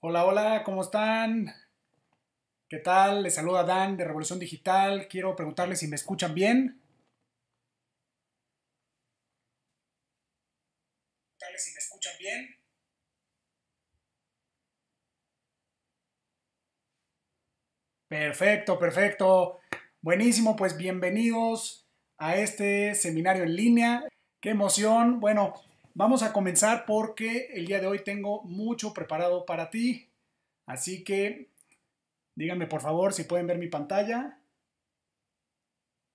Hola, hola, ¿cómo están? ¿Qué tal? Les saluda Dan de Revolución Digital. Quiero preguntarles si me escuchan bien. Preguntarles si me escuchan bien. Perfecto, perfecto. Buenísimo, pues bienvenidos a este seminario en línea. Qué emoción. Bueno, Vamos a comenzar porque el día de hoy tengo mucho preparado para ti. Así que díganme por favor si pueden ver mi pantalla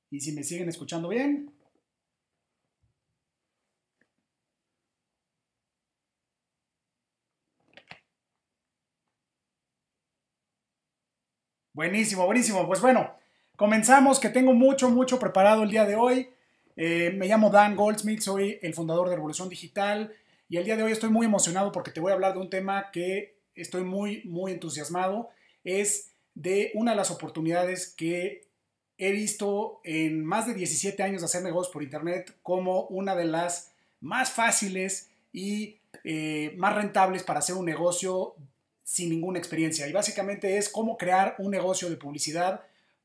y si me siguen escuchando bien. Buenísimo, buenísimo. Pues bueno, comenzamos que tengo mucho, mucho preparado el día de hoy. Eh, me llamo Dan Goldsmith, soy el fundador de Revolución Digital y el día de hoy estoy muy emocionado porque te voy a hablar de un tema que estoy muy, muy entusiasmado. Es de una de las oportunidades que he visto en más de 17 años de hacer negocios por Internet como una de las más fáciles y eh, más rentables para hacer un negocio sin ninguna experiencia. Y básicamente es cómo crear un negocio de publicidad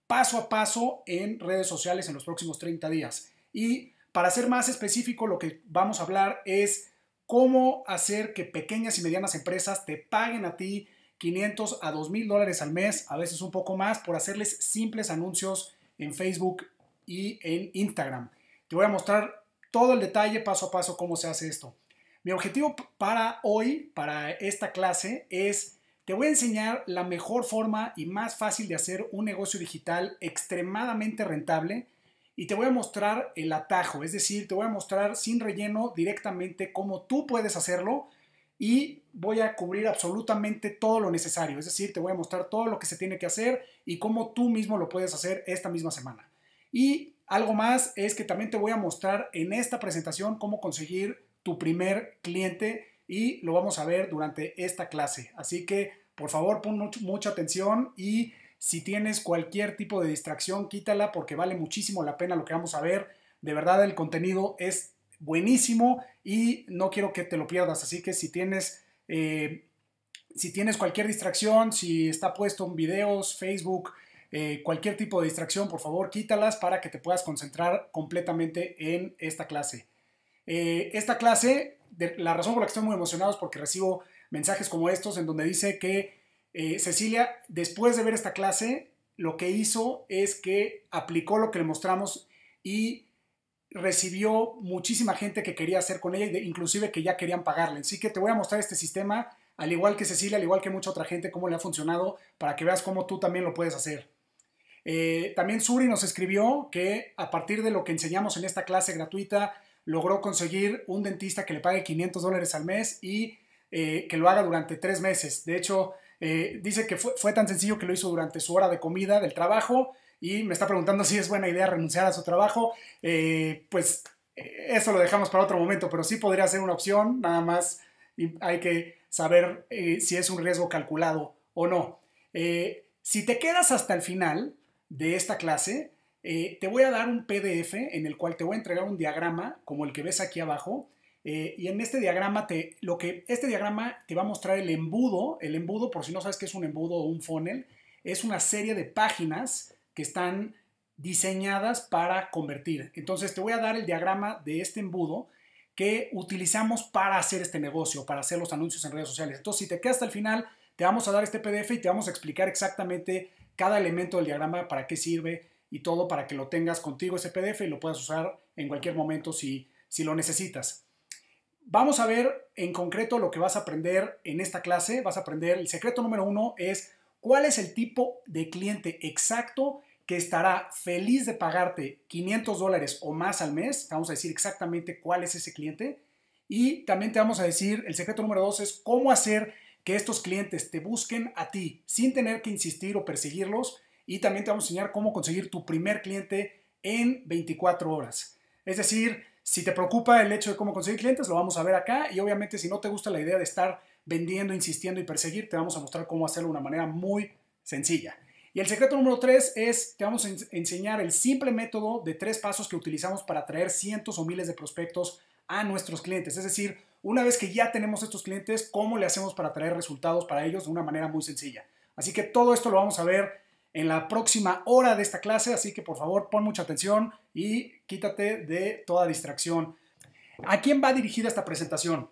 paso a paso en redes sociales en los próximos 30 días. Y para ser más específico, lo que vamos a hablar es cómo hacer que pequeñas y medianas empresas te paguen a ti 500 a 2000 mil dólares al mes, a veces un poco más, por hacerles simples anuncios en Facebook y en Instagram. Te voy a mostrar todo el detalle paso a paso cómo se hace esto. Mi objetivo para hoy, para esta clase, es te voy a enseñar la mejor forma y más fácil de hacer un negocio digital extremadamente rentable y te voy a mostrar el atajo, es decir, te voy a mostrar sin relleno directamente cómo tú puedes hacerlo y voy a cubrir absolutamente todo lo necesario, es decir, te voy a mostrar todo lo que se tiene que hacer y cómo tú mismo lo puedes hacer esta misma semana. Y algo más es que también te voy a mostrar en esta presentación cómo conseguir tu primer cliente y lo vamos a ver durante esta clase. Así que por favor pon mucha atención y si tienes cualquier tipo de distracción, quítala porque vale muchísimo la pena lo que vamos a ver. De verdad, el contenido es buenísimo y no quiero que te lo pierdas. Así que si tienes, eh, si tienes cualquier distracción, si está puesto en videos, Facebook, eh, cualquier tipo de distracción, por favor, quítalas para que te puedas concentrar completamente en esta clase. Eh, esta clase, la razón por la que estoy muy emocionado es porque recibo mensajes como estos en donde dice que eh, Cecilia, después de ver esta clase, lo que hizo es que aplicó lo que le mostramos y recibió muchísima gente que quería hacer con ella, inclusive que ya querían pagarle. Así que te voy a mostrar este sistema, al igual que Cecilia, al igual que mucha otra gente, cómo le ha funcionado, para que veas cómo tú también lo puedes hacer. Eh, también Suri nos escribió que a partir de lo que enseñamos en esta clase gratuita, logró conseguir un dentista que le pague 500 dólares al mes y eh, que lo haga durante tres meses. De hecho, eh, dice que fue, tan sencillo que lo hizo durante su hora de comida del trabajo y me está preguntando si es buena idea renunciar a su trabajo. Eh, pues eh, eso lo dejamos para otro momento, pero sí podría ser una opción, nada más hay que saber si es un riesgo calculado o no. si te quedas hasta el final de esta clase, te voy a dar un PDF en el cual te voy a entregar un diagrama como el que ves aquí abajo eh, y en este diagrama, te, lo que, este diagrama te va a mostrar el embudo. El embudo, por si no sabes qué es un embudo o un funnel, es una serie de páginas que están diseñadas para convertir. Entonces te voy a dar el diagrama de este embudo que utilizamos para hacer este negocio, para hacer los anuncios en redes sociales. Entonces, si te quedas hasta el final, te vamos a dar este PDF y te vamos a explicar exactamente cada elemento del diagrama, para qué sirve y todo para que lo tengas contigo ese PDF y lo puedas usar en cualquier momento si, si lo necesitas. Vamos a ver en concreto lo que vas a aprender en esta clase. Vas a aprender, el secreto número uno es cuál es el tipo de cliente exacto que estará feliz de pagarte 500 dólares o más al mes. vamos a decir exactamente cuál es ese cliente. Y también te vamos a decir, el secreto número dos es cómo hacer que estos clientes te busquen a ti sin tener que insistir o perseguirlos. Y también te vamos a enseñar cómo conseguir tu primer cliente en 24 horas. Es decir, si te preocupa el hecho de cómo conseguir clientes, lo vamos a ver acá y obviamente si no te gusta la idea de estar vendiendo, insistiendo y perseguir, te vamos a mostrar cómo hacerlo de una manera muy sencilla. Y el secreto número tres es, te vamos a enseñar el simple método de tres pasos que utilizamos para atraer cientos o miles de prospectos a nuestros clientes. Es decir, una vez que ya tenemos estos clientes, ¿cómo le hacemos para traer resultados para ellos de una manera muy sencilla? Así que todo esto lo vamos a ver en la próxima hora de esta clase, así que por favor pon mucha atención y quítate de toda distracción. ¿A quién va dirigida esta presentación?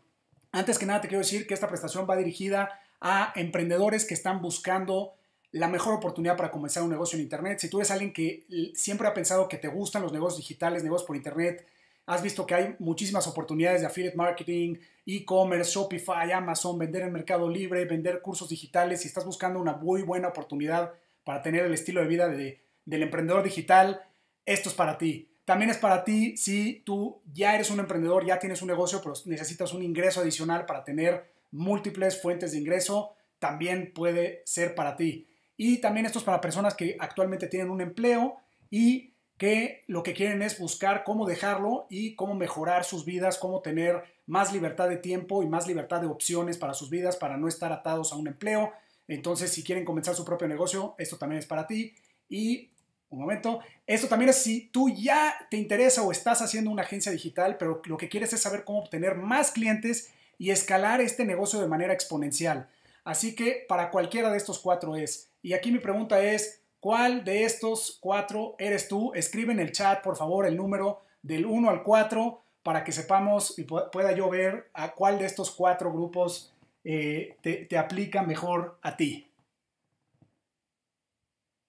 Antes que nada te quiero decir que esta presentación va dirigida a emprendedores que están buscando la mejor oportunidad para comenzar un negocio en Internet. Si tú eres alguien que siempre ha pensado que te gustan los negocios digitales, negocios por Internet, has visto que hay muchísimas oportunidades de affiliate marketing, e-commerce, Shopify, Amazon, vender en Mercado Libre, vender cursos digitales. Si estás buscando una muy buena oportunidad para tener el estilo de vida del emprendedor digital, esto es para ti. También es para ti si tú ya eres un emprendedor, ya tienes un negocio, pero necesitas un ingreso adicional para tener múltiples fuentes de ingreso, también puede ser para ti. Y también esto es para personas que actualmente tienen un empleo y que lo que quieren es buscar cómo dejarlo y cómo mejorar sus vidas, cómo tener más libertad de tiempo y más libertad de opciones para sus vidas, para no estar atados a un empleo. Entonces, si quieren comenzar su propio negocio, esto también es para ti. Y un momento. Esto también es si tú ya te interesa o estás haciendo una agencia digital, pero lo que quieres es saber cómo obtener más clientes y escalar este negocio de manera exponencial. Así que para cualquiera de estos cuatro es. Y aquí mi pregunta es, ¿cuál de estos cuatro eres tú? Escribe en el chat, por favor, el número del 1 al 4 para que sepamos y pueda yo ver a cuál de estos cuatro grupos eh, te, aplica mejor a ti.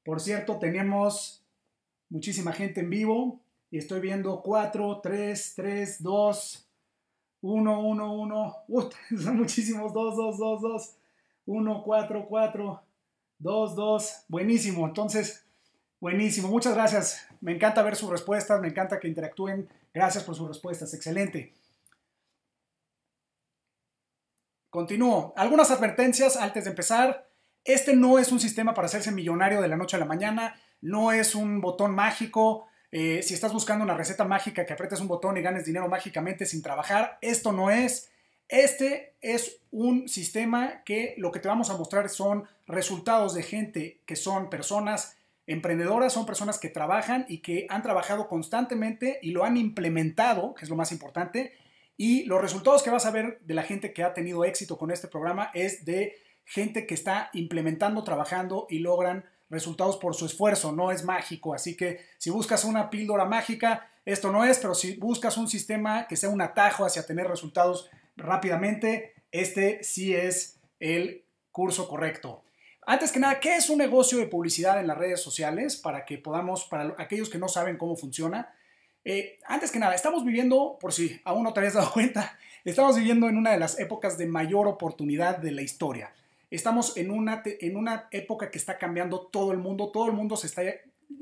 Por cierto, tenemos muchísima gente en vivo y estoy viendo 4, 3, 3, 2, 1, 1, 1. son muchísimos 2, 2, 2, 2, 1, 4, 4, 2, 2. Buenísimo, entonces, buenísimo. Muchas gracias. Me encanta ver sus respuestas, me encanta que interactúen. Gracias por sus respuestas, excelente. Continúo. Algunas advertencias antes de empezar. Este no es un sistema para hacerse millonario de la noche a la mañana, no es un botón mágico. Eh, si estás buscando una receta mágica que apretes un botón y ganes dinero mágicamente sin trabajar, esto no es. Este es un sistema que lo que te vamos a mostrar son resultados de gente que son personas emprendedoras, son personas que trabajan y que han trabajado constantemente y lo han implementado, que es lo más importante, y los resultados que vas a ver de la gente que ha tenido éxito con este programa es de gente que está implementando, trabajando y logran resultados por su esfuerzo, no es mágico. Así que si buscas una píldora mágica, esto no es, pero si buscas un sistema que sea un atajo hacia tener resultados rápidamente, este sí es el curso correcto. Antes que nada, ¿qué es un negocio de publicidad en las redes sociales? Para que podamos, para aquellos que no saben cómo funciona, eh, antes que nada, estamos viviendo, por si aún no te habías dado cuenta, estamos viviendo en una de las épocas de mayor oportunidad de la historia. Estamos en una, en una época que está cambiando todo el mundo, todo el mundo se está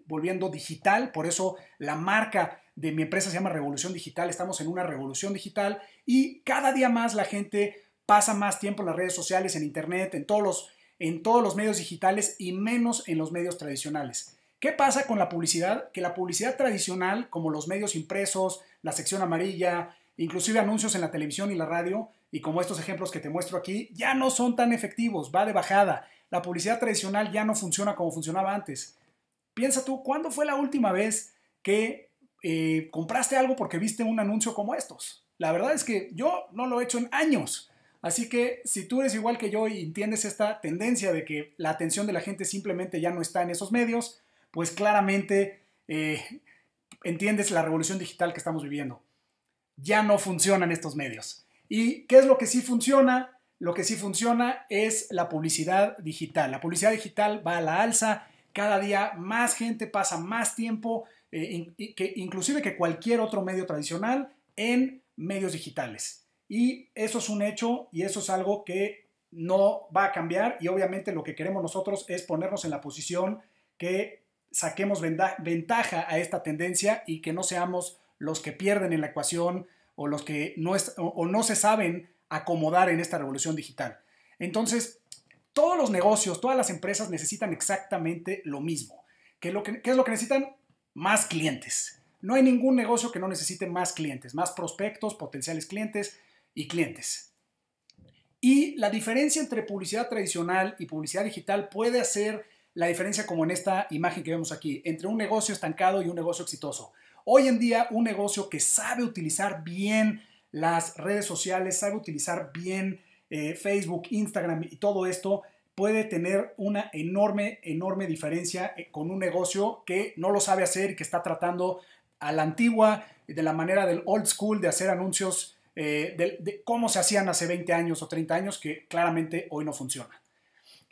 volviendo digital, por eso la marca de mi empresa se llama Revolución Digital, estamos en una revolución digital y cada día más la gente pasa más tiempo en las redes sociales, en internet, en todos los, en todos los medios digitales y menos en los medios tradicionales. ¿Qué pasa con la publicidad? Que la publicidad tradicional, como los medios impresos, la sección amarilla, inclusive anuncios en la televisión y la radio, y como estos ejemplos que te muestro aquí, ya no son tan efectivos, va de bajada. La publicidad tradicional ya no funciona como funcionaba antes. Piensa tú, ¿cuándo fue la última vez que eh, compraste algo porque viste un anuncio como estos? La verdad es que yo no lo he hecho en años. Así que si tú eres igual que yo y entiendes esta tendencia de que la atención de la gente simplemente ya no está en esos medios, pues claramente eh, entiendes la revolución digital que estamos viviendo. Ya no funcionan estos medios. ¿Y qué es lo que sí funciona? Lo que sí funciona es la publicidad digital. La publicidad digital va a la alza, cada día más gente pasa más tiempo, eh, inclusive que cualquier otro medio tradicional, en medios digitales. Y eso es un hecho y eso es algo que no va a cambiar y obviamente lo que queremos nosotros es ponernos en la posición que saquemos ventaja a esta tendencia y que no seamos los que pierden en la ecuación o los que no, o, no se saben acomodar en esta revolución digital. Entonces, todos los negocios, todas las empresas necesitan exactamente lo mismo. ¿Qué, lo que, es lo que necesitan? Más clientes. No hay ningún negocio que no necesite más clientes, más prospectos, potenciales clientes y clientes. Y la diferencia entre publicidad tradicional y publicidad digital puede hacer la diferencia como en esta imagen que vemos aquí, entre un negocio estancado y un negocio exitoso. Hoy en día, un negocio que sabe utilizar bien las redes sociales, sabe utilizar bien eh, Facebook, Instagram y todo esto, puede tener una enorme, enorme diferencia eh, con un negocio que no lo sabe hacer y que está tratando a la antigua, de la manera del old school, de hacer anuncios, eh, de, cómo se hacían hace 20 años o 30 años, que claramente hoy no funciona.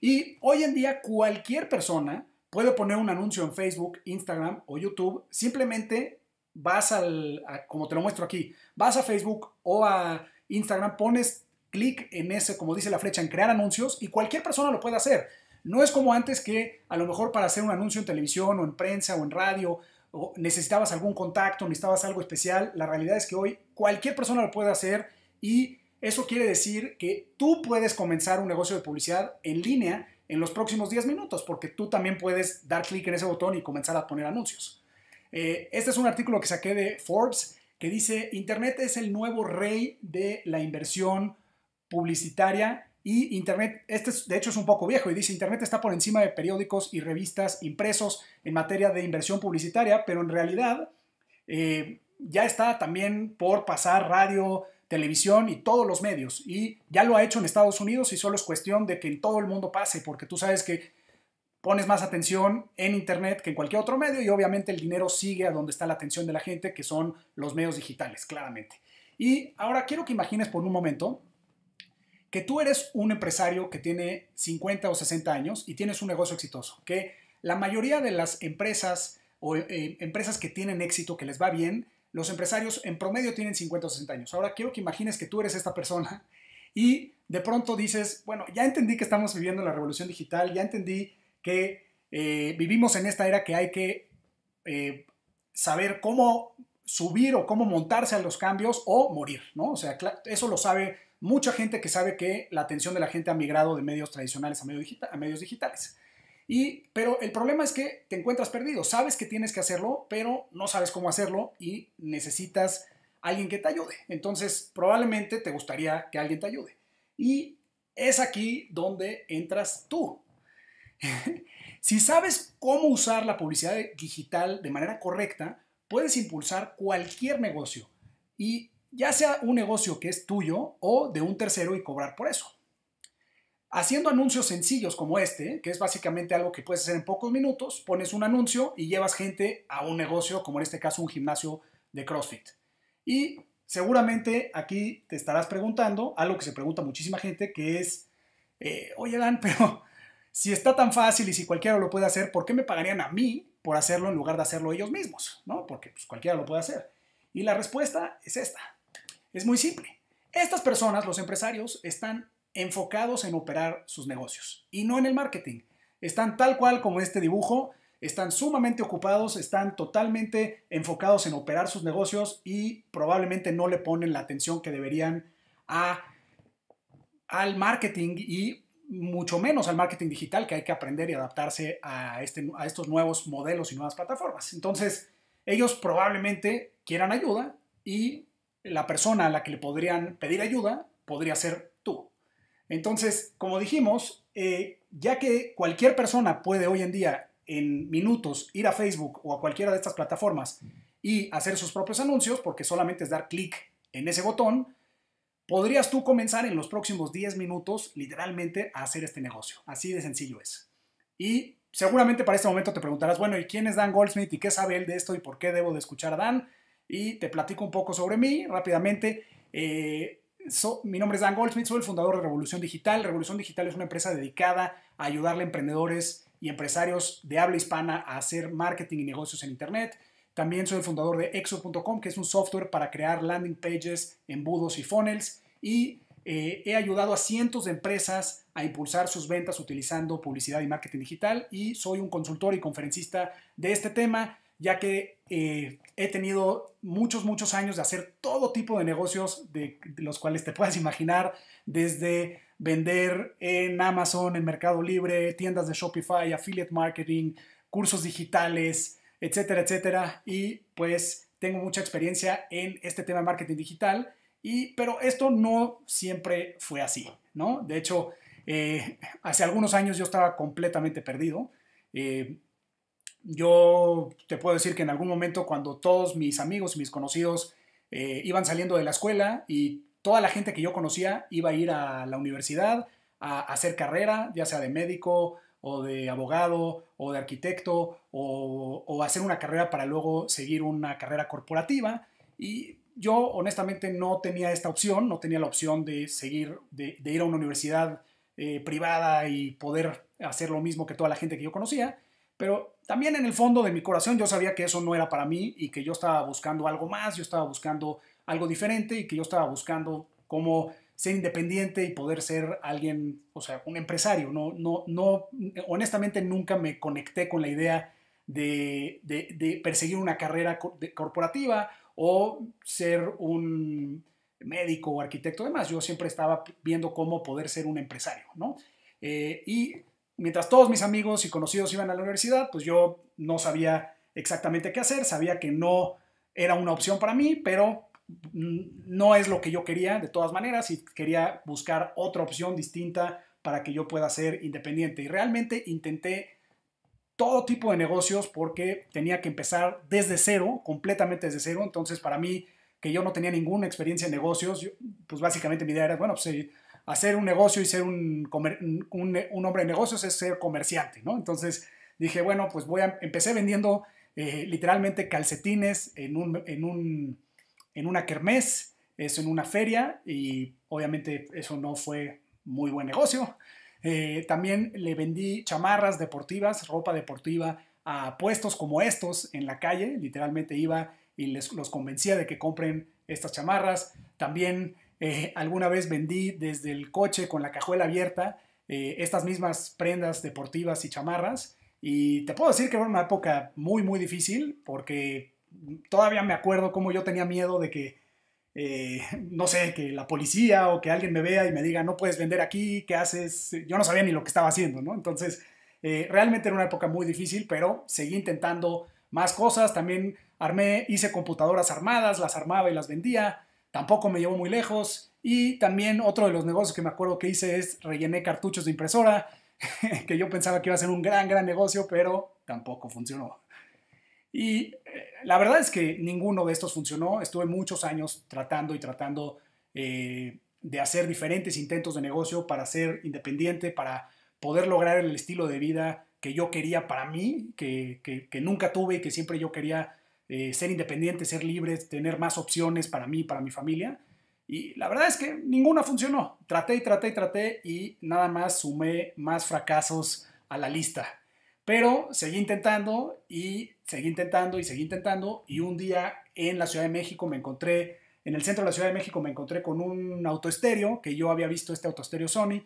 Y hoy en día cualquier persona puede poner un anuncio en Facebook, Instagram o YouTube. Simplemente vas al, como te lo muestro aquí, vas a Facebook o a Instagram, pones clic en ese, como dice la flecha, en crear anuncios y cualquier persona lo puede hacer. No es como antes que a lo mejor para hacer un anuncio en televisión o en prensa o en radio o necesitabas algún contacto, necesitabas algo especial. La realidad es que hoy cualquier persona lo puede hacer y eso quiere decir que tú puedes comenzar un negocio de publicidad en línea en los próximos 10 minutos, porque tú también puedes dar clic en ese botón y comenzar a poner anuncios. Eh, este es un artículo que saqué de Forbes que dice, Internet es el nuevo rey de la inversión publicitaria y Internet, este de hecho es un poco viejo y dice, Internet está por encima de periódicos y revistas impresos en materia de inversión publicitaria, pero en realidad eh, ya está también por pasar radio, televisión y todos los medios. Y ya lo ha hecho en Estados Unidos y solo es cuestión de que en todo el mundo pase, porque tú sabes que pones más atención en Internet que en cualquier otro medio y obviamente el dinero sigue a donde está la atención de la gente, que son los medios digitales, claramente. Y ahora quiero que imagines por un momento que tú eres un empresario que tiene 50 o 60 años y tienes un negocio exitoso, que la mayoría de las empresas o eh, empresas que tienen éxito, que les va bien, los empresarios en promedio tienen 50 o 60 años. Ahora quiero que imagines que tú eres esta persona y de pronto dices, bueno, ya entendí que estamos viviendo la revolución digital, ya entendí que eh, vivimos en esta era que hay que eh, saber cómo subir o cómo montarse a los cambios o morir, ¿no? O sea, eso lo sabe mucha gente que sabe que la atención de la gente ha migrado de medios tradicionales a medios, digitales. Y, pero el problema es que te encuentras perdido, sabes que tienes que hacerlo, pero no sabes cómo hacerlo y necesitas alguien que te ayude. Entonces, probablemente te gustaría que alguien te ayude. Y es aquí donde entras tú. si sabes cómo usar la publicidad digital de manera correcta, puedes impulsar cualquier negocio y ya sea un negocio que es tuyo o de un tercero y cobrar por eso. Haciendo anuncios sencillos como este, que es básicamente algo que puedes hacer en pocos minutos, pones un anuncio y llevas gente a un negocio, como en este caso un gimnasio de CrossFit. Y seguramente aquí te estarás preguntando algo que se pregunta muchísima gente, que es, eh, oye Dan, pero si está tan fácil y si cualquiera lo puede hacer, ¿por qué me pagarían a mí por hacerlo en lugar de hacerlo ellos mismos? ¿No? Porque pues, cualquiera lo puede hacer. Y la respuesta es esta. Es muy simple. Estas personas, los empresarios, están enfocados en operar sus negocios y no en el marketing. Están tal cual como este dibujo, están sumamente ocupados, están totalmente enfocados en operar sus negocios y probablemente no le ponen la atención que deberían al marketing y mucho menos al marketing digital que hay que aprender y adaptarse a, este, a estos nuevos modelos y nuevas plataformas. Entonces, ellos probablemente quieran ayuda y la persona a la que le podrían pedir ayuda podría ser entonces, como dijimos, eh, ya que cualquier persona puede hoy en día en minutos ir a Facebook o a cualquiera de estas plataformas y hacer sus propios anuncios, porque solamente es dar clic en ese botón, podrías tú comenzar en los próximos 10 minutos literalmente a hacer este negocio. Así de sencillo es. Y seguramente para este momento te preguntarás, bueno, ¿y quién es Dan Goldsmith y qué sabe él de esto y por qué debo de escuchar a Dan? Y te platico un poco sobre mí rápidamente. Eh, mi nombre es Dan Goldsmith, soy el fundador de Revolución Digital. Revolución Digital es una empresa dedicada a ayudarle a emprendedores y empresarios de habla hispana a hacer marketing y negocios en Internet. También soy el fundador de Exo.com, que es un software para crear landing pages, embudos y funnels. Y eh, he ayudado a cientos de empresas a impulsar sus ventas utilizando publicidad y marketing digital. Y soy un consultor y conferencista de este tema ya que eh, he tenido muchos, muchos años de hacer todo tipo de negocios de, los cuales te puedas imaginar, desde vender en Amazon, en Mercado Libre, tiendas de Shopify, affiliate marketing, cursos digitales, etcétera, etcétera. Y pues tengo mucha experiencia en este tema de marketing digital, y, pero esto no siempre fue así, ¿no? De hecho, eh, hace algunos años yo estaba completamente perdido. Eh, yo te puedo decir que en algún momento cuando todos mis amigos, y mis conocidos eh, iban saliendo de la escuela y toda la gente que yo conocía iba a ir a la universidad a, hacer carrera, ya sea de médico o de abogado o de arquitecto o, hacer una carrera para luego seguir una carrera corporativa. Y yo honestamente no tenía esta opción, no tenía la opción de seguir, de, ir a una universidad eh, privada y poder hacer lo mismo que toda la gente que yo conocía, pero también en el fondo de mi corazón yo sabía que eso no era para mí y que yo estaba buscando algo más, yo estaba buscando algo diferente y que yo estaba buscando cómo ser independiente y poder ser alguien, o sea, un empresario. No, no, no, honestamente nunca me conecté con la idea de, de, perseguir una carrera corporativa o ser un médico o arquitecto, demás. Yo siempre estaba viendo cómo poder ser un empresario, ¿no? Eh, y mientras todos mis amigos y conocidos iban a la universidad, pues yo no sabía exactamente qué hacer, sabía que no era una opción para mí, pero no es lo que yo quería de todas maneras y quería buscar otra opción distinta para que yo pueda ser independiente. Y realmente intenté todo tipo de negocios porque tenía que empezar desde cero, completamente desde cero. Entonces para mí, que yo no tenía ninguna experiencia en negocios, pues básicamente mi idea era, bueno, pues eh, hacer un negocio y ser un, hombre de negocios es ser comerciante, ¿no? Entonces dije, bueno, pues voy a, empecé vendiendo eh, literalmente calcetines en, en, un, en una kermés, eso en una feria, y obviamente eso no fue muy buen negocio. Eh, también le vendí chamarras deportivas, ropa deportiva a puestos como estos en la calle, literalmente iba y les, los convencía de que compren estas chamarras. También eh, alguna vez vendí desde el coche con la cajuela abierta eh, estas mismas prendas deportivas y chamarras. Y te puedo decir que fue una época muy, muy difícil porque todavía me acuerdo cómo yo tenía miedo de que, eh, no sé, que la policía o que alguien me vea y me diga, no puedes vender aquí, ¿qué haces? Yo no sabía ni lo que estaba haciendo, ¿no? Entonces, realmente era una época muy difícil, pero seguí intentando más cosas. También armé, hice computadoras armadas, las armaba y las vendía tampoco me llevó muy lejos. Y también otro de los negocios que me acuerdo que hice es rellené cartuchos de impresora, que yo pensaba que iba a ser un gran, gran negocio, pero tampoco funcionó. Y eh, la verdad es que ninguno de estos funcionó. Estuve muchos años tratando y tratando eh, de hacer diferentes intentos de negocio para ser independiente, para poder lograr el estilo de vida que yo quería para mí, que, que nunca tuve y que siempre yo quería eh, ser independiente, ser libre, tener más opciones para mí, para mi familia. Y la verdad es que ninguna funcionó. Traté y traté y traté y nada más sumé más fracasos a la lista. Pero seguí intentando y seguí intentando y seguí intentando y un día en la Ciudad de México me encontré, en el centro de la Ciudad de México me encontré con un autoestéreo, que yo había visto este autoestéreo Sony,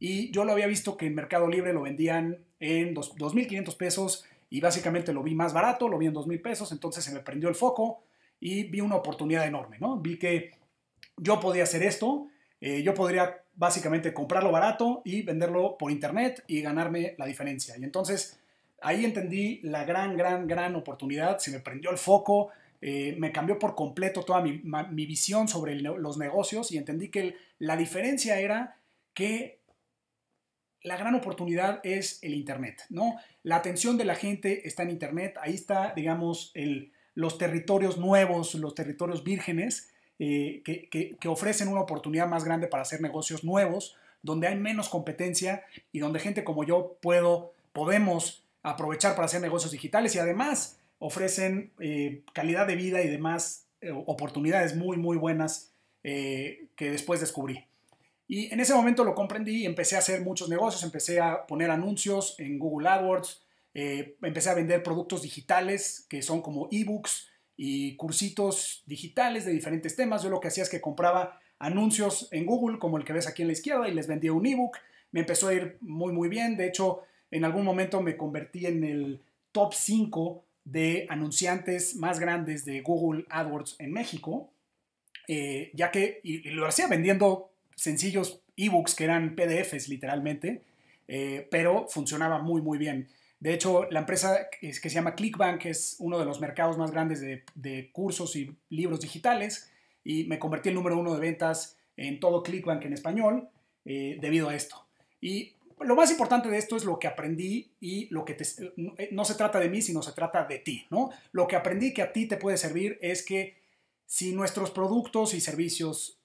y yo lo había visto que en Mercado Libre lo vendían en 2.500 pesos y básicamente lo vi más barato, lo vi en dos mil pesos, entonces se me prendió el foco y vi una oportunidad enorme, ¿no? Vi que yo podía hacer esto, eh, yo podría básicamente comprarlo barato y venderlo por internet y ganarme la diferencia. Y entonces ahí entendí la gran, gran, gran oportunidad, se me prendió el foco, eh, me cambió por completo toda mi, visión sobre los negocios y entendí que la diferencia era que la gran oportunidad es el Internet, ¿no? La atención de la gente está en Internet, ahí está, digamos, los territorios nuevos, los territorios vírgenes, eh, que, ofrecen una oportunidad más grande para hacer negocios nuevos, donde hay menos competencia y donde gente como yo puedo, podemos aprovechar para hacer negocios digitales y además ofrecen eh, calidad de vida y demás eh, oportunidades muy, muy buenas que después descubrí. Y en ese momento lo comprendí y empecé a hacer muchos negocios, empecé a poner anuncios en Google AdWords, eh, empecé a vender productos digitales que son como ebooks y cursitos digitales de diferentes temas. Yo lo que hacía es que compraba anuncios en Google, como el que ves aquí en la izquierda, y les vendía un ebook. Me empezó a ir muy, muy bien. De hecho, en algún momento me convertí en el top 5 de anunciantes más grandes de Google AdWords en México, eh, ya que y lo hacía vendiendo sencillos ebooks que eran PDFs literalmente, eh, pero funcionaba muy, muy bien. De hecho, la empresa que se llama ClickBank es uno de los mercados más grandes de, cursos y libros digitales y me convertí en número uno de ventas en todo ClickBank en español eh, debido a esto. Y lo más importante de esto es lo que aprendí y lo que eh, no se trata de mí, sino se trata de ti, ¿no? Lo que aprendí que a ti te puede servir es que si nuestros productos y servicios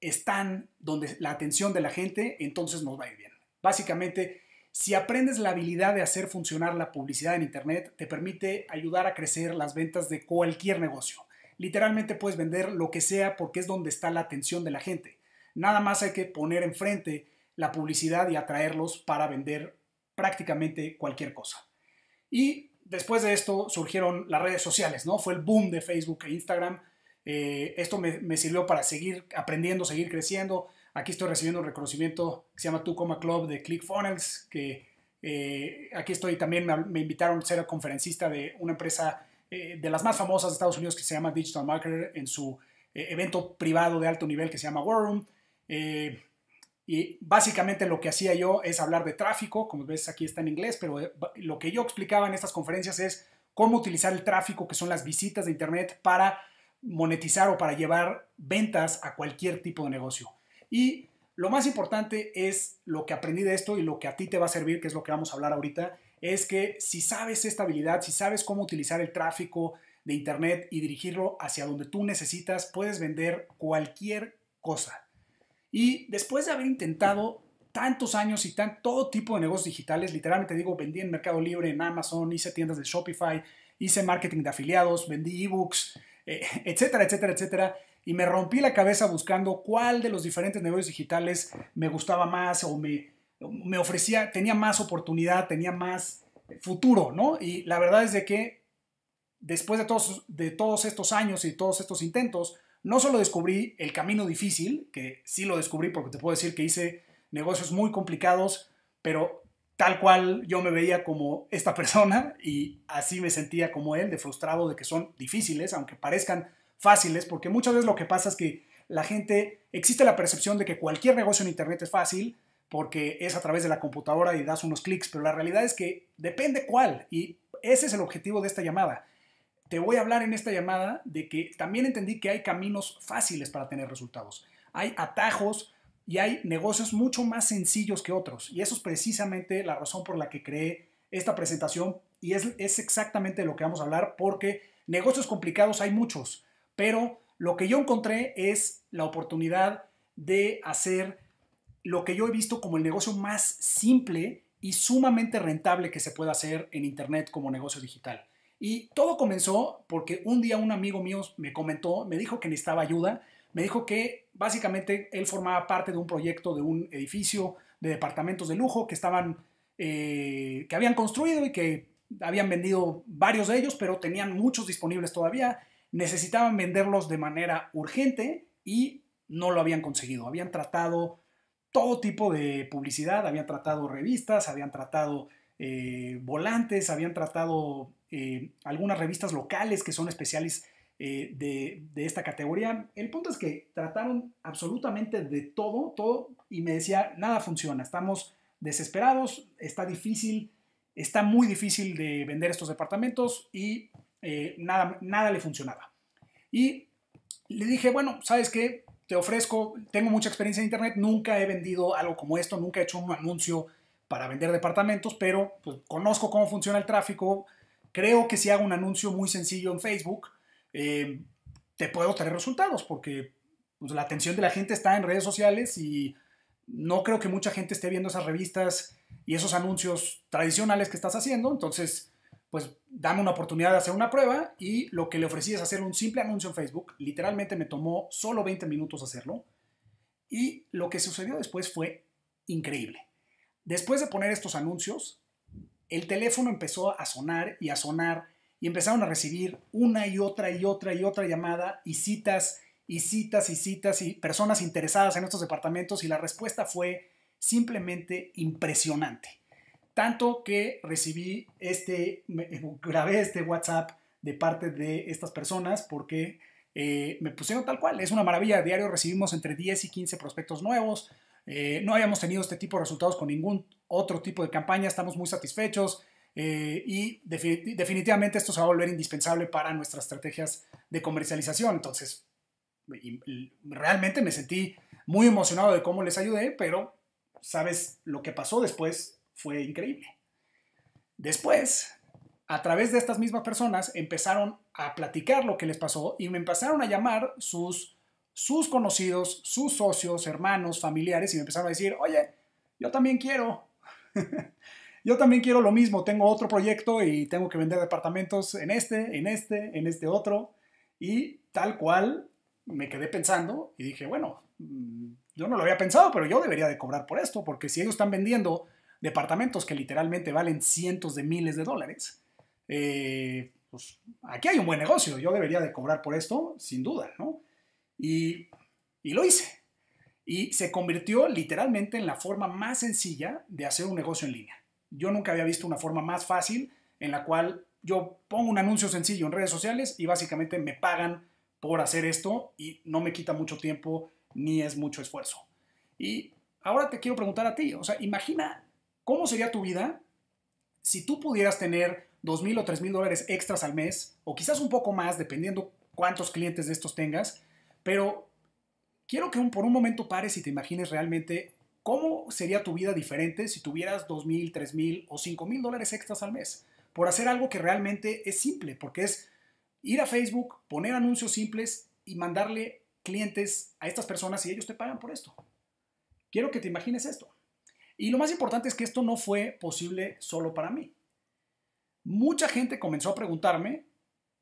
están donde la atención de la gente, entonces nos va a ir bien. Básicamente, si aprendes la habilidad de hacer funcionar la publicidad en Internet, te permite ayudar a crecer las ventas de cualquier negocio. Literalmente puedes vender lo que sea porque es donde está la atención de la gente. Nada más hay que poner enfrente la publicidad y atraerlos para vender prácticamente cualquier cosa. Y después de esto surgieron las redes sociales, ¿no? Fue el boom de Facebook e Instagram eh, esto me, sirvió para seguir aprendiendo, seguir creciendo. Aquí estoy recibiendo un reconocimiento que se llama Tu Club de ClickFunnels, que eh, aquí estoy también, me, invitaron a ser conferencista de una empresa eh, de las más famosas de Estados Unidos que se llama Digital Marketer en su evento privado de alto nivel que se llama War Room. y básicamente lo que hacía yo es hablar de tráfico, como ves aquí está en inglés, pero lo que yo explicaba en estas conferencias es cómo utilizar el tráfico, que son las visitas de Internet, para monetizar o para llevar ventas a cualquier tipo de negocio. Y lo más importante es lo que aprendí de esto y lo que a ti te va a servir, que es lo que vamos a hablar ahorita, es que si sabes esta habilidad, si sabes cómo utilizar el tráfico de Internet y dirigirlo hacia donde tú necesitas, puedes vender cualquier cosa. Y después de haber intentado tantos años y tan, todo tipo de negocios digitales, literalmente digo, vendí en Mercado Libre, en Amazon, hice tiendas de Shopify, hice marketing de afiliados, vendí ebooks, eh, etcétera, etcétera, etcétera. Y me rompí la cabeza buscando cuál de los diferentes negocios digitales me gustaba más o me, me ofrecía, tenía más oportunidad, tenía más futuro, ¿no? Y la verdad es de que después de todos, de todos estos años y todos estos intentos, no solo descubrí el camino difícil, que sí lo descubrí porque te puedo decir que hice negocios muy complicados, pero tal cual yo me veía como esta persona y así me sentía como él, de frustrado de que son difíciles, aunque parezcan fáciles, porque muchas veces lo que pasa es que la gente, existe la percepción de que cualquier negocio en Internet es fácil porque es a través de la computadora y das unos clics, pero la realidad es que depende cuál y ese es el objetivo de esta llamada. Te voy a hablar en esta llamada de que también entendí que hay caminos fáciles para tener resultados. Hay atajos, y hay negocios mucho más sencillos que otros. Y eso es precisamente la razón por la que creé esta presentación y es, exactamente lo que vamos a hablar porque negocios complicados hay muchos, pero lo que yo encontré es la oportunidad de hacer lo que yo he visto como el negocio más simple y sumamente rentable que se puede hacer en Internet como negocio digital. Y todo comenzó porque un día un amigo mío me comentó, me dijo que necesitaba ayuda me dijo que básicamente él formaba parte de un proyecto de un edificio de departamentos de lujo que estaban, eh, que habían construido y que habían vendido varios de ellos, pero tenían muchos disponibles todavía, necesitaban venderlos de manera urgente y no lo habían conseguido. Habían tratado todo tipo de publicidad, habían tratado revistas, habían tratado eh, volantes, habían tratado eh, algunas revistas locales que son especiales eh, de, esta categoría. El punto es que trataron absolutamente de todo, todo, y me decía, nada funciona, estamos desesperados, está difícil, está muy difícil de vender estos departamentos y eh, nada, nada le funcionaba. Y le dije, bueno, ¿sabes que Te ofrezco, tengo mucha experiencia en Internet, nunca he vendido algo como esto, nunca he hecho un anuncio para vender departamentos, pero pues, conozco cómo funciona el tráfico, creo que si hago un anuncio muy sencillo en Facebook, eh, te puedo traer resultados, porque pues, la atención de la gente está en redes sociales y no creo que mucha gente esté viendo esas revistas y esos anuncios tradicionales que estás haciendo, entonces pues dame una oportunidad de hacer una prueba y lo que le ofrecí es hacer un simple anuncio en Facebook, literalmente me tomó solo 20 minutos hacerlo y lo que sucedió después fue increíble. Después de poner estos anuncios, el teléfono empezó a sonar y a sonar y empezaron a recibir una y otra y otra y otra llamada y citas y citas y citas y personas interesadas en estos departamentos y la respuesta fue simplemente impresionante. Tanto que recibí este, eh, grabé este WhatsApp de parte de estas personas porque eh, me pusieron tal cual. Es una maravilla. diario recibimos entre 10 y 15 prospectos nuevos. Eh, no habíamos tenido este tipo de resultados con ningún otro tipo de campaña. Estamos muy satisfechos. Eh, y definitivamente esto se va a volver indispensable para nuestras estrategias de comercialización. Entonces, realmente me sentí muy emocionado de cómo les ayudé, pero sabes, lo que pasó después fue increíble. Después, a través de estas mismas personas, empezaron a platicar lo que les pasó y me empezaron a llamar sus, sus conocidos, sus socios, hermanos, familiares, y me empezaron a decir, oye, yo también quiero. Yo también quiero lo mismo, tengo otro proyecto y tengo que vender departamentos en este, en este, en este otro. Y tal cual me quedé pensando y dije, bueno, mm, yo no lo había pensado, pero yo debería de cobrar por esto, porque si ellos están vendiendo departamentos que literalmente valen cientos de miles de dólares, eh, pues aquí hay un buen negocio, yo debería de cobrar por esto, sin duda, ¿no? y lo hice. Y se convirtió literalmente en la forma más sencilla de hacer un negocio en línea yo nunca había visto una forma más fácil en la cual yo pongo un anuncio sencillo en redes sociales y básicamente me pagan por hacer esto y no me quita mucho tiempo ni es mucho esfuerzo. Y ahora te quiero preguntar a ti, o sea, imagina cómo sería tu vida si tú pudieras tener dos mil o tres mil dólares extras al mes, o quizás un poco más, dependiendo cuántos clientes de estos tengas, pero quiero que un, por un momento pares y te imagines realmente ¿Cómo sería tu vida diferente si tuvieras 2.000, 3.000 o 5.000 dólares extras al mes? Por hacer algo que realmente es simple, porque es ir a Facebook, poner anuncios simples y mandarle clientes a estas personas y ellos te pagan por esto. Quiero que te imagines esto. Y lo más importante es que esto no fue posible solo para mí. Mucha gente comenzó a preguntarme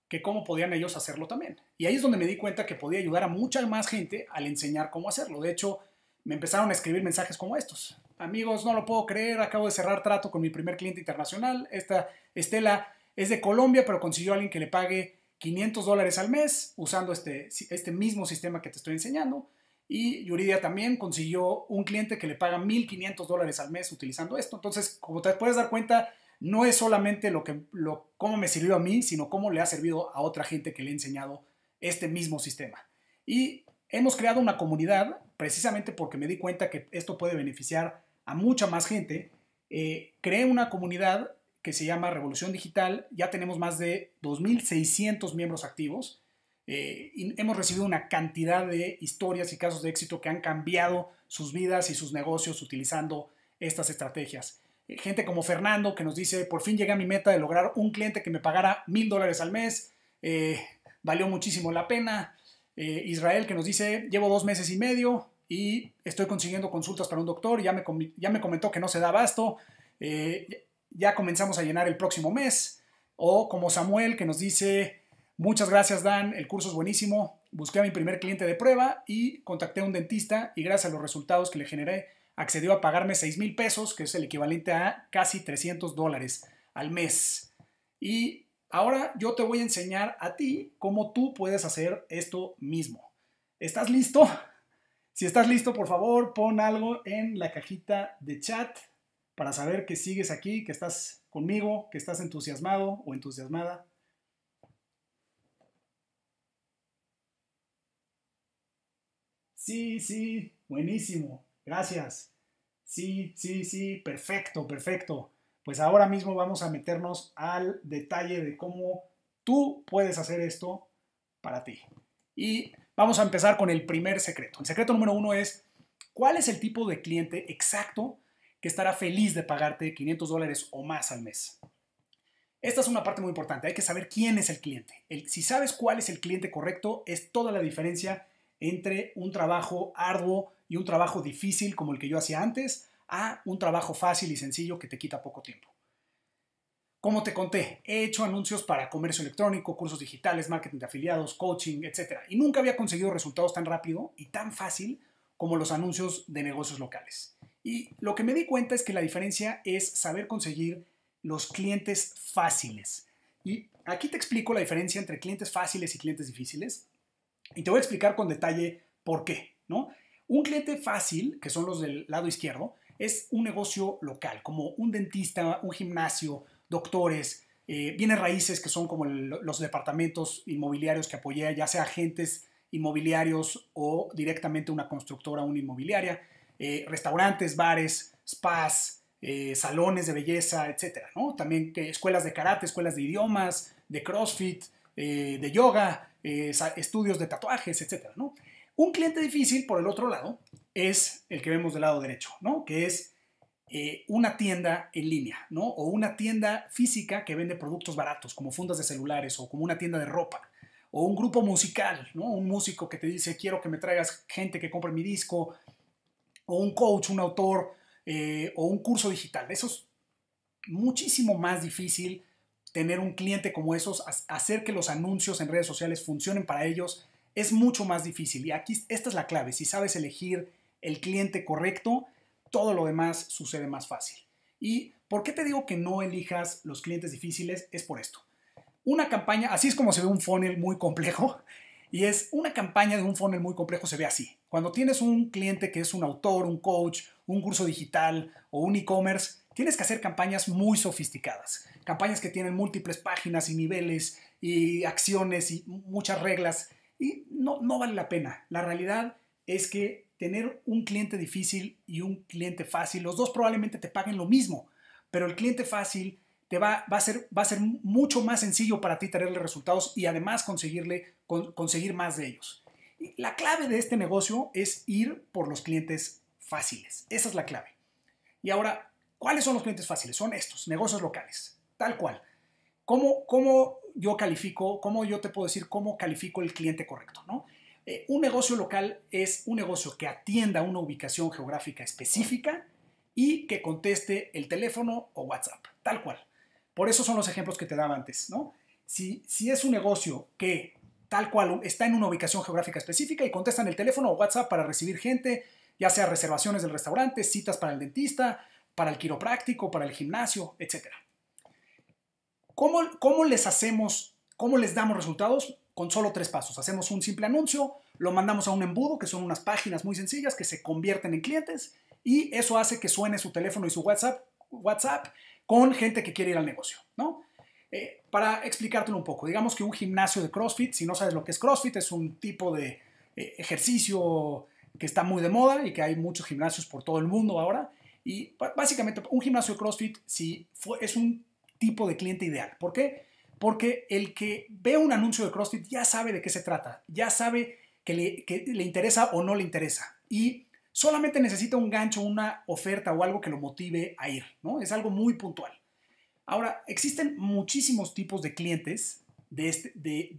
que cómo podían ellos hacerlo también. Y ahí es donde me di cuenta que podía ayudar a mucha más gente al enseñar cómo hacerlo. De hecho, me empezaron a escribir mensajes como estos. Amigos, no lo puedo creer, acabo de cerrar trato con mi primer cliente internacional. Esta Estela es de Colombia, pero consiguió a alguien que le pague 500 dólares al mes usando este, este mismo sistema que te estoy enseñando. Y Yuridia también consiguió un cliente que le paga 1.500 dólares al mes utilizando esto. Entonces, como te puedes dar cuenta, no es solamente lo que, lo, cómo me sirvió a mí, sino cómo le ha servido a otra gente que le he enseñado este mismo sistema. Y Hemos creado una comunidad precisamente porque me di cuenta que esto puede beneficiar a mucha más gente. Eh, creé una comunidad que se llama Revolución Digital. Ya tenemos más de 2.600 miembros activos. Eh, hemos recibido una cantidad de historias y casos de éxito que han cambiado sus vidas y sus negocios utilizando estas estrategias. Eh, gente como Fernando que nos dice, por fin llegué a mi meta de lograr un cliente que me pagara mil dólares al mes. valió muchísimo la pena. Eh, Israel que nos dice, llevo dos meses y medio y estoy consiguiendo consultas para un doctor, ya me, ya me comentó que no se da abasto, eh, ya comenzamos a llenar el próximo mes. O como Samuel que nos dice, muchas gracias Dan, el curso es buenísimo, busqué a mi primer cliente de prueba y contacté a un dentista y gracias a los resultados que le generé, accedió a pagarme 6 mil pesos, que es el equivalente a casi 300 dólares al mes. Y Ahora yo te voy a enseñar a ti cómo tú puedes hacer esto mismo. ¿Estás listo? Si estás listo, por favor, pon algo en la cajita de chat para saber que sigues aquí, que estás conmigo, que estás entusiasmado o entusiasmada. Sí, sí, buenísimo, gracias. Sí, sí, sí, perfecto, perfecto pues ahora mismo vamos a meternos al detalle de cómo tú puedes hacer esto para ti. Y vamos a empezar con el primer secreto. El secreto número uno es, ¿cuál es el tipo de cliente exacto que estará feliz de pagarte 500 dólares o más al mes? Esta es una parte muy importante, hay que saber quién es el cliente. si sabes cuál es el cliente correcto, es toda la diferencia entre un trabajo arduo y un trabajo difícil como el que yo hacía antes a un trabajo fácil y sencillo que te quita poco tiempo. Como te conté, he hecho anuncios para comercio electrónico, cursos digitales, marketing de afiliados, coaching, etc. Y nunca había conseguido resultados tan rápido y tan fácil como los anuncios de negocios locales. Y lo que me di cuenta es que la diferencia es saber conseguir los clientes fáciles. Y aquí te explico la diferencia entre clientes fáciles y clientes difíciles. Y te voy a explicar con detalle por qué, ¿no? Un cliente fácil, que son los del lado izquierdo, es un negocio local, como un dentista, un gimnasio, doctores, eh, bienes raíces que son como los departamentos inmobiliarios que apoyé, ya sea agentes inmobiliarios o directamente una constructora, una inmobiliaria, eh, restaurantes, bares, spas, eh, salones de belleza, etcétera, También escuelas de karate, escuelas de idiomas, de crossfit, de yoga, estudios de tatuajes, etcétera, Un cliente difícil, por el otro lado, es el que vemos del lado derecho, ¿no? Que es eh, una tienda en línea, ¿no? O una tienda física que vende productos baratos, como fundas de celulares o como una tienda de ropa. O un grupo musical, ¿no? Un músico que te dice, quiero que me traigas gente que compre mi disco. O un coach, un autor, eh, o un curso digital. Eso es muchísimo más difícil tener un cliente como esos, hacer que los anuncios en redes sociales funcionen para ellos, es mucho más difícil. Y aquí esta es la clave. Si sabes elegir el cliente correcto, todo lo demás sucede más fácil. ¿Y por qué te digo que no elijas los clientes difíciles? Es por esto. Una campaña, así es como se ve un funnel muy complejo, y es una campaña de un funnel muy complejo, se ve así. Cuando tienes un cliente que es un autor, un coach, un curso digital o un e-commerce, tienes que hacer campañas muy sofisticadas. Campañas que tienen múltiples páginas y niveles y acciones y muchas reglas. Y no, no vale la pena. La realidad es que tener un cliente difícil y un cliente fácil, los dos probablemente te paguen lo mismo, pero el cliente fácil te va, a, ser, va a ser mucho más sencillo para ti tenerle resultados y además conseguirle, conseguir más de ellos. La clave de este negocio es ir por los clientes fáciles. Esa es la clave. Y ahora, ¿cuáles son los clientes fáciles? Son estos, negocios locales, tal cual. ¿Cómo, cómo yo califico, cómo yo te puedo decir cómo califico el cliente correcto? ¿no? Eh, un negocio local es un negocio que atienda una ubicación geográfica específica y que conteste el teléfono o WhatsApp, tal cual. Por eso son los ejemplos que te daba antes, ¿no? Si, si es un negocio que tal cual está en una ubicación geográfica específica y contestan el teléfono o WhatsApp para recibir gente, ya sea reservaciones del restaurante, citas para el dentista, para el quiropráctico, para el gimnasio, etc. cómo les hacemos, cómo les damos resultados? con solo tres pasos. Hacemos un simple anuncio, lo mandamos a un embudo, que son unas páginas muy sencillas que se convierten en clientes y eso hace que suene su teléfono y su WhatsApp, WhatsApp con gente que quiere ir al negocio, ¿no? Eh, para explicártelo un poco, digamos que un gimnasio de CrossFit, si no sabes lo que es CrossFit, es un tipo de eh, ejercicio que está muy de moda y que hay muchos gimnasios por todo el mundo ahora. Y básicamente un gimnasio de CrossFit si es un tipo de cliente ideal. ¿Por qué? porque el que ve un anuncio de CrossFit ya sabe de qué se trata, ya sabe que le, interesa o no le interesa. Y solamente necesita un gancho, una oferta o algo que lo motive a ir, ¿no? Es algo muy puntual. Ahora, existen muchísimos tipos de clientes de, este,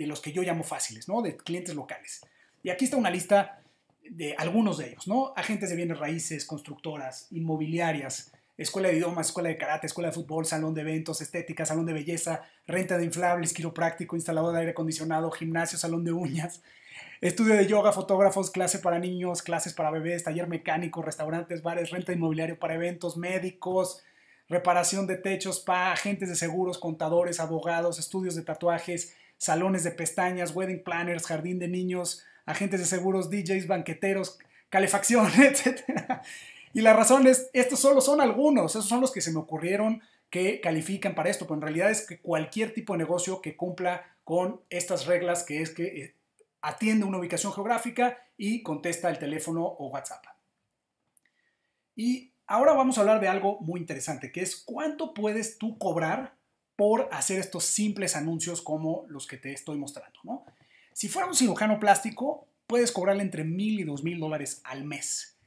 los que yo llamo fáciles, ¿no? De clientes locales. Y aquí está una lista de algunos de ellos, Agentes de bienes raíces, constructoras, inmobiliarias, escuela de idiomas, escuela de karate, escuela de fútbol, salón de eventos, estética, salón de belleza, renta de inflables, quiropráctico, instalador de aire acondicionado, gimnasio, salón de uñas, estudio de yoga, fotógrafos, clase para niños, clases para bebés, taller mecánico, restaurantes, bares, renta inmobiliaria inmobiliario para eventos, médicos, reparación de techos, pa, agentes de seguros, contadores, abogados, estudios de tatuajes, salones de pestañas, wedding planners, jardín de niños, agentes de seguros, DJs, banqueteros, calefacción, etc. Y la razón es, estos solo son algunos, esos son los que se me ocurrieron que califican para esto, pero en realidad es que cualquier tipo de negocio que cumpla con estas reglas, que es que eh, atiende una ubicación geográfica y contesta el teléfono o WhatsApp. Y ahora vamos a hablar de algo muy interesante, que es cuánto puedes tú cobrar por hacer estos simples anuncios como los que te estoy mostrando. Si fuera un cirujano plástico, puedes cobrarle entre mil y dos mil dólares al mes.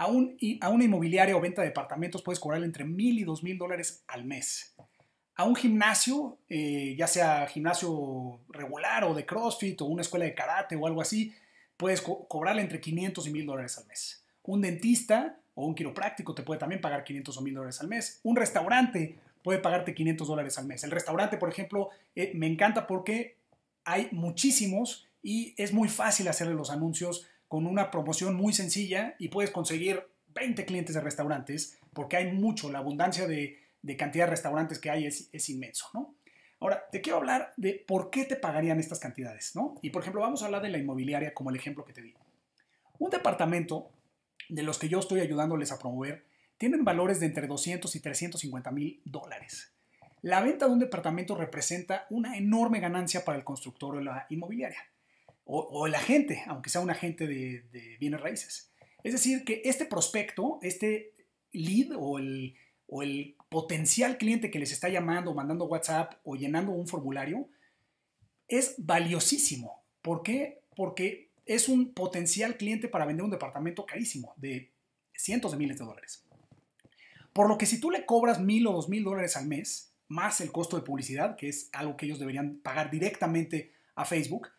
A, una inmobiliaria o venta de departamentos puedes cobrarle entre mil y dos mil dólares al mes. A un gimnasio, eh, ya sea gimnasio regular o de CrossFit o una escuela de karate o algo así, puedes cobrarle entre 500 y mil dólares al mes. Un dentista o un quiropráctico te puede también pagar 500 o mil dólares al mes. Un restaurante puede pagarte 500 dólares al mes. El restaurante, por ejemplo, eh, me encanta porque hay muchísimos y es muy fácil hacerle los anuncios con una promoción muy sencilla y puedes conseguir 20 clientes de restaurantes, porque hay mucho, la abundancia de, cantidad de restaurantes que hay es, es, inmenso, ¿no? Ahora, te quiero hablar de por qué te pagarían estas cantidades, ¿no? Y por ejemplo, vamos a hablar de la inmobiliaria como el ejemplo que te di. Un departamento de los que yo estoy ayudándoles a promover tienen valores de entre 200 y 350 mil dólares. La venta de un departamento representa una enorme ganancia para el constructor o la inmobiliaria o, el agente, aunque sea un agente de, bienes raíces. Es decir, que este prospecto, este lead o el, o el potencial cliente que les está llamando, mandando WhatsApp o llenando un formulario, es valiosísimo. ¿Por qué? Porque es un potencial cliente para vender un departamento carísimo de cientos de miles de dólares. Por lo que si tú le cobras mil o dos mil dólares al mes, más el costo de publicidad, que es algo que ellos deberían pagar directamente a Facebook,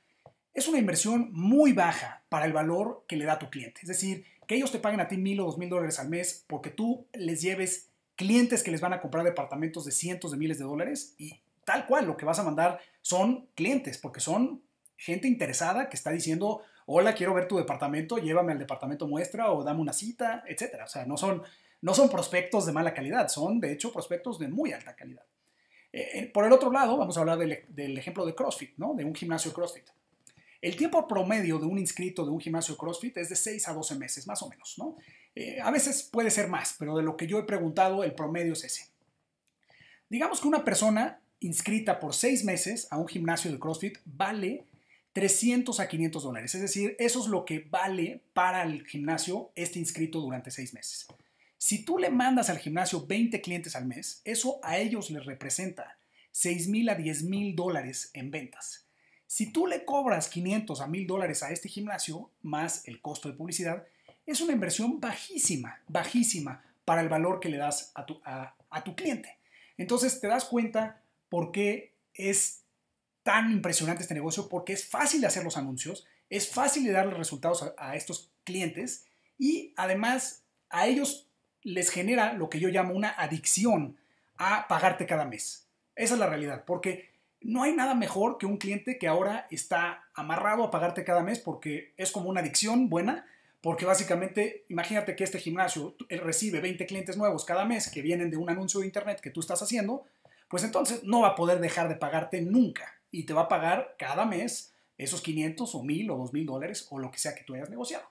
es una inversión muy baja para el valor que le da tu cliente. Es decir, que ellos te paguen a ti mil o dos mil dólares al mes porque tú les lleves clientes que les van a comprar departamentos de cientos de miles de dólares y tal cual lo que vas a mandar son clientes porque son gente interesada que está diciendo, hola, quiero ver tu departamento, llévame al departamento muestra o dame una cita, etc. O sea, no son, no son prospectos de mala calidad, son de hecho prospectos de muy alta calidad. Eh, eh, por el otro lado, vamos a hablar del, del ejemplo de CrossFit, ¿no? de un gimnasio CrossFit. El tiempo promedio de un inscrito de un gimnasio CrossFit es de 6 a 12 meses, más o menos, ¿no? Eh, a veces puede ser más, pero de lo que yo he preguntado, el promedio es ese. Digamos que una persona inscrita por 6 meses a un gimnasio de CrossFit vale 300 a 500 dólares, es decir, eso es lo que vale para el gimnasio este inscrito durante 6 meses. Si tú le mandas al gimnasio 20 clientes al mes, eso a ellos les representa 6 mil a 10 mil dólares en ventas. Si tú le cobras 500 a 1000 dólares a este gimnasio, más el costo de publicidad, es una inversión bajísima, bajísima para el valor que le das a tu, cliente. Entonces te das cuenta por qué es tan impresionante este negocio, porque es fácil de hacer los anuncios, es fácil de darle resultados a, a estos clientes y además a ellos les genera lo que yo llamo una adicción a pagarte cada mes. Esa es la realidad, porque no hay nada mejor que un cliente que ahora está amarrado a pagarte cada mes porque es como una adicción buena, porque básicamente, imagínate que este gimnasio recibe 20 clientes nuevos cada mes que vienen de un anuncio de internet que tú estás haciendo, pues entonces no va a poder dejar de pagarte nunca y te va a pagar cada mes esos 500 o 1000 o 2000 dólares o lo que sea que tú hayas negociado.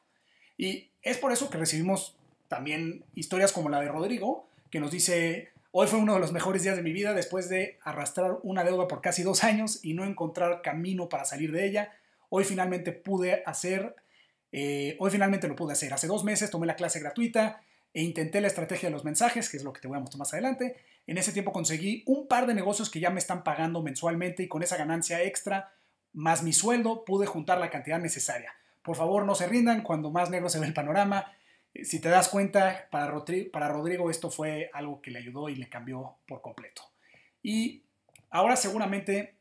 Y es por eso que recibimos también historias como la de Rodrigo, que nos dice, Hoy fue uno de los mejores días de mi vida después de arrastrar una deuda por casi dos años y no encontrar camino para salir de ella. Hoy finalmente pude hacer, eh, hoy finalmente lo pude hacer. Hace dos meses tomé la clase gratuita e intenté la estrategia de los mensajes, que es lo que te voy a mostrar más adelante. En ese tiempo conseguí un par de negocios que ya me están pagando mensualmente y con esa ganancia extra más mi sueldo pude juntar la cantidad necesaria. Por favor, no se rindan cuando más negro se ve el panorama si te das cuenta, para, Rodrigo, esto fue algo que le ayudó y le cambió por completo. Y ahora seguramente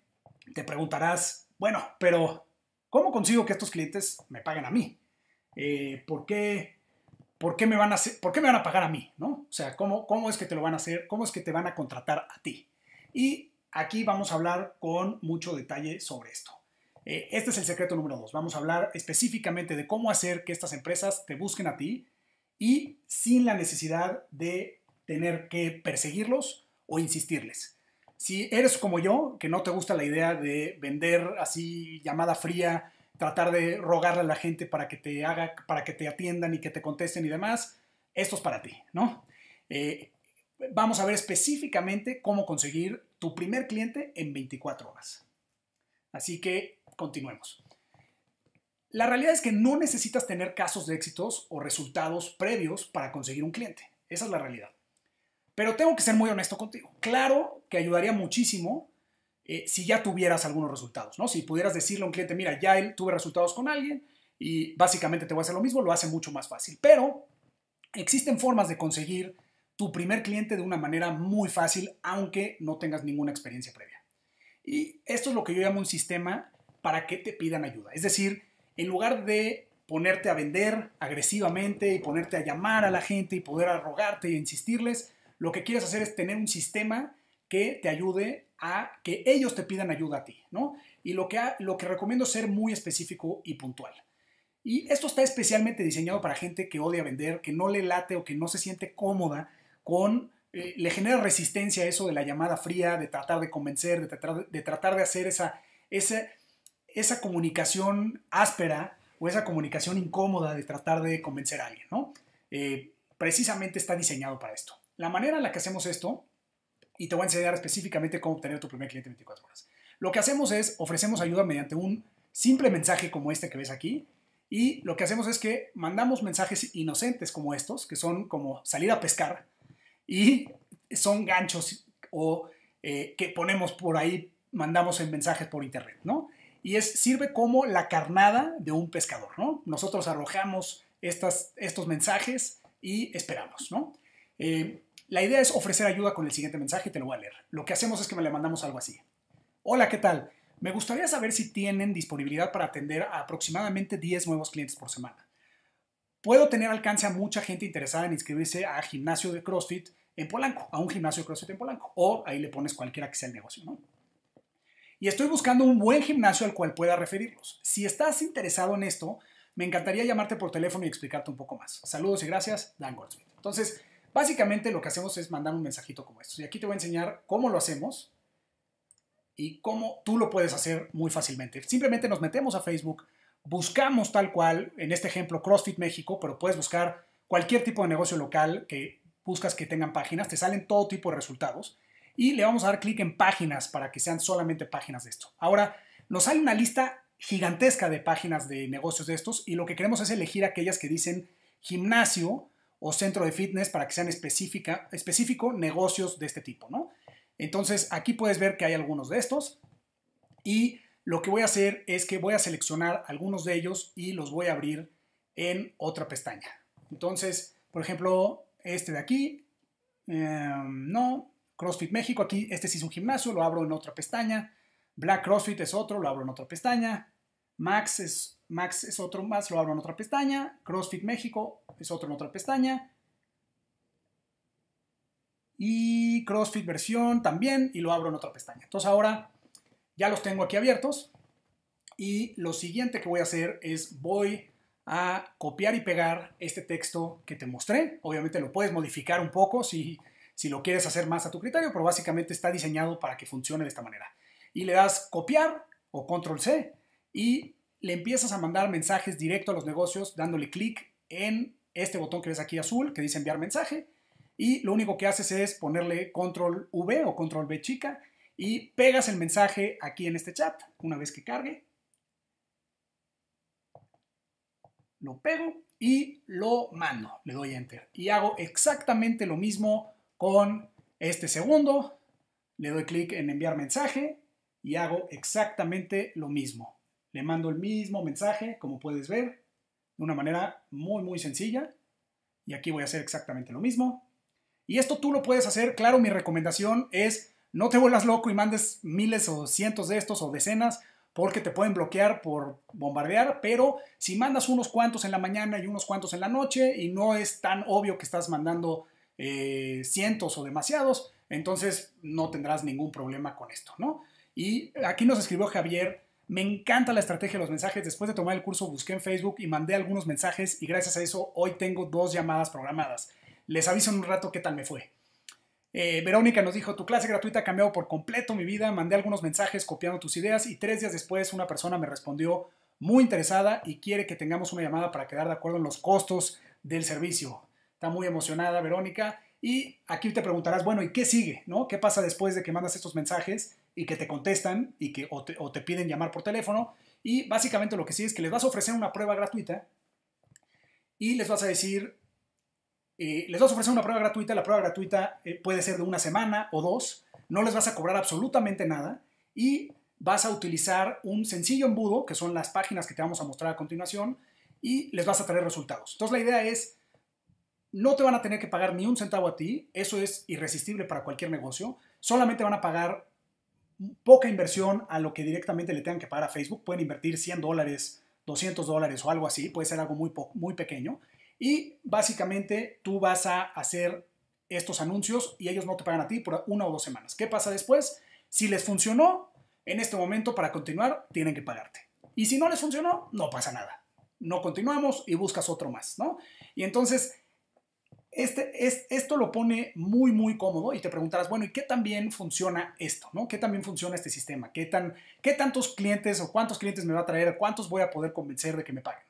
te preguntarás, bueno, pero ¿cómo consigo que estos clientes me paguen a mí? Eh, ¿por, qué, por, qué me van a hacer, ¿Por qué me van a pagar a mí? ¿no? O sea, ¿cómo, ¿cómo es que te lo van a hacer? ¿Cómo es que te van a contratar a ti? Y aquí vamos a hablar con mucho detalle sobre esto. Eh, este es el secreto número dos. Vamos a hablar específicamente de cómo hacer que estas empresas te busquen a ti y sin la necesidad de tener que perseguirlos o insistirles. Si eres como yo, que no te gusta la idea de vender así llamada fría, tratar de rogarle a la gente para que te haga, para que te atiendan y que te contesten y demás, esto es para ti, ¿no? Eh, vamos a ver específicamente cómo conseguir tu primer cliente en 24 horas. Así que continuemos. La realidad es que no necesitas tener casos de éxitos o resultados previos para conseguir un cliente. Esa es la realidad. Pero tengo que ser muy honesto contigo. Claro que ayudaría muchísimo eh, si ya tuvieras algunos resultados, ¿no? Si pudieras decirle a un cliente, mira, ya él tuve resultados con alguien y básicamente te voy a hacer lo mismo, lo hace mucho más fácil. Pero existen formas de conseguir tu primer cliente de una manera muy fácil, aunque no tengas ninguna experiencia previa. Y esto es lo que yo llamo un sistema para que te pidan ayuda. Es decir, en lugar de ponerte a vender agresivamente y ponerte a llamar a la gente y poder arrogarte y insistirles, lo que quieres hacer es tener un sistema que te ayude a que ellos te pidan ayuda a ti, ¿no? Y lo que, lo que recomiendo es ser muy específico y puntual. Y esto está especialmente diseñado para gente que odia vender, que no le late o que no se siente cómoda con, eh, le genera resistencia a eso de la llamada fría, de tratar de convencer, de tratar de, tratar de hacer esa, esa comunicación áspera o esa comunicación incómoda de tratar de convencer a alguien, ¿no? Eh, precisamente está diseñado para esto. La manera en la que hacemos esto, y te voy a enseñar específicamente cómo obtener tu primer cliente en 24 horas. Lo que hacemos es ofrecemos ayuda mediante un simple mensaje como este que ves aquí, y lo que hacemos es que mandamos mensajes inocentes como estos, que son como salir a pescar, y son ganchos o eh, que ponemos por ahí, mandamos en mensajes por internet, ¿no? y es, sirve como la carnada de un pescador, ¿no? Nosotros arrojamos estos mensajes y esperamos, ¿no? Eh, la idea es ofrecer ayuda con el siguiente mensaje y te lo voy a leer. Lo que hacemos es que me le mandamos algo así. Hola, ¿qué tal? Me gustaría saber si tienen disponibilidad para atender a aproximadamente 10 nuevos clientes por semana. Puedo tener alcance a mucha gente interesada en inscribirse a gimnasio de CrossFit en Polanco, a un gimnasio de CrossFit en Polanco, o ahí le pones cualquiera que sea el negocio, ¿no? y estoy buscando un buen gimnasio al cual pueda referirlos. Si estás interesado en esto, me encantaría llamarte por teléfono y explicarte un poco más. Saludos y gracias, Dan Goldsmith. Entonces, básicamente lo que hacemos es mandar un mensajito como esto. Y aquí te voy a enseñar cómo lo hacemos y cómo tú lo puedes hacer muy fácilmente. Simplemente nos metemos a Facebook, buscamos tal cual, en este ejemplo CrossFit México, pero puedes buscar cualquier tipo de negocio local que buscas que tengan páginas, te salen todo tipo de resultados y le vamos a dar clic en páginas para que sean solamente páginas de esto. Ahora, nos sale una lista gigantesca de páginas de negocios de estos y lo que queremos es elegir aquellas que dicen gimnasio o centro de fitness para que sean específica, específico negocios de este tipo, ¿no? Entonces, aquí puedes ver que hay algunos de estos y lo que voy a hacer es que voy a seleccionar algunos de ellos y los voy a abrir en otra pestaña. Entonces, por ejemplo, este de aquí, em, no, CrossFit México, aquí este sí es un gimnasio, lo abro en otra pestaña. Black CrossFit es otro, lo abro en otra pestaña. Max es, Max es otro más, lo abro en otra pestaña. CrossFit México es otro en otra pestaña. Y CrossFit versión también, y lo abro en otra pestaña. Entonces ahora ya los tengo aquí abiertos. Y lo siguiente que voy a hacer es voy a copiar y pegar este texto que te mostré. Obviamente lo puedes modificar un poco si si lo quieres hacer más a tu criterio, pero básicamente está diseñado para que funcione de esta manera. Y le das copiar o control C y le empiezas a mandar mensajes directo a los negocios dándole clic en este botón que ves aquí azul que dice enviar mensaje y lo único que haces es ponerle control V o control V chica y pegas el mensaje aquí en este chat una vez que cargue. Lo pego y lo mando, le doy enter y hago exactamente lo mismo con este segundo, le doy clic en enviar mensaje y hago exactamente lo mismo. Le mando el mismo mensaje, como puedes ver, de una manera muy, muy sencilla. Y aquí voy a hacer exactamente lo mismo. Y esto tú lo puedes hacer. Claro, mi recomendación es no te vuelvas loco y mandes miles o cientos de estos o decenas porque te pueden bloquear por bombardear, pero si mandas unos cuantos en la mañana y unos cuantos en la noche y no es tan obvio que estás mandando eh, cientos o demasiados, entonces no tendrás ningún problema con esto, ¿no? Y aquí nos escribió Javier, me encanta la estrategia de los mensajes, después de tomar el curso busqué en Facebook y mandé algunos mensajes y gracias a eso hoy tengo dos llamadas programadas. Les aviso en un rato qué tal me fue. Eh, Verónica nos dijo, tu clase gratuita ha cambiado por completo mi vida, mandé algunos mensajes copiando tus ideas y tres días después una persona me respondió muy interesada y quiere que tengamos una llamada para quedar de acuerdo en los costos del servicio está muy emocionada Verónica. Y aquí te preguntarás, bueno, ¿y qué sigue? ¿no? ¿Qué pasa después de que mandas estos mensajes y que te contestan y que o te, piden llamar por teléfono? Y básicamente lo que sigue es que les vas a ofrecer una prueba gratuita y les vas a decir, eh, les vas a ofrecer una prueba gratuita, la prueba gratuita eh, puede ser de una semana o dos, no les vas a cobrar absolutamente nada y vas a utilizar un sencillo embudo, que son las páginas que te vamos a mostrar a continuación, y les vas a traer resultados. Entonces la idea es no te van a tener que pagar ni un centavo a ti, eso es irresistible para cualquier negocio, solamente van a pagar poca inversión a lo que directamente le tengan que pagar a Facebook, pueden invertir 100 dólares, 200 dólares o algo así, puede ser algo muy, muy pequeño, y básicamente tú vas a hacer estos anuncios y ellos no te pagan a ti por una o dos semanas. ¿Qué pasa después? Si les funcionó, en este momento para continuar tienen que pagarte. Y si no les funcionó, no pasa nada. No continuamos y buscas otro más, ¿no? Y entonces este, esto lo pone muy, muy cómodo y te preguntarás, bueno, ¿y qué también funciona esto? ¿no? ¿Qué también funciona este sistema? ¿Qué, tan, ¿Qué tantos clientes o cuántos clientes me va a traer? ¿Cuántos voy a poder convencer de que me paguen?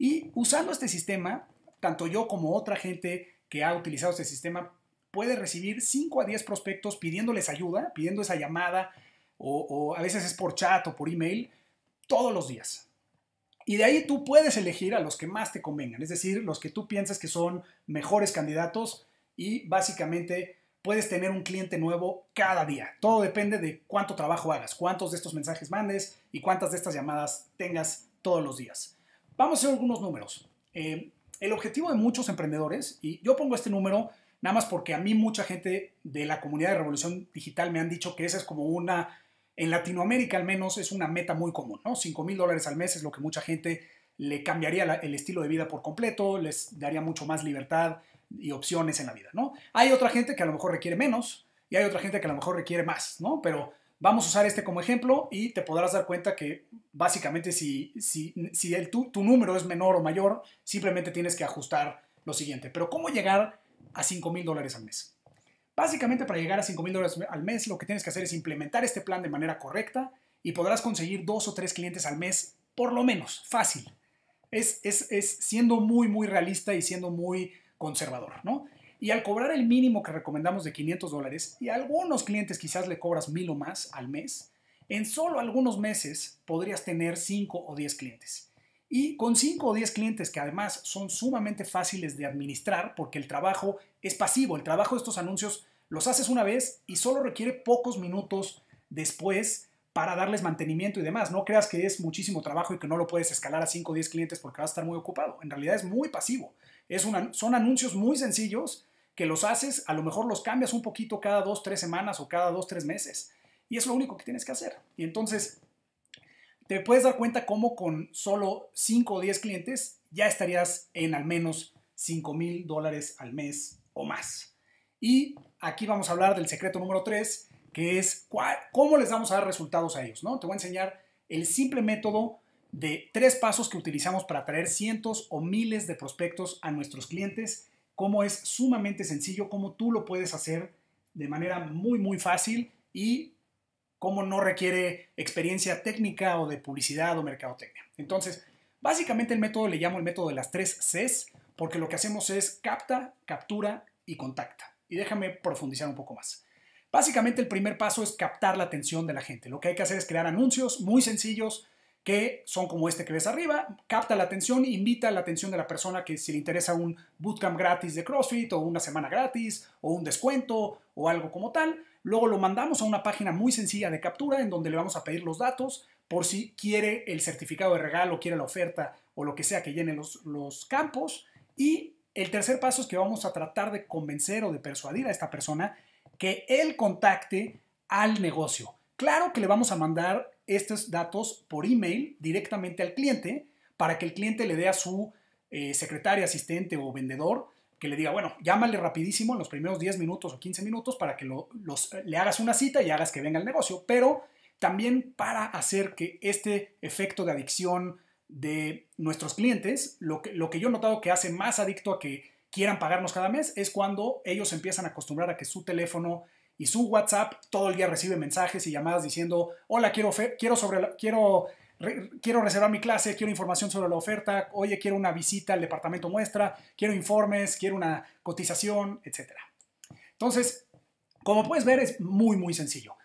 Y usando este sistema, tanto yo como otra gente que ha utilizado este sistema puede recibir 5 a 10 prospectos pidiéndoles ayuda, pidiendo esa llamada o a veces es por chat o por email todos los días. Y de ahí tú puedes elegir a los que más te convengan, es decir, los que tú piensas que son mejores candidatos y básicamente puedes tener un cliente nuevo cada día. Todo depende de cuánto trabajo hagas, cuántos de estos mensajes mandes y cuántas de estas llamadas tengas todos los días. Vamos a hacer algunos números. Eh, el objetivo de muchos emprendedores, y yo pongo este número nada más porque a mí mucha gente de la comunidad de Revolución Digital me han dicho que esa es como una en Latinoamérica al menos es una meta muy común, ¿no? 5 mil dólares al mes es lo que mucha gente le cambiaría el estilo de vida por completo, les daría mucho más libertad y opciones en la vida, ¿no? Hay otra gente que a lo mejor requiere menos y hay otra gente que a lo mejor requiere más, ¿no? Pero vamos a usar este como ejemplo y te podrás dar cuenta que básicamente si, si, si el, tu, tu número es menor o mayor, simplemente tienes que ajustar lo siguiente. Pero ¿cómo llegar a 5 mil dólares al mes? Básicamente para llegar a 5 mil dólares al mes lo que tienes que hacer es implementar este plan de manera correcta y podrás conseguir dos o tres clientes al mes por lo menos, fácil. Es, es, es siendo muy, muy realista y siendo muy conservador, ¿no? Y al cobrar el mínimo que recomendamos de 500 dólares, y a algunos clientes quizás le cobras mil o más al mes, en solo algunos meses podrías tener 5 o 10 clientes. Y con 5 o 10 clientes que además son sumamente fáciles de administrar porque el trabajo es pasivo, el trabajo de estos anuncios los haces una vez y solo requiere pocos minutos después para darles mantenimiento y demás. No creas que es muchísimo trabajo y que no lo puedes escalar a 5 o 10 clientes porque vas a estar muy ocupado. En realidad es muy pasivo. son anuncios muy sencillos que los haces, a lo mejor los cambias un poquito cada 2, 3 semanas o cada 2, 3 meses. Y es lo único que tienes que hacer. Y entonces te puedes dar cuenta cómo con solo 5 o 10 clientes ya estarías en al menos 5 mil dólares al mes o más. Y aquí vamos a hablar del secreto número 3, que es cómo les vamos a dar resultados a ellos. ¿no? Te voy a enseñar el simple método de tres pasos que utilizamos para traer cientos o miles de prospectos a nuestros clientes, cómo es sumamente sencillo, cómo tú lo puedes hacer de manera muy, muy fácil y cómo no requiere experiencia técnica o de publicidad o mercadotecnia. Entonces, básicamente el método le llamo el método de las tres Cs porque lo que hacemos es capta, captura y contacta. Y déjame profundizar un poco más. Básicamente el primer paso es captar la atención de la gente. Lo que hay que hacer es crear anuncios muy sencillos que son como este que ves arriba, capta la atención, invita la atención de la persona que si le interesa un bootcamp gratis de CrossFit o una semana gratis o un descuento o algo como tal. Luego lo mandamos a una página muy sencilla de captura en donde le vamos a pedir los datos por si quiere el certificado de regalo, quiere la oferta o lo que sea que llene los, los campos. Y el tercer paso es que vamos a tratar de convencer o de persuadir a esta persona que él contacte al negocio. Claro que le vamos a mandar estos datos por email directamente al cliente para que el cliente le dé a su eh, secretaria, asistente o vendedor que le diga, bueno, llámale rapidísimo en los primeros 10 minutos o 15 minutos para que le hagas una cita y hagas que venga al negocio, pero también para hacer que este efecto de adicción de nuestros clientes, lo que, lo que yo he notado que hace más adicto a que quieran pagarnos cada mes es cuando ellos empiezan a acostumbrar a que su teléfono y su WhatsApp todo el día recibe mensajes y llamadas diciendo, hola, quiero, quiero, sobre quiero, quiero reservar mi clase, quiero información sobre la oferta, oye, quiero una visita al departamento muestra, quiero informes, quiero una cotización, etc. Entonces, como puedes ver, es muy, muy sencillo.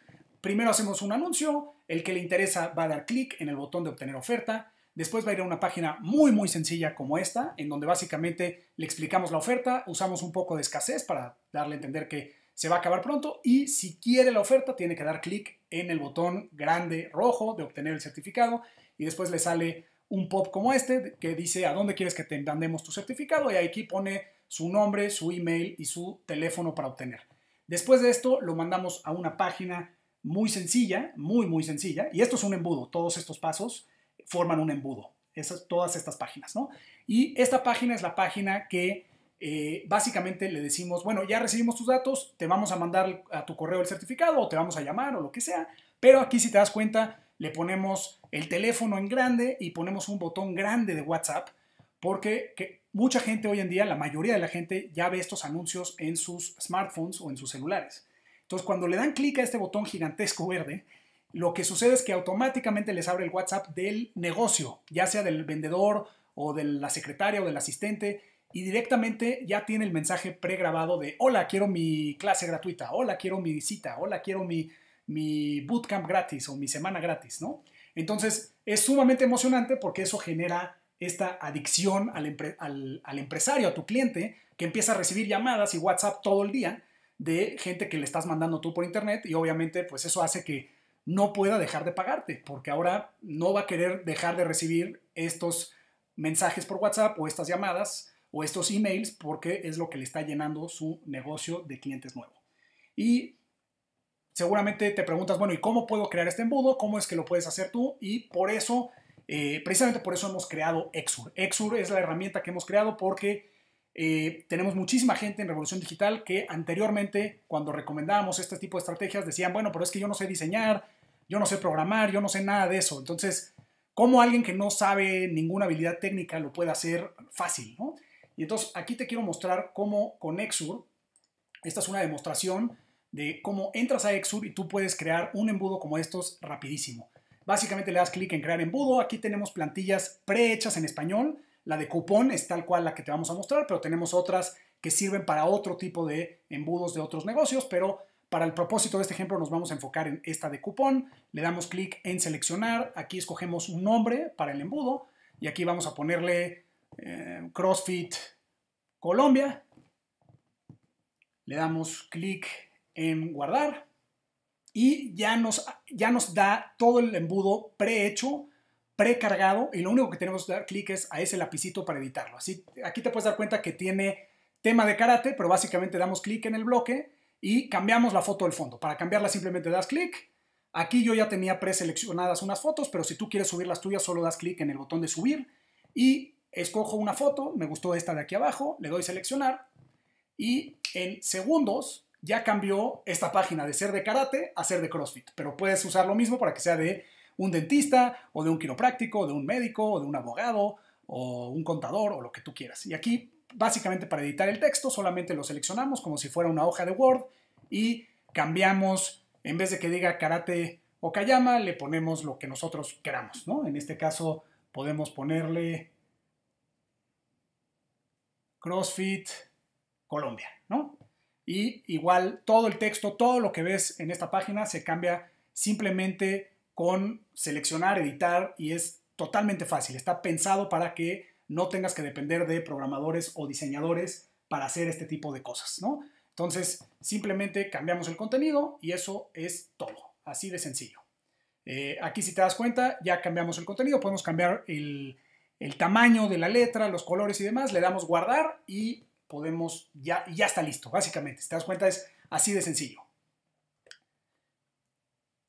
Primero hacemos un anuncio, el que le interesa va a dar clic en el botón de obtener oferta, Después va a ir a una página muy, muy sencilla como esta, en donde básicamente le explicamos la oferta, usamos un poco de escasez para darle a entender que se va a acabar pronto y si quiere la oferta tiene que dar clic en el botón grande rojo de obtener el certificado y después le sale un pop como este que dice a dónde quieres que te mandemos tu certificado y aquí pone su nombre, su email y su teléfono para obtener. Después de esto lo mandamos a una página muy sencilla, muy muy sencilla y esto es un embudo, todos estos pasos forman un embudo. todas estas páginas, ¿no? Y esta página es la página que eh, básicamente le decimos, bueno, ya recibimos tus datos, te vamos a mandar a tu correo el certificado o te vamos a llamar o lo que sea, pero aquí si te das cuenta, le ponemos el teléfono en grande y ponemos un botón grande de WhatsApp, porque mucha gente hoy en día, la mayoría de la gente ya ve estos anuncios en sus smartphones o en sus celulares. Entonces, cuando le dan clic a este botón gigantesco verde, lo que sucede es que automáticamente les abre el WhatsApp del negocio, ya sea del vendedor o de la secretaria o del asistente, y directamente ya tiene el mensaje pregrabado de, hola, quiero mi clase gratuita, hola, quiero mi visita, hola, quiero mi, mi bootcamp gratis o mi semana gratis, ¿no? Entonces es sumamente emocionante porque eso genera esta adicción al, al empresario, a tu cliente, que empieza a recibir llamadas y WhatsApp todo el día de gente que le estás mandando tú por internet y obviamente pues eso hace que no pueda dejar de pagarte, porque ahora no va a querer dejar de recibir estos mensajes por WhatsApp o estas llamadas o estos emails porque es lo que le está llenando su negocio de clientes nuevos. Y seguramente te preguntas, bueno, ¿y cómo puedo crear este embudo? ¿Cómo es que lo puedes hacer tú? Y por eso, eh, precisamente por eso hemos creado Exur. Exur es la herramienta que hemos creado porque eh, tenemos muchísima gente en Revolución Digital que anteriormente, cuando recomendábamos este tipo de estrategias, decían, bueno, pero es que yo no sé diseñar, yo no sé programar, yo no sé nada de eso. Entonces, ¿cómo alguien que no sabe ninguna habilidad técnica lo puede hacer fácil? Y entonces aquí te quiero mostrar cómo con Exur, esta es una demostración de cómo entras a Exur y tú puedes crear un embudo como estos rapidísimo. Básicamente le das clic en crear embudo, aquí tenemos plantillas prehechas en español, la de cupón es tal cual la que te vamos a mostrar, pero tenemos otras que sirven para otro tipo de embudos de otros negocios, pero para el propósito de este ejemplo nos vamos a enfocar en esta de cupón, le damos clic en seleccionar, aquí escogemos un nombre para el embudo y aquí vamos a ponerle eh, CrossFit Colombia, le damos clic en guardar y ya nos, ya nos da todo el embudo prehecho, precargado y lo único que tenemos que dar clic es a ese lapicito para editarlo. Así, aquí te puedes dar cuenta que tiene tema de karate, pero básicamente damos clic en el bloque y cambiamos la foto del fondo. Para cambiarla simplemente das clic. Aquí yo ya tenía preseleccionadas unas fotos, pero si tú quieres subir las tuyas, solo das clic en el botón de subir y escojo una foto, me gustó esta de aquí abajo, le doy seleccionar y en segundos ya cambió esta página de ser de karate a ser de CrossFit, pero puedes usar lo mismo para que sea de un dentista o de un quiropráctico, o de un médico o de un abogado o un contador o lo que tú quieras. Y aquí, básicamente para editar el texto, solamente lo seleccionamos como si fuera una hoja de Word y cambiamos, en vez de que diga karate o kayama, le ponemos lo que nosotros queramos, ¿no? En este caso podemos ponerle CrossFit Colombia, ¿no? Y igual todo el texto, todo lo que ves en esta página se cambia simplemente con seleccionar, editar y es totalmente fácil. Está pensado para que no tengas que depender de programadores o diseñadores para hacer este tipo de cosas, ¿no? Entonces, simplemente cambiamos el contenido y eso es todo. Así de sencillo. Eh, aquí, si te das cuenta, ya cambiamos el contenido. Podemos cambiar el, tamaño de la letra, los colores y demás. Le damos guardar y podemos, ya, ya está listo, básicamente. Si te das cuenta, es así de sencillo.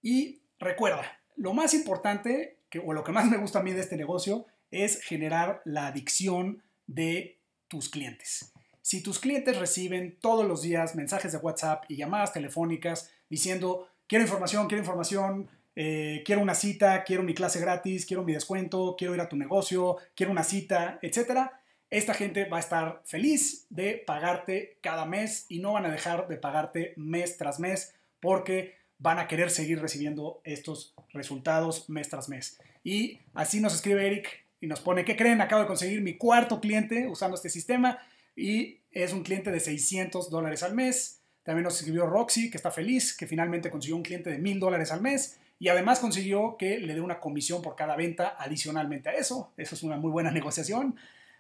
Y recuerda, lo más importante o lo que más me gusta a mí de este negocio, es generar la adicción de tus clientes. Si tus clientes reciben todos los días mensajes de WhatsApp y llamadas telefónicas diciendo, quiero información, quiero información, eh, quiero una cita, quiero mi clase gratis, quiero mi descuento, quiero ir a tu negocio, quiero una cita, etc., esta gente va a estar feliz de pagarte cada mes y no van a dejar de pagarte mes tras mes porque van a querer seguir recibiendo estos resultados mes tras mes. Y así nos escribe Eric y nos pone, ¿qué creen? Acabo de conseguir mi cuarto cliente usando este sistema y es un cliente de 600 dólares al mes. También nos escribió Roxy, que está feliz, que finalmente consiguió un cliente de 1000 dólares al mes y además consiguió que le dé una comisión por cada venta adicionalmente a eso. Eso es una muy buena negociación.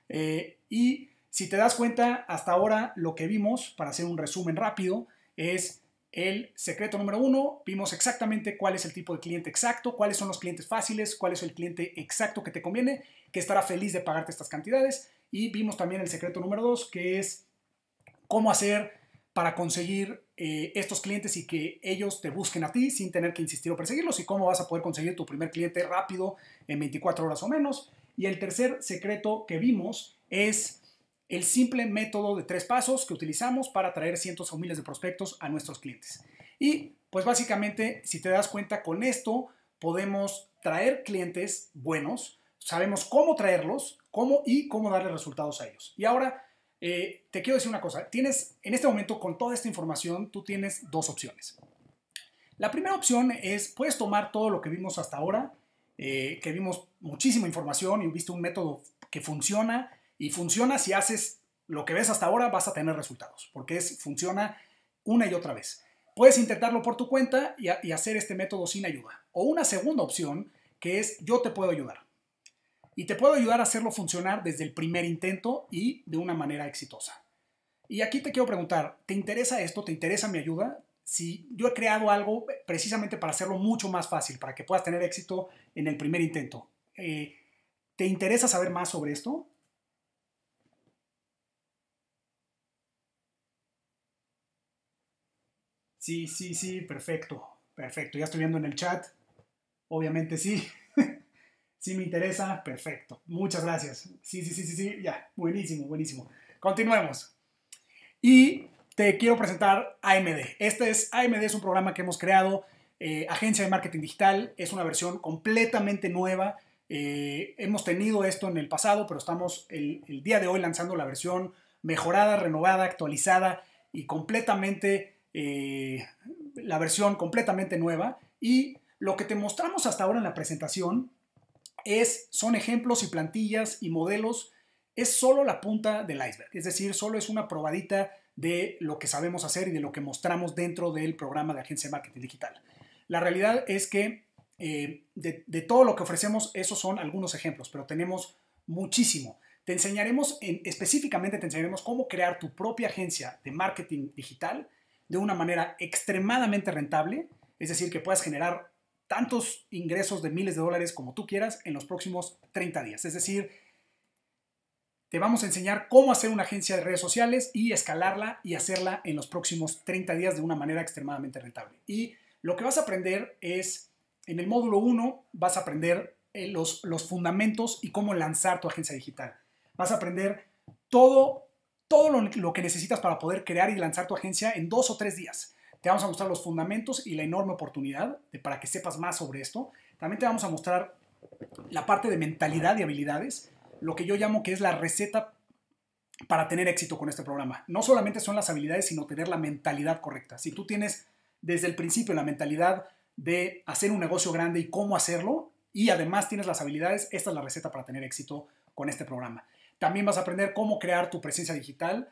Eh, y si te das cuenta, hasta ahora lo que vimos, para hacer un resumen rápido, es el secreto número uno, vimos exactamente cuál es el tipo de cliente exacto, cuáles son los clientes fáciles, cuál es el cliente exacto que te conviene, que estará feliz de pagarte estas cantidades. Y vimos también el secreto número dos, que es cómo hacer para conseguir eh, estos clientes y que ellos te busquen a ti sin tener que insistir o perseguirlos y cómo vas a poder conseguir tu primer cliente rápido en 24 horas o menos. Y el tercer secreto que vimos es el simple método de tres pasos que utilizamos para traer cientos o miles de prospectos a nuestros clientes. Y pues básicamente, si te das cuenta con esto, podemos traer clientes buenos, sabemos cómo traerlos, cómo y cómo darle resultados a ellos. Y ahora eh, te quiero decir una cosa, tienes en este momento con toda esta información, tú tienes dos opciones. La primera opción es, puedes tomar todo lo que vimos hasta ahora, eh, que vimos muchísima información y viste un método que funciona, y funciona si haces lo que ves hasta ahora, vas a tener resultados, porque es, funciona una y otra vez. Puedes intentarlo por tu cuenta y, hacer este método sin ayuda. O una segunda opción, que es yo te puedo ayudar. Y te puedo ayudar a hacerlo funcionar desde el primer intento y de una manera exitosa. Y aquí te quiero preguntar, ¿te interesa esto? ¿Te interesa mi ayuda? Si yo he creado algo precisamente para hacerlo mucho más fácil, para que puedas tener éxito en el primer intento. Eh, ¿Te interesa saber más sobre esto? Sí, sí, sí, perfecto, perfecto. Ya estoy viendo en el chat. Obviamente sí. sí me interesa, perfecto. Muchas gracias. Sí, sí, sí, sí, sí, ya. Buenísimo, buenísimo. Continuemos. Y te quiero presentar AMD. Este es AMD, es un programa que hemos creado, eh, Agencia de Marketing Digital. Es una versión completamente nueva. Eh, hemos tenido esto en el pasado, pero estamos el, el día de hoy lanzando la versión mejorada, renovada, actualizada y completamente eh, la versión completamente nueva y lo que te mostramos hasta ahora en la presentación es, son ejemplos y plantillas y modelos, es solo la punta del iceberg, es decir, solo es una probadita de lo que sabemos hacer y de lo que mostramos dentro del programa de Agencia de Marketing Digital. La realidad es que eh, de, todo lo que ofrecemos, esos son algunos ejemplos, pero tenemos muchísimo. Te enseñaremos, específicamente te enseñaremos cómo crear tu propia agencia de marketing digital de una manera extremadamente rentable, es decir, que puedas generar tantos ingresos de miles de dólares como tú quieras en los próximos 30 días. Es decir, te vamos a enseñar cómo hacer una agencia de redes sociales y escalarla y hacerla en los próximos 30 días de una manera extremadamente rentable. Y lo que vas a aprender es, en el módulo 1 vas a aprender eh, los, los fundamentos y cómo lanzar tu agencia digital. Vas a aprender todo todo lo, que necesitas para poder crear y lanzar tu agencia en dos o tres días. Te vamos a mostrar los fundamentos y la enorme oportunidad para que sepas más sobre esto. También te vamos a mostrar la parte de mentalidad y habilidades, lo que yo llamo que es la receta para tener éxito con este programa. No solamente son las habilidades, sino tener la mentalidad correcta. Si tú tienes desde el principio la mentalidad de hacer un negocio grande y cómo hacerlo, y además tienes las habilidades, esta es la receta para tener éxito con este programa. También vas a aprender cómo crear tu presencia digital,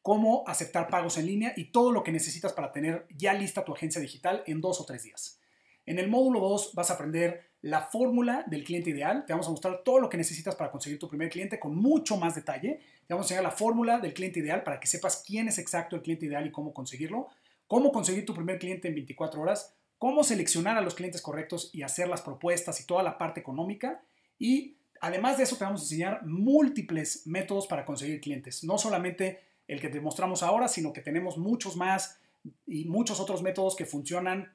cómo aceptar pagos en línea y todo lo que necesitas para tener ya lista tu agencia digital en dos o tres días. En el módulo 2 vas a aprender la fórmula del cliente ideal. Te vamos a mostrar todo lo que necesitas para conseguir tu primer cliente con mucho más detalle. Te vamos a enseñar la fórmula del cliente ideal para que sepas quién es exacto el cliente ideal y cómo conseguirlo. Cómo conseguir tu primer cliente en 24 horas. Cómo seleccionar a los clientes correctos y hacer las propuestas y toda la parte económica. Y Además de eso, te vamos a enseñar múltiples métodos para conseguir clientes. No solamente el que te mostramos ahora, sino que tenemos muchos más y muchos otros métodos que funcionan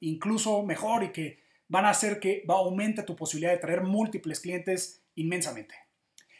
incluso mejor y que van a hacer que aumente tu posibilidad de traer múltiples clientes inmensamente.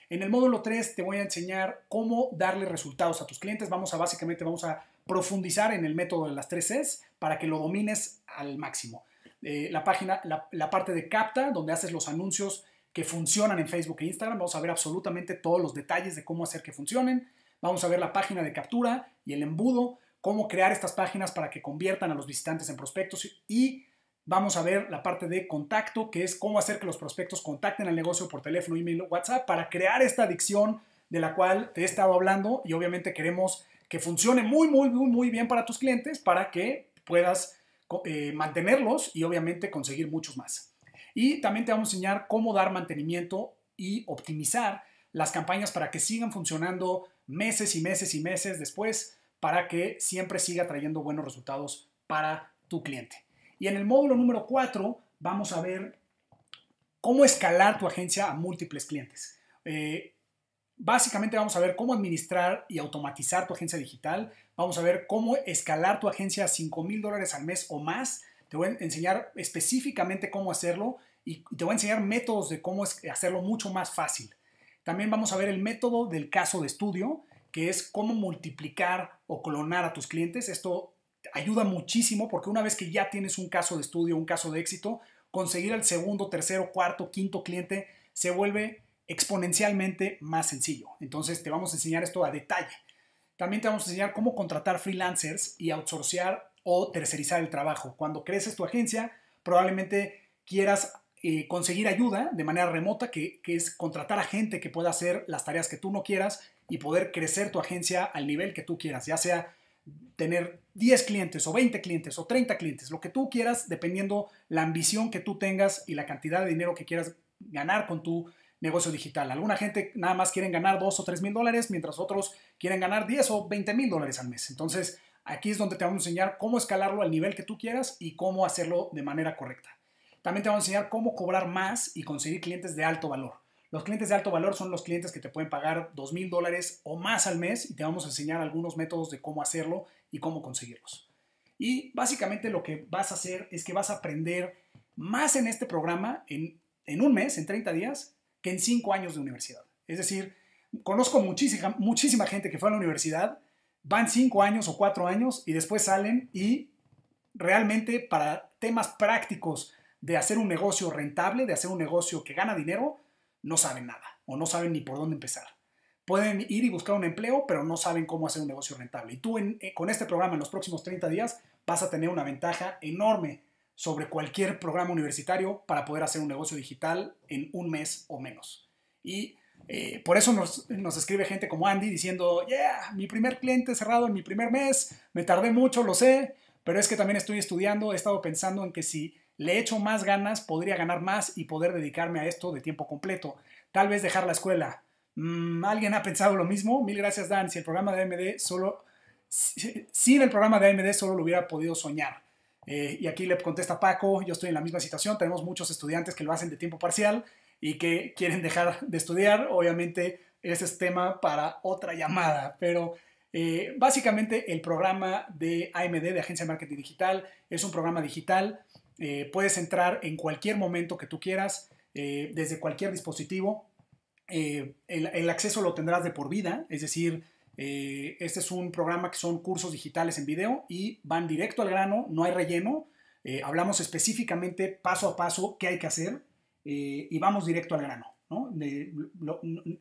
En el módulo 3 te voy a enseñar cómo darle resultados a tus clientes. Vamos a básicamente vamos a profundizar en el método de las 3 S para que lo domines al máximo. Eh, la página, la parte de capta, donde haces los anuncios que funcionan en Facebook e Instagram. Vamos a ver absolutamente todos los detalles de cómo hacer que funcionen. Vamos a ver la página de captura y el embudo, cómo crear estas páginas para que conviertan a los visitantes en prospectos y vamos a ver la parte de contacto, que es cómo hacer que los prospectos contacten al negocio por teléfono, email o WhatsApp para crear esta adicción de la cual te he estado hablando y obviamente queremos que funcione muy, muy, muy, muy bien para tus clientes para que puedas eh, mantenerlos y obviamente conseguir muchos más. Y también te vamos a enseñar cómo dar mantenimiento y optimizar las campañas para que sigan funcionando meses y meses y meses después para que siempre siga trayendo buenos resultados para tu cliente. Y en el módulo número 4 vamos a ver cómo escalar tu agencia a múltiples clientes. Eh, básicamente vamos a ver cómo administrar y automatizar tu agencia digital. Vamos a ver cómo escalar tu agencia a $5,000 mil dólares al mes o más te voy a enseñar específicamente cómo hacerlo y te voy a enseñar métodos de cómo hacerlo mucho más fácil. También vamos a ver el método del caso de estudio, que es cómo multiplicar o clonar a tus clientes. Esto ayuda muchísimo porque una vez que ya tienes un caso de estudio, un caso de éxito, conseguir el segundo, tercero, cuarto, quinto cliente se vuelve exponencialmente más sencillo. Entonces te vamos a enseñar esto a detalle. También te vamos a enseñar cómo contratar freelancers y outsourcear o tercerizar el trabajo. Cuando creces tu agencia, probablemente quieras eh, conseguir ayuda de manera remota, que, es contratar a gente que pueda hacer las tareas que tú no quieras y poder crecer tu agencia al nivel que tú quieras, ya sea tener 10 clientes o 20 clientes o 30 clientes, lo que tú quieras, dependiendo la ambición que tú tengas y la cantidad de dinero que quieras ganar con tu negocio digital. Alguna gente nada más quieren ganar 2 o 3 mil dólares, mientras otros quieren ganar 10 o 20 mil dólares al mes. Entonces, Aquí es donde te vamos a enseñar cómo escalarlo al nivel que tú quieras y cómo hacerlo de manera correcta. También te vamos a enseñar cómo cobrar más y conseguir clientes de alto valor. Los clientes de alto valor son los clientes que te pueden pagar $2,000 mil dólares o más al mes y te vamos a enseñar algunos métodos de cómo hacerlo y cómo conseguirlos. Y básicamente lo que vas a hacer es que vas a aprender más en este programa en, un mes, en 30 días, que en 5 años de universidad. Es decir, conozco muchísima, muchísima gente que fue a la universidad van cinco años o cuatro años y después salen y realmente para temas prácticos de hacer un negocio rentable, de hacer un negocio que gana dinero, no saben nada o no saben ni por dónde empezar. Pueden ir y buscar un empleo, pero no saben cómo hacer un negocio rentable. Y tú eh, con este programa en los próximos 30 días vas a tener una ventaja enorme sobre cualquier programa universitario para poder hacer un negocio digital en un mes o menos. Y eh, por eso nos, escribe gente como Andy diciendo, yeah, mi primer cliente cerrado en mi primer mes, me tardé mucho, lo sé, pero es que también estoy estudiando, he estado pensando en que si le echo más ganas, podría ganar más y poder dedicarme a esto de tiempo completo. Tal vez dejar la escuela. Mm, ¿Alguien ha pensado lo mismo? Mil gracias, Dan. Si el programa de AMD solo... Sin el programa de AMD solo lo hubiera podido soñar. Eh, y aquí le contesta Paco, yo estoy en la misma situación, tenemos muchos estudiantes que lo hacen de tiempo parcial y que quieren dejar de estudiar, obviamente ese es tema para otra llamada, pero eh, básicamente el programa de AMD, de Agencia de Marketing Digital, es un programa digital, eh, puedes entrar en cualquier momento que tú quieras, eh, desde cualquier dispositivo, el, el, acceso lo tendrás de por vida, es decir, este es un programa que son cursos digitales en video y van directo al grano, no hay relleno, hablamos específicamente paso a paso qué hay que hacer, eh, y vamos directo al grano.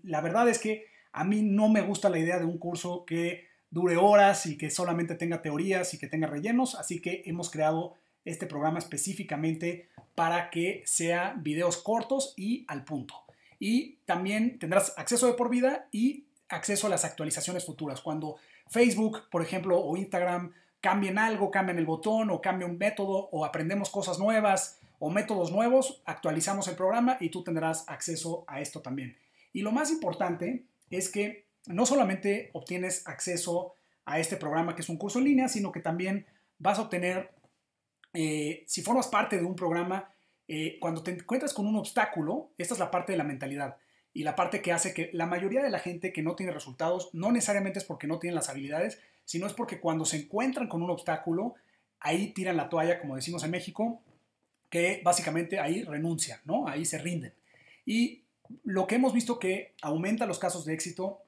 la verdad es que a mí no me gusta la idea de un curso que dure horas y que solamente tenga teorías y que tenga rellenos, así que hemos creado este programa específicamente para que sea videos cortos y al punto. Y también tendrás acceso de por vida y acceso a las actualizaciones futuras. Cuando Facebook, por ejemplo, o Instagram cambien algo, cambien el botón o cambien un método o aprendemos cosas nuevas o métodos nuevos, actualizamos el programa y tú tendrás acceso a esto también. Y lo más importante es que no solamente obtienes acceso a este programa que es un curso en línea, sino que también vas a obtener, eh, si formas parte de un programa, eh, cuando te encuentras con un obstáculo, esta es la parte de la mentalidad y la parte que hace que la mayoría de la gente que no tiene resultados no necesariamente es porque no tienen las habilidades, sino es porque cuando se encuentran con un obstáculo, ahí tiran la toalla, como decimos en México, que básicamente ahí renuncian, ¿no? Ahí se rinden. Y lo que hemos visto que aumenta los casos de éxito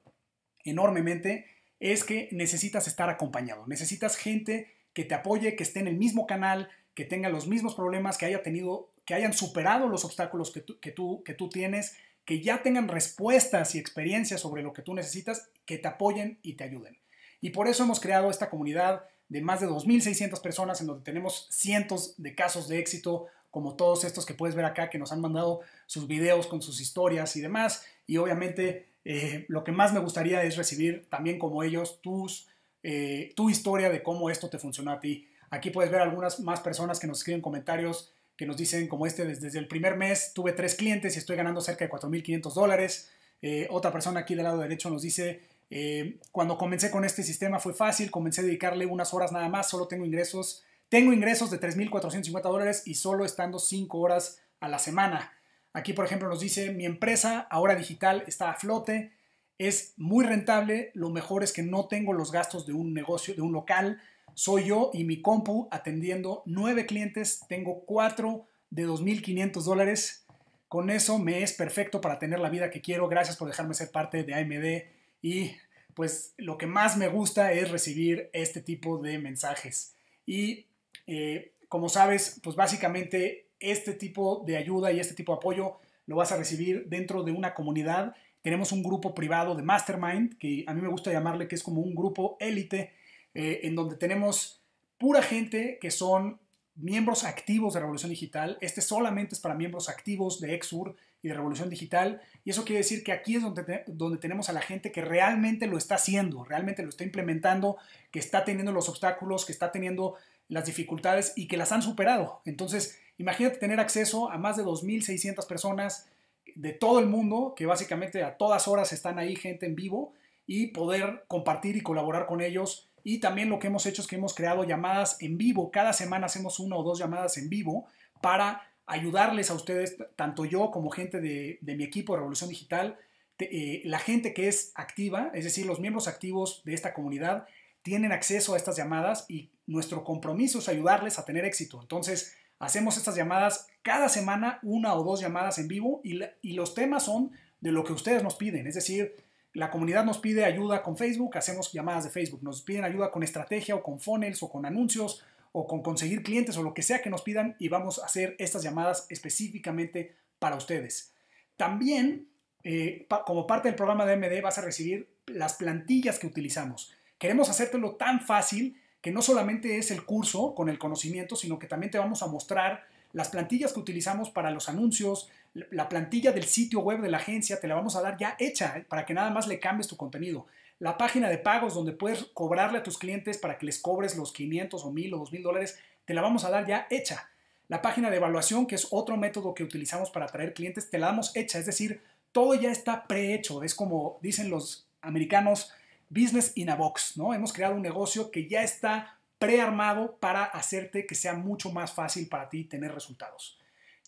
enormemente es que necesitas estar acompañado, necesitas gente que te apoye, que esté en el mismo canal, que tenga los mismos problemas, que haya tenido, que hayan superado los obstáculos que tú, que tú, que tú tienes, que ya tengan respuestas y experiencias sobre lo que tú necesitas, que te apoyen y te ayuden. Y por eso hemos creado esta comunidad de más de 2.600 personas en donde tenemos cientos de casos de éxito como todos estos que puedes ver acá que nos han mandado sus videos con sus historias y demás. Y obviamente eh, lo que más me gustaría es recibir también como ellos tus, eh, tu historia de cómo esto te funcionó a ti. Aquí puedes ver algunas más personas que nos escriben comentarios que nos dicen como este, desde, el primer mes tuve tres clientes y estoy ganando cerca de 4.500 dólares. Eh, otra persona aquí del lado derecho nos dice, eh, cuando comencé con este sistema fue fácil, comencé a dedicarle unas horas nada más, solo tengo ingresos, tengo ingresos de 3.450 dólares y solo estando 5 horas a la semana. Aquí, por ejemplo, nos dice, mi empresa ahora digital está a flote, es muy rentable, lo mejor es que no tengo los gastos de un negocio, de un local, soy yo y mi compu atendiendo 9 clientes, tengo 4 de 2.500 dólares. Con eso me es perfecto para tener la vida que quiero. Gracias por dejarme ser parte de AMD y pues lo que más me gusta es recibir este tipo de mensajes. Y eh, como sabes, pues básicamente este tipo de ayuda y este tipo de apoyo lo vas a recibir dentro de una comunidad. Tenemos un grupo privado de Mastermind, que a mí me gusta llamarle que es como un grupo élite, eh, en donde tenemos pura gente que son miembros activos de Revolución Digital. Este solamente es para miembros activos de Exur y de revolución digital. Y eso quiere decir que aquí es donde, donde tenemos a la gente que realmente lo está haciendo, realmente lo está implementando, que está teniendo los obstáculos, que está teniendo las dificultades y que las han superado. Entonces, imagínate tener acceso a más de 2.600 personas de todo el mundo, que básicamente a todas horas están ahí gente en vivo, y poder compartir y colaborar con ellos. Y también lo que hemos hecho es que hemos creado llamadas en vivo. Cada semana hacemos una o dos llamadas en vivo para ayudarles a ustedes, tanto yo como gente de, mi equipo de Revolución Digital, eh, la gente que es activa, es decir, los miembros activos de esta comunidad, tienen acceso a estas llamadas y nuestro compromiso es ayudarles a tener éxito. Entonces, hacemos estas llamadas cada semana, una o dos llamadas en vivo y, y los temas son de lo que ustedes nos piden, es decir, la comunidad nos pide ayuda con Facebook, hacemos llamadas de Facebook, nos piden ayuda con estrategia o con funnels o con anuncios o con conseguir clientes o lo que sea que nos pidan y vamos a hacer estas llamadas específicamente para ustedes. También, eh, como parte del programa de MD, vas a recibir las plantillas que utilizamos. Queremos hacértelo tan fácil que no solamente es el curso con el conocimiento, sino que también te vamos a mostrar las plantillas que utilizamos para los anuncios, la plantilla del sitio web de la agencia, te la vamos a dar ya hecha eh, para que nada más le cambies tu contenido la página de pagos donde puedes cobrarle a tus clientes para que les cobres los 500 o 1000 o 2000 dólares, te la vamos a dar ya hecha. La página de evaluación, que es otro método que utilizamos para atraer clientes, te la damos hecha, es decir, todo ya está prehecho, es como dicen los americanos, business in a box, ¿no? Hemos creado un negocio que ya está prearmado para hacerte que sea mucho más fácil para ti tener resultados.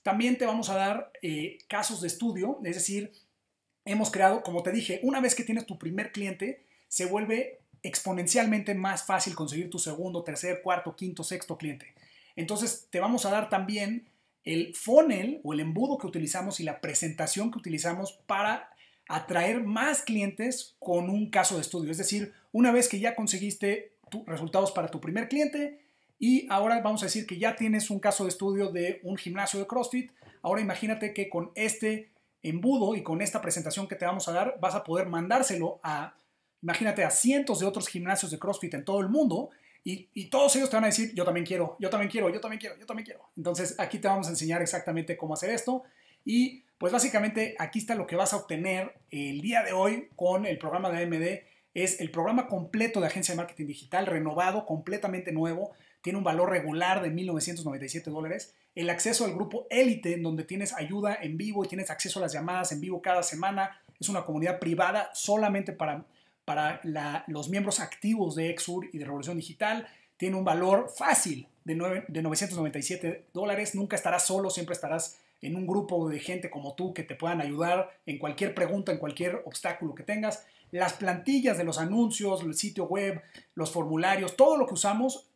También te vamos a dar eh, casos de estudio, es decir, hemos creado, como te dije, una vez que tienes tu primer cliente, se vuelve exponencialmente más fácil conseguir tu segundo, tercer, cuarto, quinto, sexto cliente. Entonces, te vamos a dar también el funnel o el embudo que utilizamos y la presentación que utilizamos para atraer más clientes con un caso de estudio. Es decir, una vez que ya conseguiste tus resultados para tu primer cliente y ahora vamos a decir que ya tienes un caso de estudio de un gimnasio de CrossFit, ahora imagínate que con este embudo y con esta presentación que te vamos a dar vas a poder mandárselo a, imagínate, a cientos de otros gimnasios de CrossFit en todo el mundo y, y, todos ellos te van a decir, yo también quiero, yo también quiero, yo también quiero, yo también quiero. Entonces aquí te vamos a enseñar exactamente cómo hacer esto y pues básicamente aquí está lo que vas a obtener el día de hoy con el programa de AMD. Es el programa completo de agencia de marketing digital, renovado, completamente nuevo tiene un valor regular de 1.997 dólares. El acceso al grupo élite, en donde tienes ayuda en vivo y tienes acceso a las llamadas en vivo cada semana. Es una comunidad privada solamente para, para los miembros activos de Exur y de Revolución Digital. Tiene un valor fácil de, de 997 dólares. Nunca estarás solo, siempre estarás en un grupo de gente como tú que te puedan ayudar en cualquier pregunta, en cualquier obstáculo que tengas. Las plantillas de los anuncios, el sitio web, los formularios, todo lo que usamos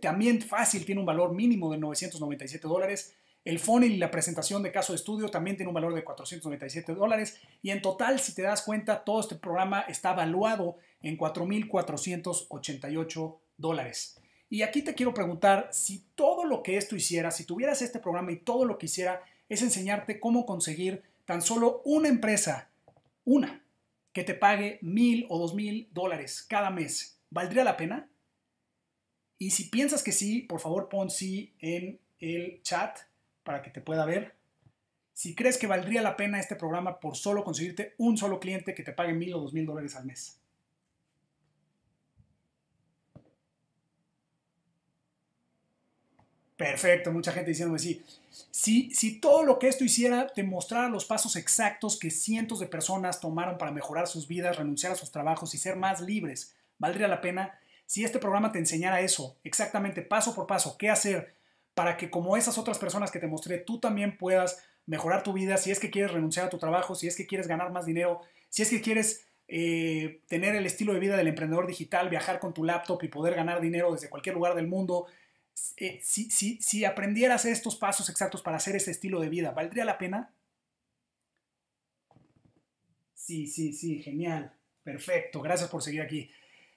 también fácil tiene un valor mínimo de 997 dólares. El funnel y la presentación de caso de estudio también tiene un valor de 497 dólares. Y en total, si te das cuenta, todo este programa está valuado en 4.488 dólares. Y aquí te quiero preguntar si todo lo que esto hiciera, si tuvieras este programa y todo lo que hiciera, es enseñarte cómo conseguir tan solo una empresa, una, que te pague mil o dos mil dólares cada mes. ¿Valdría la pena? Y si piensas que sí, por favor pon sí en el chat para que te pueda ver. Si crees que valdría la pena este programa por solo conseguirte un solo cliente que te pague mil o dos mil dólares al mes. Perfecto, mucha gente diciéndome sí. Si, si todo lo que esto hiciera te mostrara los pasos exactos que cientos de personas tomaron para mejorar sus vidas, renunciar a sus trabajos y ser más libres, ¿valdría la pena? Si este programa te enseñara eso, exactamente paso por paso, qué hacer para que como esas otras personas que te mostré, tú también puedas mejorar tu vida, si es que quieres renunciar a tu trabajo, si es que quieres ganar más dinero, si es que quieres eh, tener el estilo de vida del emprendedor digital, viajar con tu laptop y poder ganar dinero desde cualquier lugar del mundo. Eh, si, si, si aprendieras estos pasos exactos para hacer ese estilo de vida, ¿valdría la pena? Sí, sí, sí, genial. Perfecto, gracias por seguir aquí.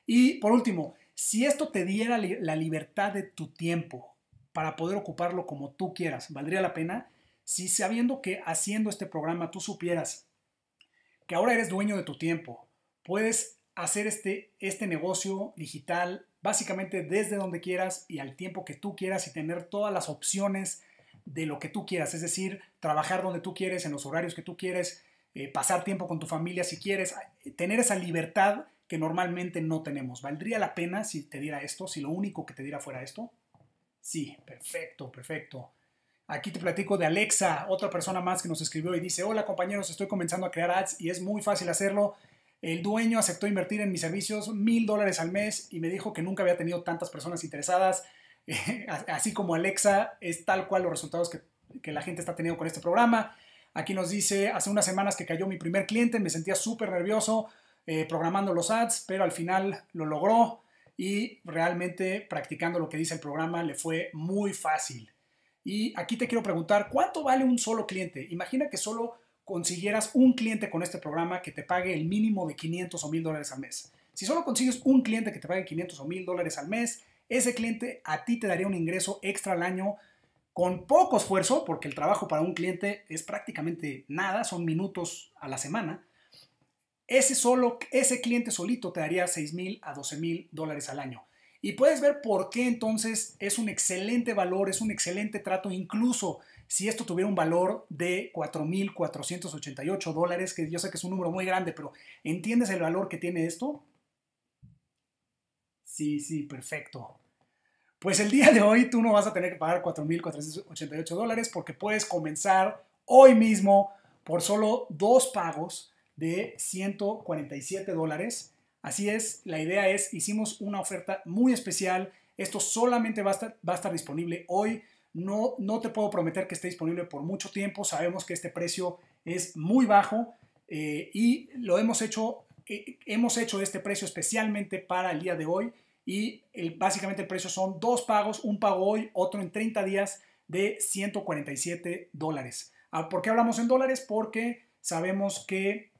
Y por último, si esto te diera la libertad de tu tiempo para poder ocuparlo como tú quieras, ¿valdría la pena? Si sabiendo que haciendo este programa tú supieras que ahora eres dueño de tu tiempo, puedes hacer este, este negocio digital básicamente desde donde quieras y al tiempo que tú quieras y tener todas las opciones de lo que tú quieras, es decir, trabajar donde tú quieres, en los horarios que tú quieres, eh, pasar tiempo con tu familia si quieres, tener esa libertad que normalmente no tenemos. ¿Valdría la pena si te diera esto? Si lo único que te diera fuera esto. Sí, perfecto, perfecto. Aquí te platico de Alexa, otra persona más que nos escribió y dice, hola compañeros, estoy comenzando a crear ads y es muy fácil hacerlo. El dueño aceptó invertir en mis servicios mil dólares al mes y me dijo que nunca había tenido tantas personas interesadas. Así como Alexa, es tal cual los resultados que, que la gente está teniendo con este programa. Aquí nos dice, hace unas semanas que cayó mi primer cliente, me sentía súper nervioso, eh, programando los ads, pero al final lo logró y realmente practicando lo que dice el programa le fue muy fácil. Y aquí te quiero preguntar, ¿cuánto vale un solo cliente? Imagina que solo consiguieras un cliente con este programa que te pague el mínimo de 500 o 1000 dólares al mes. Si solo consigues un cliente que te pague 500 o 1000 dólares al mes, ese cliente a ti te daría un ingreso extra al año con poco esfuerzo, porque el trabajo para un cliente es prácticamente nada, son minutos a la semana, ese, solo, ese cliente solito te daría 6 mil a 12 mil dólares al año. Y puedes ver por qué entonces es un excelente valor, es un excelente trato, incluso si esto tuviera un valor de 4.488 dólares, que yo sé que es un número muy grande, pero ¿entiendes el valor que tiene esto? Sí, sí, perfecto. Pues el día de hoy tú no vas a tener que pagar 4.488 dólares porque puedes comenzar hoy mismo por solo dos pagos de 147 dólares. Así es, la idea es, hicimos una oferta muy especial. Esto solamente va a estar, va a estar disponible hoy. No, no te puedo prometer que esté disponible por mucho tiempo. Sabemos que este precio es muy bajo eh, y lo hemos hecho, eh, hemos hecho este precio especialmente para el día de hoy y el, básicamente el precio son dos pagos, un pago hoy, otro en 30 días de 147 dólares. Ah, ¿Por qué hablamos en dólares? Porque sabemos que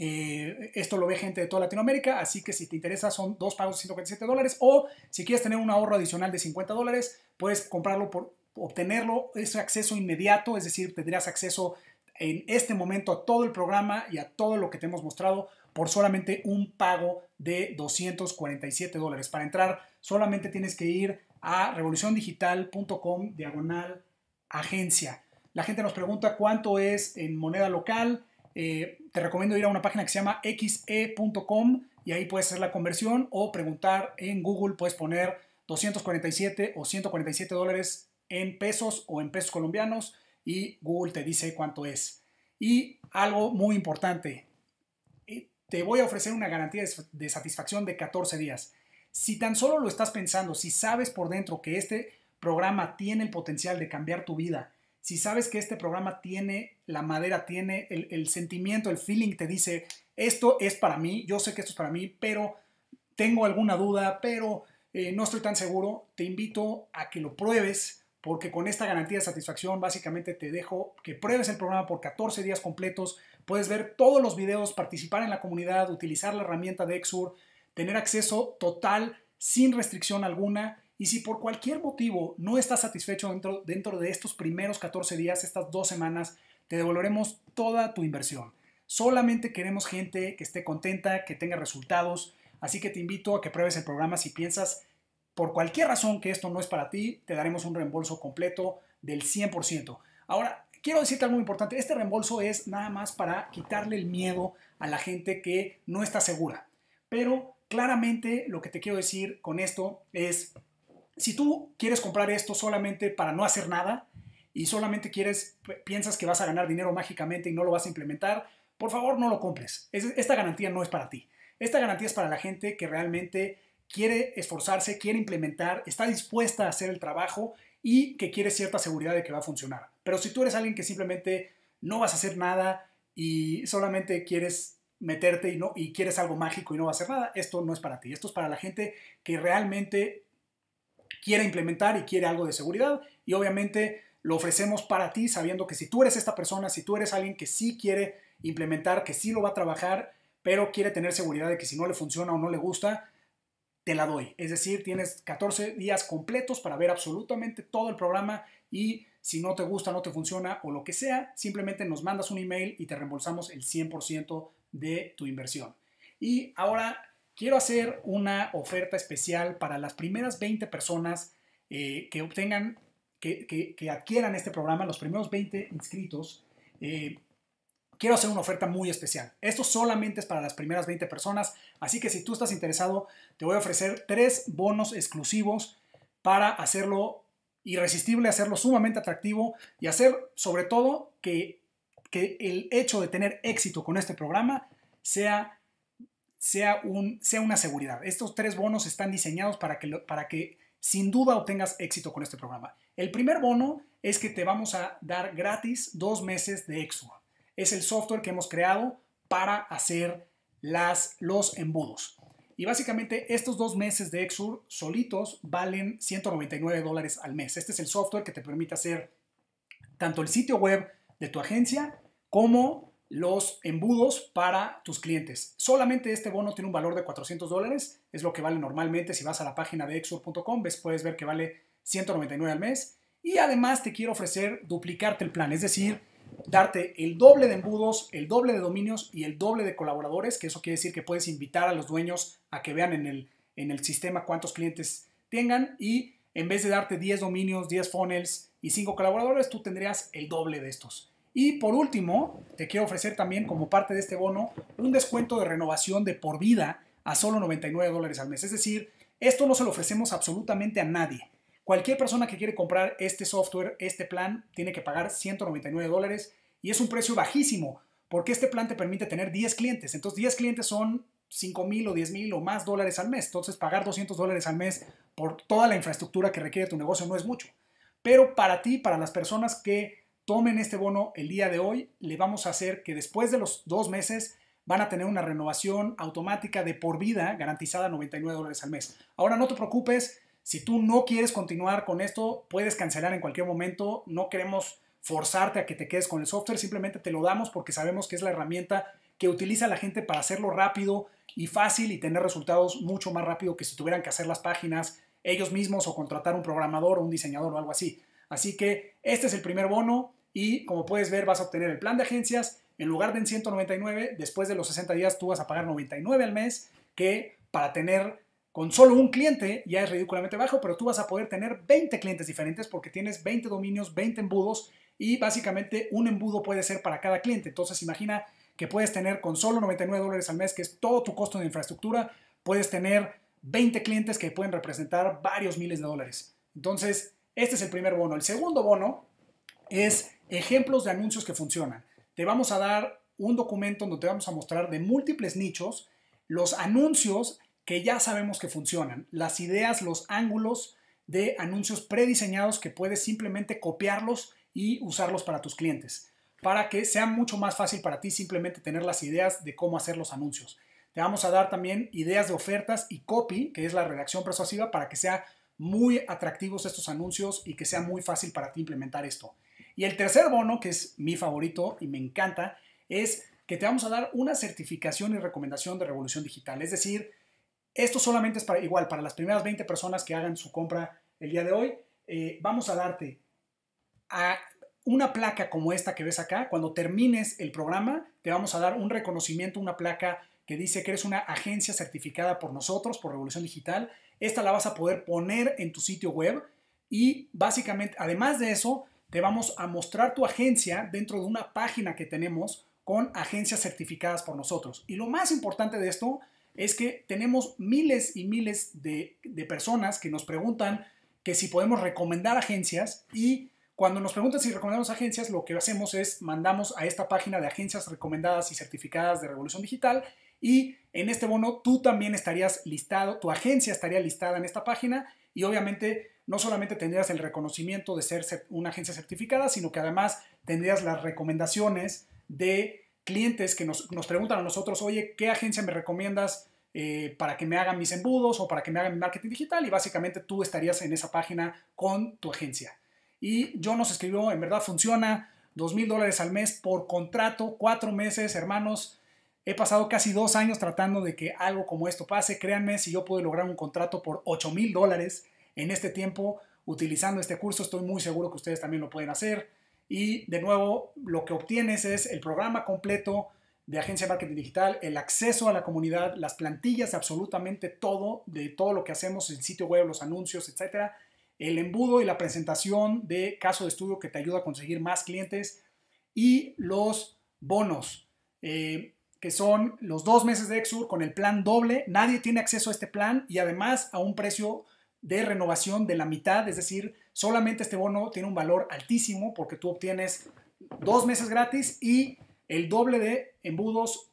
eh, esto lo ve gente de toda Latinoamérica, así que si te interesa son dos pagos de 147 dólares o si quieres tener un ahorro adicional de 50 dólares, puedes comprarlo por obtenerlo, es acceso inmediato, es decir, tendrías acceso en este momento a todo el programa y a todo lo que te hemos mostrado por solamente un pago de 247 dólares. Para entrar solamente tienes que ir a revoluciondigital.com diagonal agencia. La gente nos pregunta cuánto es en moneda local. Eh, te recomiendo ir a una página que se llama xe.com y ahí puedes hacer la conversión o preguntar en Google, puedes poner 247 o 147 dólares en pesos o en pesos colombianos y Google te dice cuánto es. Y algo muy importante, eh, te voy a ofrecer una garantía de satisfacción de 14 días. Si tan solo lo estás pensando, si sabes por dentro que este programa tiene el potencial de cambiar tu vida, si sabes que este programa tiene la madera, tiene el, sentimiento, el feeling, te dice, esto es para mí, yo sé que esto es para mí, pero tengo alguna duda, pero eh, no estoy tan seguro, te invito a que lo pruebes, porque con esta garantía de satisfacción básicamente te dejo que pruebes el programa por 14 días completos, puedes ver todos los videos, participar en la comunidad, utilizar la herramienta de Exur, tener acceso total, sin restricción alguna y si por cualquier motivo no estás satisfecho dentro, dentro de estos primeros 14 días, estas dos semanas, te devolveremos toda tu inversión. Solamente queremos gente que esté contenta, que tenga resultados, así que te invito a que pruebes el programa si piensas por cualquier razón que esto no es para ti, te daremos un reembolso completo del 100%. Ahora, quiero decirte algo muy importante, este reembolso es nada más para quitarle el miedo a la gente que no está segura. Pero claramente lo que te quiero decir con esto es, si tú quieres comprar esto solamente para no hacer nada y solamente quieres, piensas que vas a ganar dinero mágicamente y no lo vas a implementar, por favor no lo compres. esta garantía no es para ti. Esta garantía es para la gente que realmente quiere esforzarse, quiere implementar, está dispuesta a hacer el trabajo y que quiere cierta seguridad de que va a funcionar. Pero si tú eres alguien que simplemente no vas a hacer nada y solamente quieres meterte y, no, y quieres algo mágico y no vas a hacer nada, esto no es para ti. Esto es para la gente que realmente quiere implementar y quiere algo de seguridad. Y obviamente lo ofrecemos para ti sabiendo que si tú eres esta persona, si tú eres alguien que sí quiere implementar, que sí lo va a trabajar, pero quiere tener seguridad de que si no le funciona o no le gusta, te la doy. Es decir, tienes 14 días completos para ver absolutamente todo el programa y si no te gusta, no te funciona o lo que sea, simplemente nos mandas un email y te reembolsamos el 100% de tu inversión. Y ahora quiero hacer una oferta especial para las primeras 20 personas eh, que obtengan, que, adquieran este programa, los primeros 20 inscritos. Eh, quiero hacer una oferta muy especial. Esto solamente es para las primeras 20 personas, así que si tú estás interesado, te voy a ofrecer tres bonos exclusivos para hacerlo irresistible, hacerlo sumamente atractivo y hacer sobre todo que, que el hecho de tener éxito con este programa sea sea, un, sea una seguridad. Estos tres bonos están diseñados para que, para que sin duda obtengas éxito con este programa. El primer bono es que te vamos a dar gratis dos meses de Exur. Es el software que hemos creado para hacer las, los embudos. Y básicamente estos dos meses de Exur solitos valen 199 dólares al mes. Este es el software que te permite hacer tanto el sitio web de tu agencia como los embudos para tus clientes. Solamente este bono tiene un valor de 400 dólares, es lo que vale normalmente. Si vas a la página de exur.com, puedes ver que vale 199 al mes. Y además te quiero ofrecer duplicarte el plan, es decir, darte el doble de embudos, el doble de dominios y el doble de colaboradores, que eso quiere decir que puedes invitar a los dueños a que vean en el, en el sistema cuántos clientes tengan y en vez de darte 10 dominios, 10 funnels y 5 colaboradores, tú tendrías el doble de estos. Y por último, te quiero ofrecer también como parte de este bono un descuento de renovación de por vida a solo 99 dólares al mes. Es decir, esto no se lo ofrecemos absolutamente a nadie. Cualquier persona que quiere comprar este software, este plan, tiene que pagar 199 dólares y es un precio bajísimo porque este plan te permite tener 10 clientes. Entonces 10 clientes son 5 mil o 10 mil o más dólares al mes. Entonces pagar 200 dólares al mes por toda la infraestructura que requiere tu negocio no es mucho. Pero para ti, para las personas que tomen este bono el día de hoy, le vamos a hacer que después de los dos meses van a tener una renovación automática de por vida garantizada 99 dólares al mes. Ahora no te preocupes, si tú no quieres continuar con esto, puedes cancelar en cualquier momento, no queremos forzarte a que te quedes con el software, simplemente te lo damos porque sabemos que es la herramienta que utiliza la gente para hacerlo rápido y fácil y tener resultados mucho más rápido que si tuvieran que hacer las páginas ellos mismos o contratar un programador o un diseñador o algo así. Así que este es el primer bono, y como puedes ver, vas a obtener el plan de agencias. En lugar de en 199, después de los 60 días tú vas a pagar 99 al mes, que para tener con solo un cliente ya es ridículamente bajo, pero tú vas a poder tener 20 clientes diferentes porque tienes 20 dominios, 20 embudos y básicamente un embudo puede ser para cada cliente. Entonces imagina que puedes tener con solo 99 dólares al mes, que es todo tu costo de infraestructura, puedes tener 20 clientes que pueden representar varios miles de dólares. Entonces, este es el primer bono. El segundo bono es ejemplos de anuncios que funcionan. Te vamos a dar un documento donde te vamos a mostrar de múltiples nichos los anuncios que ya sabemos que funcionan, las ideas, los ángulos de anuncios prediseñados que puedes simplemente copiarlos y usarlos para tus clientes, para que sea mucho más fácil para ti simplemente tener las ideas de cómo hacer los anuncios. Te vamos a dar también ideas de ofertas y copy, que es la redacción persuasiva, para que sea muy atractivos estos anuncios y que sea muy fácil para ti implementar esto. Y el tercer bono, que es mi favorito y me encanta, es que te vamos a dar una certificación y recomendación de revolución digital. Es decir, esto solamente es para igual, para las primeras 20 personas que hagan su compra el día de hoy, eh, vamos a darte a una placa como esta que ves acá. Cuando termines el programa, te vamos a dar un reconocimiento, una placa que dice que eres una agencia certificada por nosotros, por Revolución Digital. Esta la vas a poder poner en tu sitio web y básicamente, además de eso, te vamos a mostrar tu agencia dentro de una página que tenemos con agencias certificadas por nosotros. Y lo más importante de esto es que tenemos miles y miles de, personas que nos preguntan que si podemos recomendar agencias y cuando nos preguntan si recomendamos agencias, lo que hacemos es mandamos a esta página de agencias recomendadas y certificadas de Revolución Digital y en este bono tú también estarías listado, tu agencia estaría listada en esta página y obviamente no solamente tendrías el reconocimiento de ser una agencia certificada, sino que además tendrías las recomendaciones de clientes que nos, preguntan a nosotros, oye, ¿qué agencia me recomiendas eh, para que me hagan mis embudos o para que me hagan mi marketing digital? Y básicamente tú estarías en esa página con tu agencia. Y yo nos escribió, en verdad funciona, dos mil dólares al mes por contrato, cuatro meses, hermanos. He pasado casi dos años tratando de que algo como esto pase. Créanme, si yo pude lograr un contrato por 8 mil dólares, en este tiempo utilizando este curso. Estoy muy seguro que ustedes también lo pueden hacer. Y de nuevo, lo que obtienes es el programa completo de Agencia de Marketing Digital, el acceso a la comunidad, las plantillas, absolutamente todo, de todo lo que hacemos, el sitio web, los anuncios, etcétera, el embudo y la presentación de caso de estudio que te ayuda a conseguir más clientes y los bonos, eh, que son los dos meses de Exur con el plan doble. Nadie tiene acceso a este plan y además a un precio de renovación de la mitad, es decir, solamente este bono tiene un valor altísimo porque tú obtienes dos meses gratis y el doble de embudos,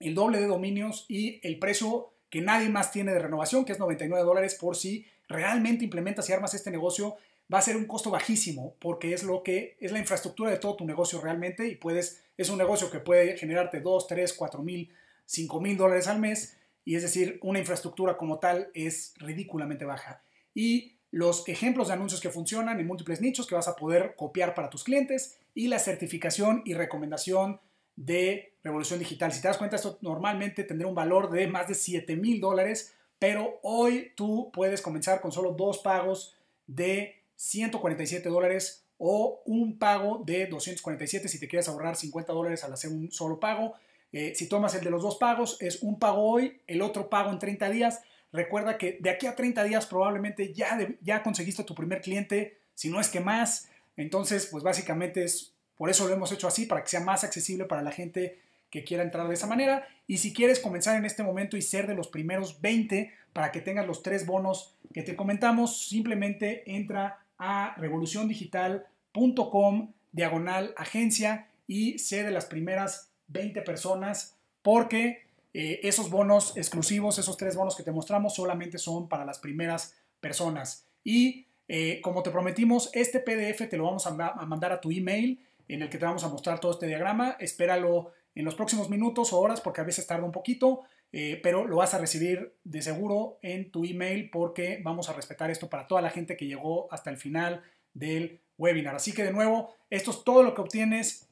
el doble de dominios y el precio que nadie más tiene de renovación, que es 99 dólares por si realmente implementas y armas este negocio, va a ser un costo bajísimo porque es lo que es la infraestructura de todo tu negocio realmente y puedes, es un negocio que puede generarte 2, 3, 4 mil, 5 mil dólares al mes y es decir, una infraestructura como tal es ridículamente baja. Y los ejemplos de anuncios que funcionan en múltiples nichos que vas a poder copiar para tus clientes y la certificación y recomendación de Revolución Digital. Si te das cuenta, esto normalmente tendrá un valor de más de 7 mil dólares, pero hoy tú puedes comenzar con solo dos pagos de 147 dólares o un pago de 247 si te quieres ahorrar 50 dólares al hacer un solo pago eh, si tomas el de los dos pagos, es un pago hoy, el otro pago en 30 días. Recuerda que de aquí a 30 días probablemente ya, ya conseguiste tu primer cliente, si no es que más. Entonces, pues básicamente es por eso lo hemos hecho así, para que sea más accesible para la gente que quiera entrar de esa manera. Y si quieres comenzar en este momento y ser de los primeros 20 para que tengas los tres bonos que te comentamos, simplemente entra a revoluciondigital.com diagonal agencia y sé de las primeras 20 personas, porque eh, esos bonos exclusivos, esos tres bonos que te mostramos, solamente son para las primeras personas. Y eh, como te prometimos, este PDF te lo vamos a, mandar a tu email en el que te vamos a mostrar todo este diagrama. Espéralo en los próximos minutos o horas porque a veces tarda un poquito, eh, pero lo vas a recibir de seguro en tu email porque vamos a respetar esto para toda la gente que llegó hasta el final del webinar. Así que de nuevo, esto es todo lo que obtienes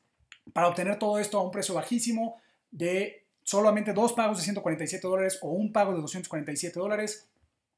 para obtener todo esto a un precio bajísimo de solamente dos pagos de 147 dólares o un pago de 247 dólares.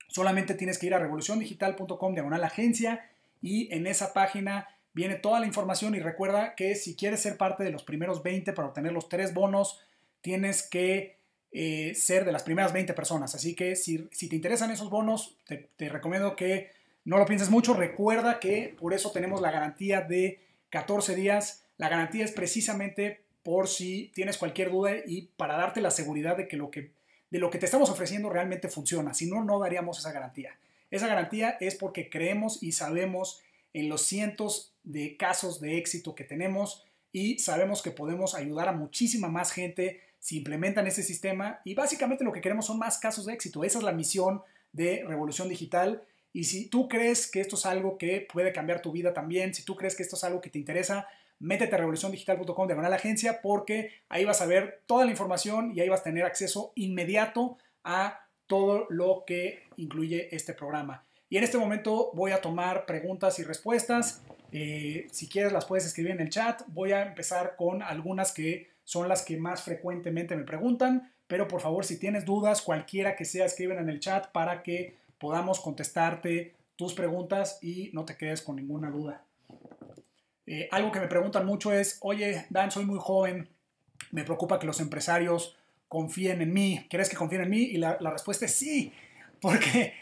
Solamente tienes que ir a revoluciondigital.com diagonal agencia y en esa página viene toda la información y recuerda que si quieres ser parte de los primeros 20 para obtener los tres bonos, tienes que eh, ser de las primeras 20 personas. Así que si, te interesan esos bonos, te, te recomiendo que no lo pienses mucho. Recuerda que por eso tenemos la garantía de 14 días la garantía es precisamente por si tienes cualquier duda y para darte la seguridad de que lo que, de lo que te estamos ofreciendo realmente funciona. Si no, no daríamos esa garantía. Esa garantía es porque creemos y sabemos en los cientos de casos de éxito que tenemos y sabemos que podemos ayudar a muchísima más gente si implementan ese sistema y básicamente lo que queremos son más casos de éxito. Esa es la misión de Revolución Digital y si tú crees que esto es algo que puede cambiar tu vida también, si tú crees que esto es algo que te interesa, métete a revoluciondigital.com la agencia porque ahí vas a ver toda la información y ahí vas a tener acceso inmediato a todo lo que incluye este programa. Y en este momento voy a tomar preguntas y respuestas. Eh, si quieres las puedes escribir en el chat. Voy a empezar con algunas que son las que más frecuentemente me preguntan. Pero por favor, si tienes dudas, cualquiera que sea, escriben en el chat para que podamos contestarte tus preguntas y no te quedes con ninguna duda. Eh, algo que me preguntan mucho es, oye, Dan, soy muy joven, me preocupa que los empresarios confíen en mí, ¿quieres que confíen en mí? Y la, respuesta es sí, porque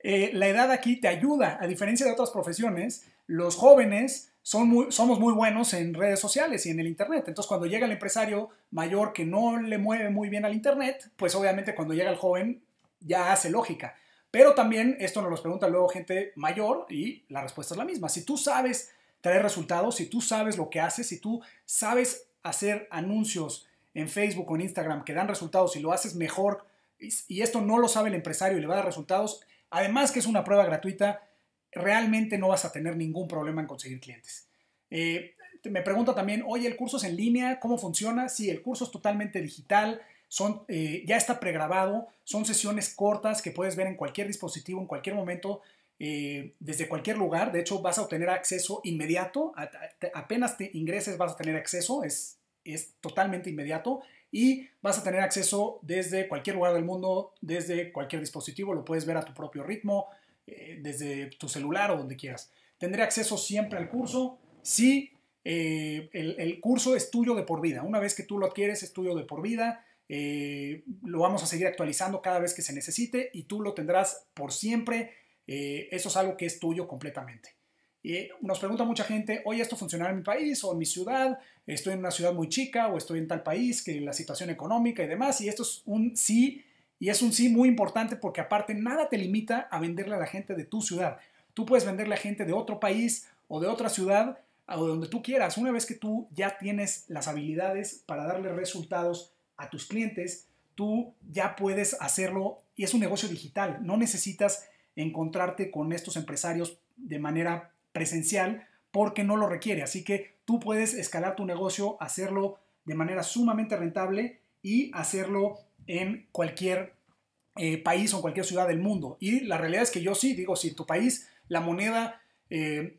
eh, la edad aquí te ayuda, a diferencia de otras profesiones, los jóvenes son somos muy buenos en redes sociales y en el Internet. Entonces, cuando llega el empresario mayor que no le mueve muy bien al Internet, pues obviamente cuando llega el joven ya hace lógica. Pero también esto nos lo pregunta luego gente mayor y la respuesta es la misma. Si tú sabes traer resultados, si tú sabes lo que haces, si tú sabes hacer anuncios en Facebook o en Instagram que dan resultados y lo haces mejor, y esto no lo sabe el empresario y le va a dar resultados, además que es una prueba gratuita, realmente no vas a tener ningún problema en conseguir clientes. Eh, me pregunta también, oye, ¿el curso es en línea? ¿Cómo funciona? Sí, el curso es totalmente digital, son, eh, ya está pregrabado, son sesiones cortas que puedes ver en cualquier dispositivo, en cualquier momento. Eh, desde cualquier lugar. De hecho, vas a obtener acceso inmediato. apenas te ingreses vas a tener acceso. Es, es totalmente inmediato. Y vas a tener acceso desde cualquier lugar del mundo, desde cualquier dispositivo. Lo puedes ver a tu propio ritmo, eh, desde tu celular o donde quieras. Tendré acceso siempre al curso. si eh, el, curso es tuyo de por vida. Una vez que tú lo adquieres, es tuyo de por vida. lo vamos a seguir actualizando cada vez que se necesite y tú lo tendrás por siempre eh, eso es algo que es tuyo completamente. Y eh, nos pregunta mucha gente, oye, ¿esto funciona en mi país o en mi ciudad? Estoy en una ciudad muy chica o estoy en tal país que la situación económica y demás. Y esto es un sí, y es un sí muy importante porque aparte nada te limita a venderle a la gente de tu ciudad. Tú puedes venderle a gente de otro país o de otra ciudad o de donde tú quieras. Una vez que tú ya tienes las habilidades para darle resultados a tus clientes, tú ya puedes hacerlo y es un negocio digital. No necesitas encontrarte con estos empresarios de manera presencial porque no lo requiere. Así que tú puedes escalar tu negocio, hacerlo de manera sumamente rentable y hacerlo en cualquier eh, país o en cualquier ciudad del mundo. Y la realidad es que yo sí, digo, si en tu país la moneda, eh,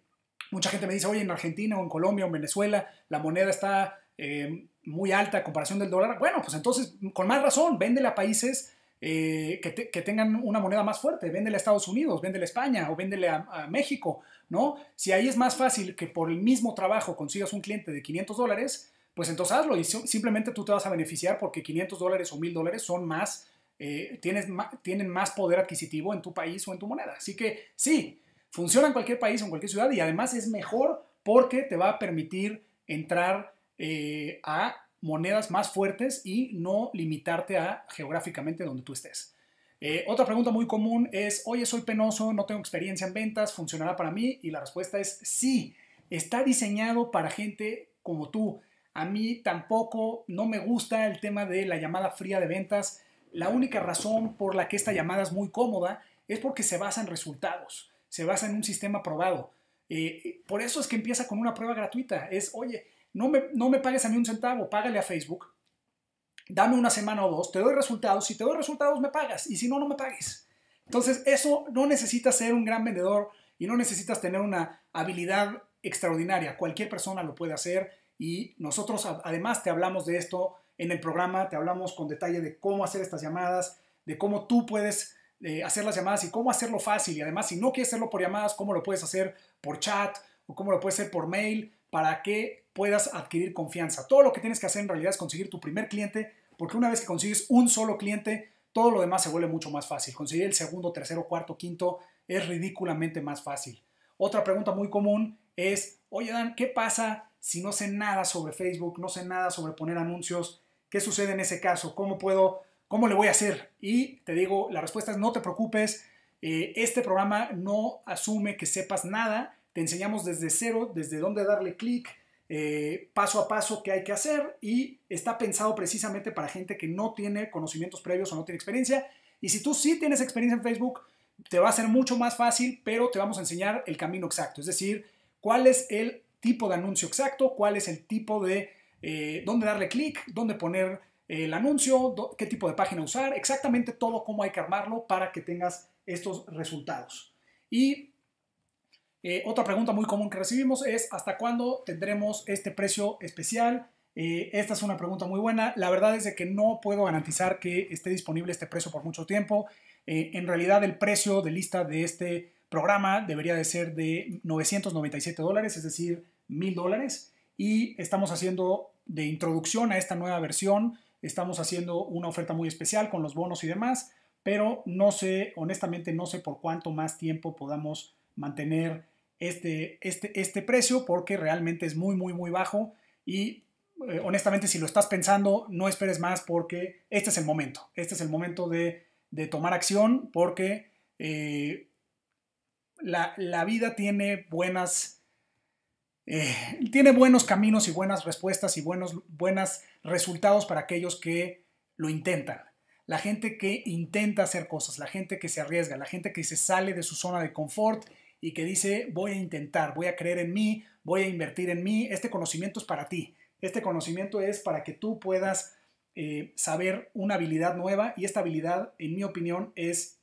mucha gente me dice, oye, en Argentina o en Colombia o en Venezuela, la moneda está eh, muy alta comparación del dólar. Bueno, pues entonces, con más razón, vende a países eh, que, tengan una moneda más fuerte, véndele a Estados Unidos, véndele a España o véndele a, México, ¿no? Si ahí es más fácil que por el mismo trabajo consigas un cliente de 500 dólares, pues entonces hazlo y simplemente tú te vas a beneficiar porque 500 dólares o 1000 dólares son más, eh, tienes, tienen más poder adquisitivo en tu país o en tu moneda. Así que sí, funciona en cualquier país o en cualquier ciudad y además es mejor porque te va a permitir entrar eh, a monedas más fuertes y no limitarte a geográficamente donde tú estés. Eh, otra pregunta muy común es, oye, soy penoso, no tengo experiencia en ventas, ¿funcionará para mí? Y la respuesta es sí, está diseñado para gente como tú. A mí tampoco, no me gusta el tema de la llamada fría de ventas. La única razón por la que esta llamada es muy cómoda es porque se basa en resultados, se basa en un sistema probado. Eh, por eso es que empieza con una prueba gratuita. Es, oye, no me, pagues a mí un centavo, págale a Facebook, dame una semana o dos, te doy resultados, si te doy resultados me pagas y si no, no me pagues. Entonces, eso no necesitas ser un gran vendedor y no necesitas tener una habilidad extraordinaria, cualquier persona lo puede hacer y nosotros además te hablamos de esto en el programa, te hablamos con detalle de cómo hacer estas llamadas, de cómo tú puedes eh, hacer las llamadas y cómo hacerlo fácil y además si no quieres hacerlo por llamadas, cómo lo puedes hacer por chat o cómo lo puedes hacer por mail, para que puedas adquirir confianza. Todo lo que tienes que hacer en realidad es conseguir tu primer cliente, porque una vez que consigues un solo cliente, todo lo demás se vuelve mucho más fácil. Conseguir el segundo, tercero, cuarto, quinto es ridículamente más fácil. Otra pregunta muy común es, oye Dan, ¿qué pasa si no sé nada sobre Facebook, no sé nada sobre poner anuncios? ¿Qué sucede en ese caso? ¿Cómo puedo, cómo le voy a hacer? Y te digo, la respuesta es no te preocupes, eh, este programa no asume que sepas nada, te enseñamos desde cero, desde dónde darle clic, eh, paso a paso qué hay que hacer y está pensado precisamente para gente que no tiene conocimientos previos o no tiene experiencia. Y si tú sí tienes experiencia en Facebook, te va a ser mucho más fácil, pero te vamos a enseñar el camino exacto, es decir, cuál es el tipo de anuncio exacto, cuál es el tipo de eh, dónde darle clic, dónde poner eh, el anuncio, qué tipo de página usar, exactamente todo cómo hay que armarlo para que tengas estos resultados. Y eh, otra pregunta muy común que recibimos es ¿hasta cuándo tendremos este precio especial? Eh, esta es una pregunta muy buena. La verdad es de que no puedo garantizar que esté disponible este precio por mucho tiempo. Eh, en realidad el precio de lista de este programa debería de ser de 997 dólares, es decir, 1000 dólares. Y estamos haciendo de introducción a esta nueva versión, estamos haciendo una oferta muy especial con los bonos y demás, pero no sé, honestamente no sé por cuánto más tiempo podamos mantener este, este, este precio porque realmente es muy, muy, muy bajo y eh, honestamente si lo estás pensando, no esperes más porque este es el momento, este es el momento de, tomar acción porque eh, la, vida tiene buenas... Eh, tiene buenos caminos y buenas respuestas y buenos buenas resultados para aquellos que lo intentan la gente que intenta hacer cosas, la gente que se arriesga, la gente que se sale de su zona de confort y que dice, voy a intentar, voy a creer en mí, voy a invertir en mí, este conocimiento es para ti, este conocimiento es para que tú puedas eh, saber una habilidad nueva y esta habilidad, en mi opinión, es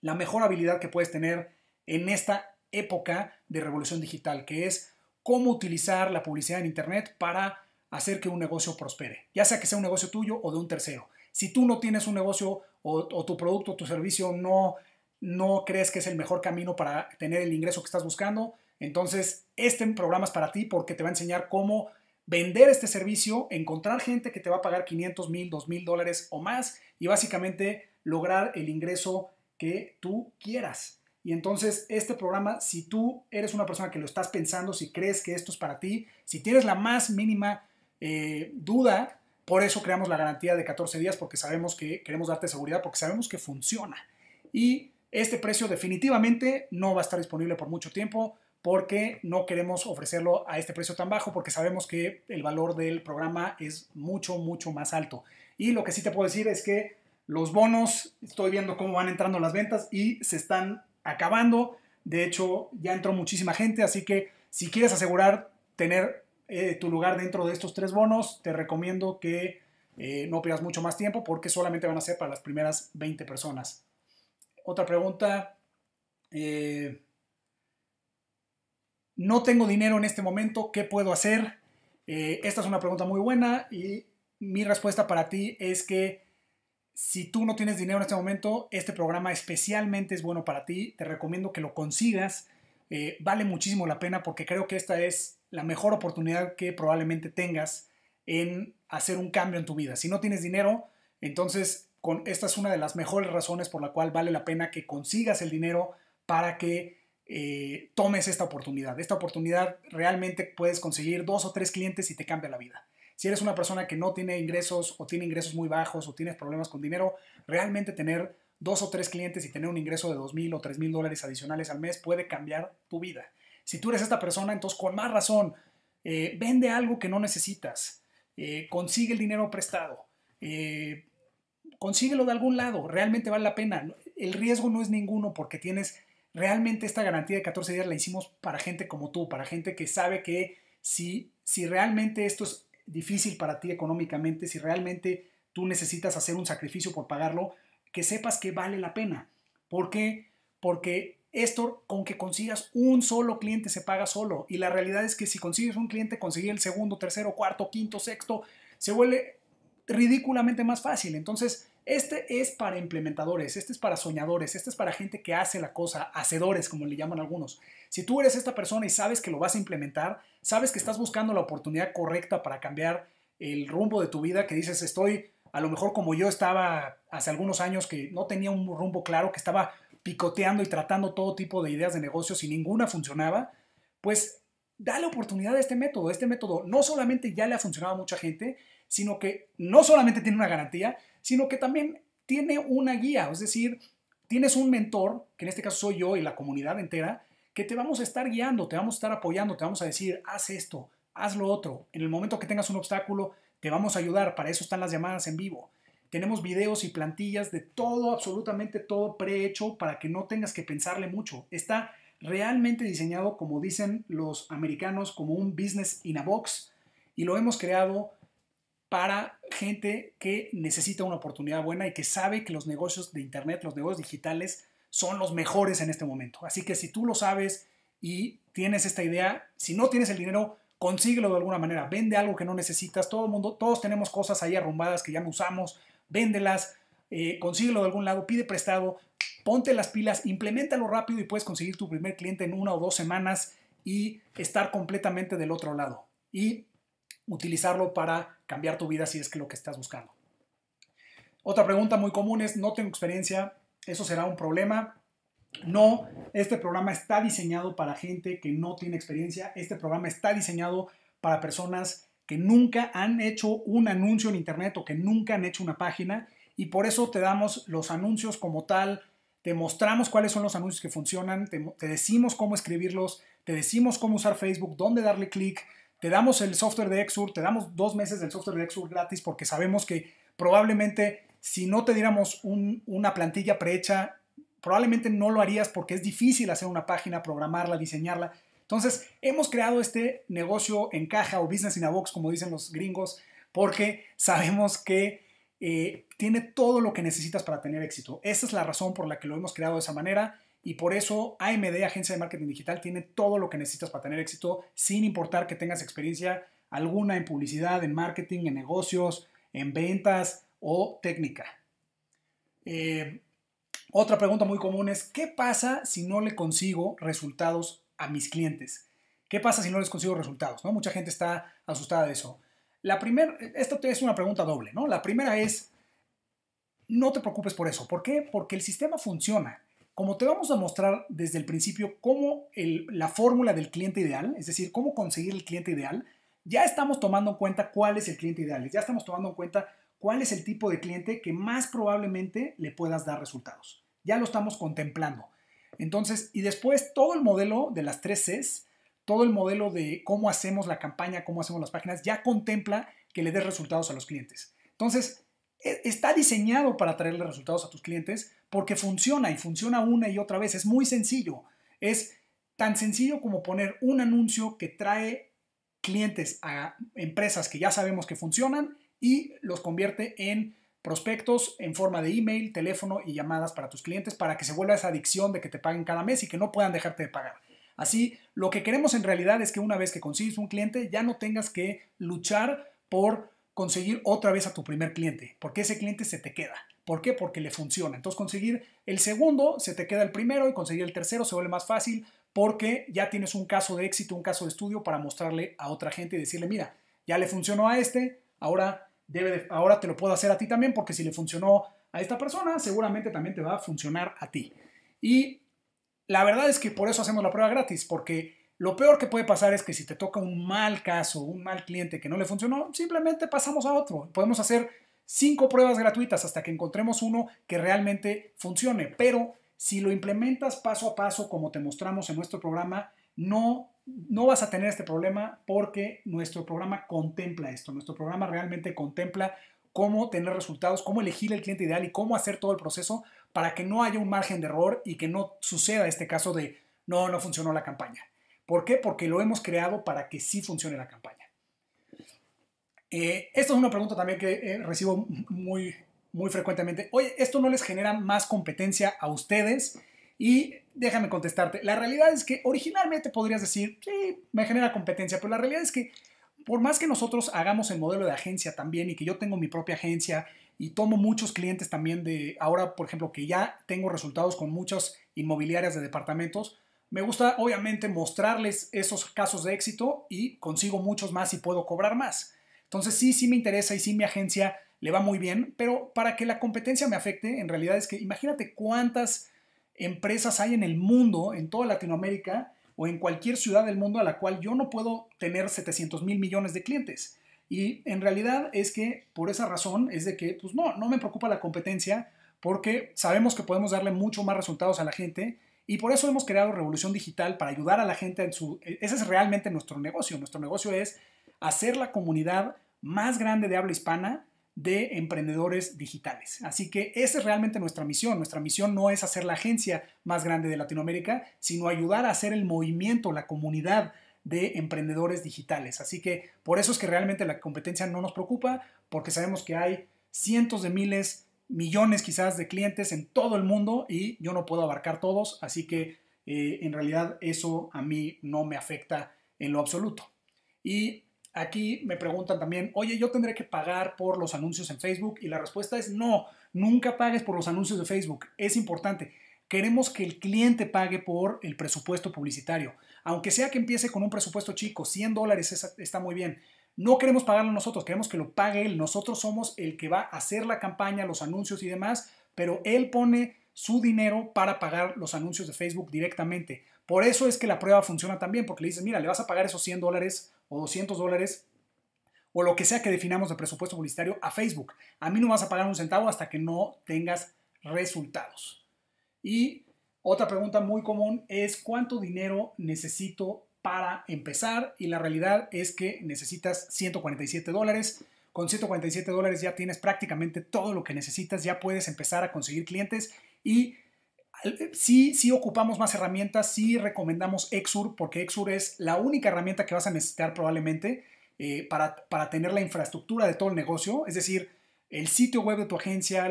la mejor habilidad que puedes tener en esta época de revolución digital, que es cómo utilizar la publicidad en Internet para hacer que un negocio prospere, ya sea que sea un negocio tuyo o de un tercero. Si tú no tienes un negocio o, o tu producto o tu servicio no no crees que es el mejor camino para tener el ingreso que estás buscando, entonces este programa es para ti porque te va a enseñar cómo vender este servicio, encontrar gente que te va a pagar 500 mil, 2 mil dólares o más y básicamente lograr el ingreso que tú quieras. Y entonces este programa, si tú eres una persona que lo estás pensando, si crees que esto es para ti, si tienes la más mínima eh, duda, por eso creamos la garantía de 14 días porque sabemos que queremos darte seguridad, porque sabemos que funciona. Y este precio definitivamente no va a estar disponible por mucho tiempo porque no queremos ofrecerlo a este precio tan bajo porque sabemos que el valor del programa es mucho, mucho más alto. Y lo que sí te puedo decir es que los bonos, estoy viendo cómo van entrando las ventas y se están acabando. De hecho, ya entró muchísima gente, así que si quieres asegurar tener eh, tu lugar dentro de estos tres bonos, te recomiendo que eh, no pierdas mucho más tiempo porque solamente van a ser para las primeras 20 personas. Otra pregunta. Eh, no tengo dinero en este momento, ¿qué puedo hacer? Eh, esta es una pregunta muy buena y mi respuesta para ti es que si tú no tienes dinero en este momento, este programa especialmente es bueno para ti. Te recomiendo que lo consigas. Eh, vale muchísimo la pena porque creo que esta es la mejor oportunidad que probablemente tengas en hacer un cambio en tu vida. Si no tienes dinero, entonces esta es una de las mejores razones por la cual vale la pena que consigas el dinero para que eh, tomes esta oportunidad. Esta oportunidad realmente puedes conseguir dos o tres clientes y te cambia la vida. Si eres una persona que no tiene ingresos o tiene ingresos muy bajos o tienes problemas con dinero, realmente tener dos o tres clientes y tener un ingreso de dos mil o tres mil dólares adicionales al mes puede cambiar tu vida. Si tú eres esta persona, entonces con más razón, eh, vende algo que no necesitas, eh, consigue el dinero prestado, eh, consíguelo de algún lado, realmente vale la pena. El riesgo no es ninguno porque tienes realmente esta garantía de 14 días la hicimos para gente como tú, para gente que sabe que si, si realmente esto es difícil para ti económicamente, si realmente tú necesitas hacer un sacrificio por pagarlo, que sepas que vale la pena. ¿Por qué? Porque esto con que consigas un solo cliente se paga solo. Y la realidad es que si consigues un cliente, conseguir el segundo, tercero, cuarto, quinto, sexto, se vuelve ridículamente más fácil. Entonces, este es para implementadores, este es para soñadores, este es para gente que hace la cosa, hacedores, como le llaman algunos. Si tú eres esta persona y sabes que lo vas a implementar, sabes que estás buscando la oportunidad correcta para cambiar el rumbo de tu vida, que dices, estoy a lo mejor como yo estaba hace algunos años, que no tenía un rumbo claro, que estaba picoteando y tratando todo tipo de ideas de negocios y ninguna funcionaba, pues da la oportunidad a este método. Este método no solamente ya le ha funcionado a mucha gente, sino que no solamente tiene una garantía, sino que también tiene una guía, es decir, tienes un mentor, que en este caso soy yo y la comunidad entera, que te vamos a estar guiando, te vamos a estar apoyando, te vamos a decir, haz esto, haz lo otro. En el momento que tengas un obstáculo, te vamos a ayudar, para eso están las llamadas en vivo. Tenemos videos y plantillas de todo, absolutamente todo prehecho para que no tengas que pensarle mucho. Está realmente diseñado, como dicen los americanos, como un business in a box y lo hemos creado para gente que necesita una oportunidad buena y que sabe que los negocios de Internet, los negocios digitales, son los mejores en este momento. Así que si tú lo sabes y tienes esta idea, si no tienes el dinero, consíguelo de alguna manera, vende algo que no necesitas, todo el mundo, todos tenemos cosas ahí arrumbadas que ya no usamos, véndelas, eh, consíguelo de algún lado, pide prestado, ponte las pilas, implementalo rápido y puedes conseguir tu primer cliente en una o dos semanas y estar completamente del otro lado. Y utilizarlo para cambiar tu vida si es que lo que estás buscando. Otra pregunta muy común es, no tengo experiencia, ¿eso será un problema? No, este programa está diseñado para gente que no tiene experiencia, este programa está diseñado para personas que nunca han hecho un anuncio en Internet o que nunca han hecho una página y por eso te damos los anuncios como tal, te mostramos cuáles son los anuncios que funcionan, te, decimos cómo escribirlos, te decimos cómo usar Facebook, dónde darle clic, te damos el software de Exur, te damos dos meses del software de Exur gratis porque sabemos que probablemente si no te diéramos una plantilla prehecha, probablemente no lo harías porque es difícil hacer una página, programarla, diseñarla. Entonces, hemos creado este negocio en caja o business in a box, como dicen los gringos, porque sabemos que eh, tiene todo lo que necesitas para tener éxito. Esa es la razón por la que lo hemos creado de esa manera. Y por eso AMD, Agencia de Marketing Digital, tiene todo lo que necesitas para tener éxito, sin importar que tengas experiencia alguna en publicidad, en marketing, en negocios, en ventas o técnica. Eh, otra pregunta muy común es, ¿qué pasa si no le consigo resultados a mis clientes? ¿Qué pasa si no les consigo resultados? ¿no? Mucha gente está asustada de eso. La primera, esta es una pregunta doble, ¿no? La primera es, no te preocupes por eso. ¿Por qué? Porque el sistema funciona. Como te vamos a mostrar desde el principio cómo la fórmula del cliente ideal, es decir, cómo conseguir el cliente ideal, ya estamos tomando en cuenta cuál es el cliente ideal, ya estamos tomando en cuenta cuál es el tipo de cliente que más probablemente le puedas dar resultados. Ya lo estamos contemplando. Entonces, y después todo el modelo de las tres Cs, todo el modelo de cómo hacemos la campaña, cómo hacemos las páginas, ya contempla que le des resultados a los clientes. Entonces, e, está diseñado para traerle resultados a tus clientes, porque funciona y funciona una y otra vez. Es muy sencillo. Es tan sencillo como poner un anuncio que trae clientes a empresas que ya sabemos que funcionan y los convierte en prospectos en forma de email, teléfono y llamadas para tus clientes para que se vuelva esa adicción de que te paguen cada mes y que no puedan dejarte de pagar. Así, lo que queremos en realidad es que una vez que consigues un cliente ya no tengas que luchar por conseguir otra vez a tu primer cliente, porque ese cliente se te queda. ¿Por qué? Porque le funciona. Entonces conseguir el segundo, se te queda el primero y conseguir el tercero se vuelve más fácil porque ya tienes un caso de éxito, un caso de estudio para mostrarle a otra gente y decirle, mira, ya le funcionó a este, ahora, debe ahora te lo puedo hacer a ti también porque si le funcionó a esta persona, seguramente también te va a funcionar a ti. Y la verdad es que por eso hacemos la prueba gratis, porque lo peor que puede pasar es que si te toca un mal caso, un mal cliente que no le funcionó, simplemente pasamos a otro. Podemos hacer cinco pruebas gratuitas hasta que encontremos uno que realmente funcione. Pero si lo implementas paso a paso, como te mostramos en nuestro programa, no, no vas a tener este problema porque nuestro programa contempla esto. Nuestro programa realmente contempla cómo tener resultados, cómo elegir el cliente ideal y cómo hacer todo el proceso para que no haya un margen de error y que no suceda este caso de no, no funcionó la campaña. ¿Por qué? Porque lo hemos creado para que sí funcione la campaña. Eh, esto es una pregunta también que eh, recibo muy, muy frecuentemente. Oye, ¿esto no les genera más competencia a ustedes? Y déjame contestarte, la realidad es que originalmente podrías decir, sí, me genera competencia, pero la realidad es que por más que nosotros hagamos el modelo de agencia también y que yo tengo mi propia agencia y tomo muchos clientes también de ahora, por ejemplo, que ya tengo resultados con muchas inmobiliarias de departamentos, me gusta obviamente mostrarles esos casos de éxito y consigo muchos más y puedo cobrar más. Entonces sí, sí me interesa y sí mi agencia le va muy bien, pero para que la competencia me afecte, en realidad es que imagínate cuántas empresas hay en el mundo, en toda Latinoamérica o en cualquier ciudad del mundo a la cual yo no puedo tener 700 mil millones de clientes. Y en realidad es que por esa razón es de que, pues no, no me preocupa la competencia porque sabemos que podemos darle mucho más resultados a la gente y por eso hemos creado Revolución Digital para ayudar a la gente en su... E, ese es realmente nuestro negocio. Nuestro negocio es hacer ser la comunidad más grande de habla hispana de emprendedores digitales. Así que esa es realmente nuestra misión. Nuestra misión no es hacer la agencia más grande de Latinoamérica, sino ayudar a hacer el movimiento, la comunidad de emprendedores digitales. Así que por eso es que realmente la competencia no nos preocupa, porque sabemos que hay cientos de miles, millones quizás de clientes en todo el mundo y yo no puedo abarcar todos, así que eh, en realidad eso a mí no me afecta en lo absoluto. Y Aquí me preguntan también, oye, yo tendré que pagar por los anuncios en Facebook y la respuesta es no, nunca pagues por los anuncios de Facebook, es importante. Queremos que el cliente pague por el presupuesto publicitario, aunque sea que empiece con un presupuesto chico, 100 dólares está muy bien. No queremos pagarlo nosotros, queremos que lo pague él. Nosotros somos el que va a hacer la campaña, los anuncios y demás, pero él pone su dinero para pagar los anuncios de Facebook directamente. Por eso es que la prueba funciona también, porque le dices, mira, le vas a pagar esos 100 dólares o 200 dólares o lo que sea que definamos de presupuesto publicitario a Facebook. A mí no vas a pagar un centavo hasta que no tengas resultados. Y otra pregunta muy común es cuánto dinero necesito para empezar y la realidad es que necesitas 147 dólares. Con 147 dólares ya tienes prácticamente todo lo que necesitas, ya puedes empezar a conseguir clientes y eh, sí, sí ocupamos más herramientas, sí recomendamos Exur, porque Exur es la única herramienta que vas a necesitar probablemente eh, para, tener la infraestructura de todo el negocio, es decir, el sitio web de tu agencia,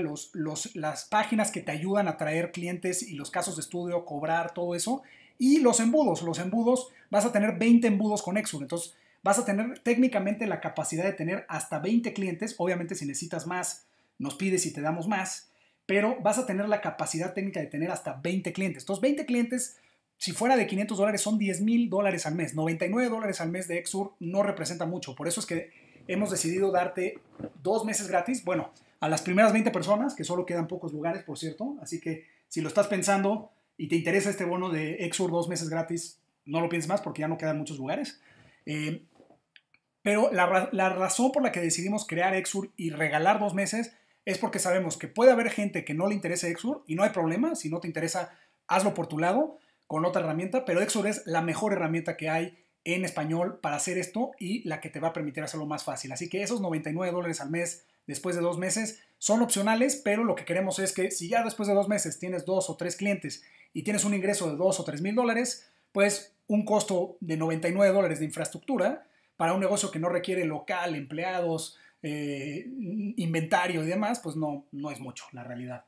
las páginas que te ayudan a traer clientes y los casos de estudio, cobrar, todo eso, y los embudos, los embudos, vas a tener 20 embudos con Exur, entonces vas a tener técnicamente la capacidad de tener hasta 20 clientes, obviamente si necesitas más, nos pides y te damos más pero vas a tener la capacidad técnica de tener hasta 20 clientes. Estos 20 clientes, si fuera de 500 dólares, son 10 mil dólares al mes. 99 dólares al mes de Exur no representa mucho. Por eso es que hemos decidido darte dos meses gratis. Bueno, a las primeras 20 personas, que solo quedan pocos lugares, por cierto. Así que si lo estás pensando y te interesa este bono de Exur dos meses gratis, no lo pienses más porque ya no quedan muchos lugares. Eh, pero la, la, razón por la que decidimos crear Exur y regalar dos meses es porque sabemos que puede haber gente que no le interese Exur y no hay problema, si no te interesa, hazlo por tu lado con otra herramienta, pero Exur es la mejor herramienta que hay en español para hacer esto y la que te va a permitir hacerlo más fácil. Así que esos 99 dólares al mes después de dos meses son opcionales, pero lo que queremos es que si ya después de dos meses tienes dos o tres clientes y tienes un ingreso de dos o tres mil dólares, pues un costo de 99 dólares de infraestructura para un negocio que no requiere local, empleados, eh, inventario y demás, pues no, no es mucho la realidad.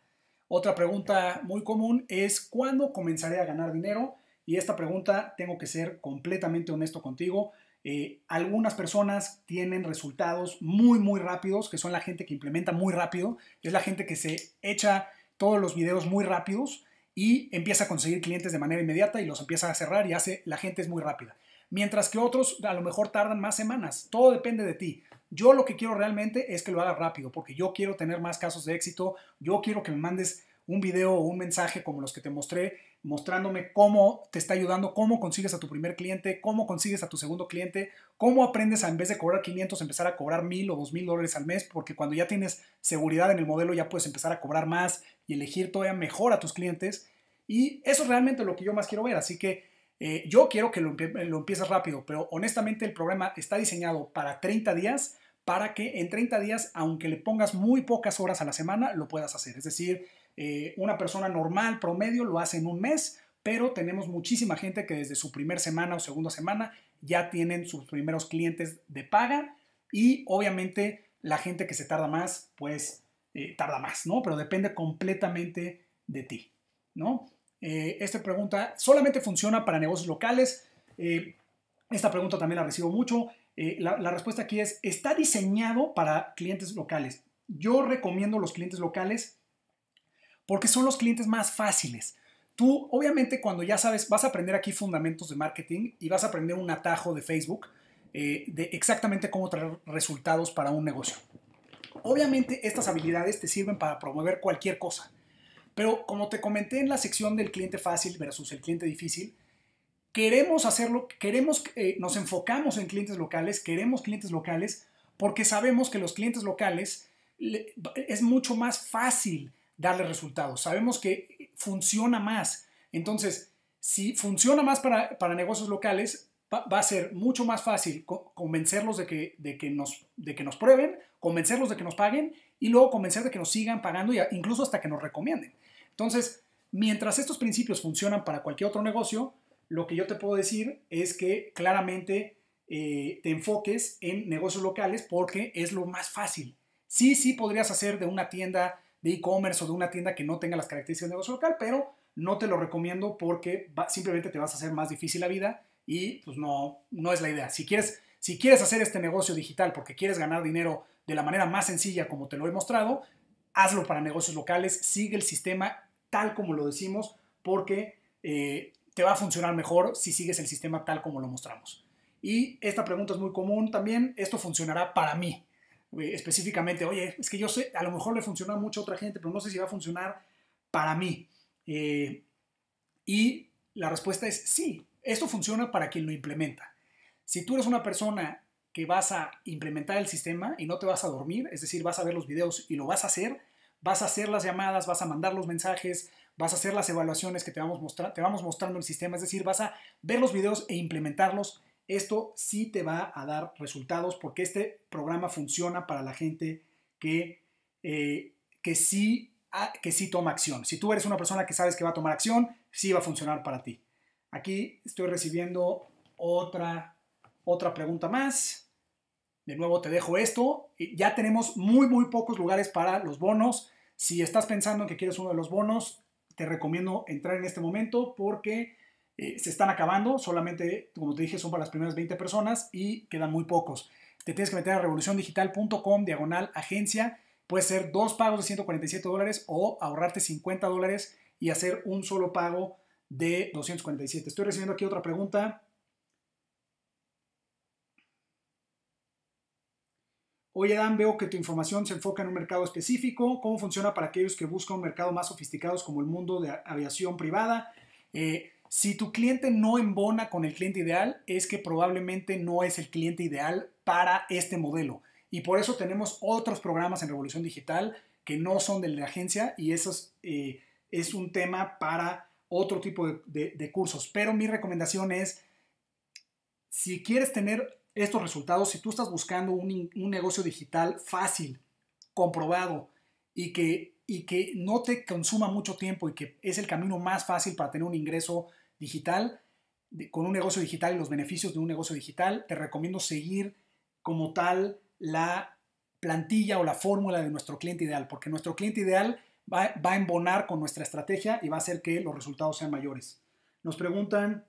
Otra pregunta muy común es ¿cuándo comenzaré a ganar dinero? Y esta pregunta tengo que ser completamente honesto contigo. Eh, algunas personas tienen resultados muy, muy rápidos, que son la gente que implementa muy rápido, es la gente que se echa todos los videos muy rápidos y empieza a conseguir clientes de manera inmediata y los empieza a cerrar y hace, la gente es muy rápida mientras que otros a lo mejor tardan más semanas. Todo depende de ti. Yo lo que quiero realmente es que lo haga rápido, porque yo quiero tener más casos de éxito, yo quiero que me mandes un video o un mensaje como los que te mostré, mostrándome cómo te está ayudando, cómo consigues a tu primer cliente, cómo consigues a tu segundo cliente, cómo aprendes a en vez de cobrar 500 empezar a cobrar 1000 o 2000 dólares al mes, porque cuando ya tienes seguridad en el modelo ya puedes empezar a cobrar más y elegir todavía mejor a tus clientes. Y eso es realmente lo que yo más quiero ver, así que eh, yo quiero que lo, empieces rápido, pero honestamente el programa está diseñado para 30 días para que en 30 días, aunque le pongas muy pocas horas a la semana, lo puedas hacer. Es decir, eh, una persona normal, promedio, lo hace en un mes, pero tenemos muchísima gente que desde su primer semana o segunda semana ya tienen sus primeros clientes de paga y obviamente la gente que se tarda más, pues eh, tarda más, ¿no? Pero depende completamente de ti, ¿no? Eh, esta pregunta solamente funciona para negocios locales. Eh, esta pregunta también la recibo mucho. Eh, la, la, respuesta aquí es, está diseñado para clientes locales. Yo recomiendo los clientes locales porque son los clientes más fáciles. Tú, obviamente, cuando ya sabes, vas a aprender aquí fundamentos de marketing y vas a aprender un atajo de Facebook de exactamente cómo traer resultados para un negocio. Obviamente, estas habilidades te sirven para promover cualquier cosa pero como te comenté en la sección del cliente fácil versus el cliente difícil, queremos hacerlo, queremos, eh, nos enfocamos en clientes locales, queremos clientes locales porque sabemos que los clientes locales es mucho más fácil darle resultados, sabemos que funciona más. Entonces, si funciona más para, negocios locales, va, a ser mucho más fácil convencerlos de que, de, que nos, de que nos prueben, convencerlos de que nos paguen y luego convencer de que nos sigan pagando e incluso hasta que nos recomienden. Entonces, mientras estos principios funcionan para cualquier otro negocio, lo que yo te puedo decir es que claramente eh, te enfoques en negocios locales porque es lo más fácil. Sí, sí podrías hacer de una tienda de e-commerce o de una tienda que no tenga las características de negocio local, pero no te lo recomiendo porque simplemente te vas a hacer más difícil la vida y pues no, no es la idea. Si quieres si quieres hacer este negocio digital porque quieres ganar dinero de la manera más sencilla como te lo he mostrado, hazlo para negocios locales, sigue el sistema tal como lo decimos porque eh, te va a funcionar mejor si sigues el sistema tal como lo mostramos. Y esta pregunta es muy común también, esto funcionará para mí. Eh, específicamente, oye, es que yo sé, a lo mejor le funciona mucho a otra gente, pero no sé si va a funcionar para mí. Eh, y la respuesta es sí, esto funciona para quien lo implementa. Si tú eres una persona que vas a implementar el sistema y no te vas a dormir, es decir, vas a ver los videos y lo vas a hacer, vas a hacer las llamadas, vas a mandar los mensajes, vas a hacer las evaluaciones que te vamos, te vamos mostrando el sistema, es decir, vas a ver los videos e implementarlos. Esto sí te va a dar resultados porque este programa funciona para la gente que, eh, que, sí, que sí toma acción. Si tú eres una persona que sabes que va a tomar acción, sí va a funcionar para ti. Aquí estoy recibiendo otra otra pregunta más. De nuevo te dejo esto. Eh, ya tenemos muy, muy pocos lugares para los bonos. Si estás pensando en que quieres uno de los bonos, te recomiendo entrar en este momento porque eh, se están acabando. Solamente, como te dije, son para las primeras 20 personas y quedan muy pocos. Te tienes que meter a revoluciondigital.com diagonal agencia. Puede ser dos pagos de 147 dólares o ahorrarte 50 dólares y hacer un solo pago de 247. Estoy recibiendo aquí otra pregunta. Oye, Dan, veo que tu información se enfoca en un mercado específico. ¿Cómo funciona para aquellos que buscan un mercado más sofisticado como el mundo de aviación privada? Eh, si tu cliente no embona con el cliente ideal, es que probablemente no es el cliente ideal para este modelo. Y por eso tenemos otros programas en Revolución Digital que no son de la agencia y eso eh, es, un tema para otro tipo de cursos. Pero mi recomendación es, si quieres tener estos resultados, si tú estás buscando un, negocio digital fácil, comprobado y que, y que no te consuma mucho tiempo y que es el camino más fácil para tener un ingreso digital, con un negocio digital y los beneficios de un negocio digital, te recomiendo seguir como tal la plantilla o la fórmula de nuestro cliente ideal, porque nuestro cliente ideal va, va, a embonar con nuestra estrategia y va a hacer que los resultados sean mayores. Nos preguntan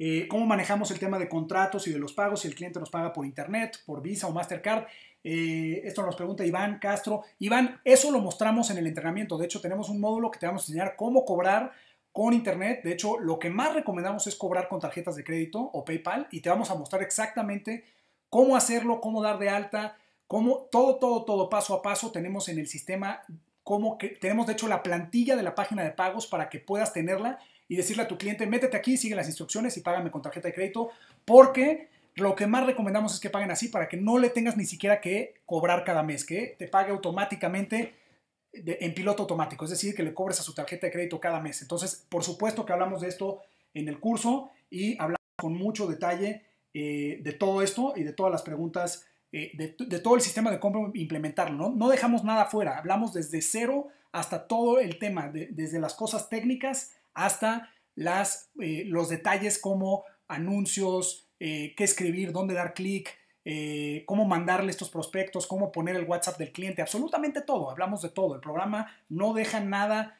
eh, cómo manejamos el tema de contratos y de los pagos, si el cliente nos paga por Internet, por Visa o Mastercard. Eh, esto nos pregunta Iván Castro. Iván, eso lo mostramos en el entrenamiento. De hecho, tenemos un módulo que te vamos a enseñar cómo cobrar con Internet. De hecho, lo que más recomendamos es cobrar con tarjetas de crédito o PayPal y te vamos a mostrar exactamente cómo hacerlo, cómo dar de alta, cómo todo, todo, todo paso a paso tenemos en el sistema. Cómo que, tenemos de hecho la plantilla de la página de pagos para que puedas tenerla y decirle a tu cliente, métete aquí, sigue las instrucciones y págame con tarjeta de crédito, porque lo que más recomendamos es que paguen así para que no le tengas ni siquiera que cobrar cada mes, que te pague automáticamente en piloto automático, es decir, que le cobres a su tarjeta de crédito cada mes. Entonces, por supuesto que hablamos de esto en el curso y hablamos con mucho detalle eh, de todo esto y de todas las preguntas, eh, de, todo el sistema de compra implementarlo. ¿no? dejamos nada fuera, hablamos desde cero hasta todo el tema, desde las cosas técnicas hasta las, eh, los detalles como anuncios, eh, qué escribir, dónde dar clic, eh, cómo mandarle estos prospectos, cómo poner el WhatsApp del cliente, absolutamente todo, hablamos de todo. El programa no deja nada,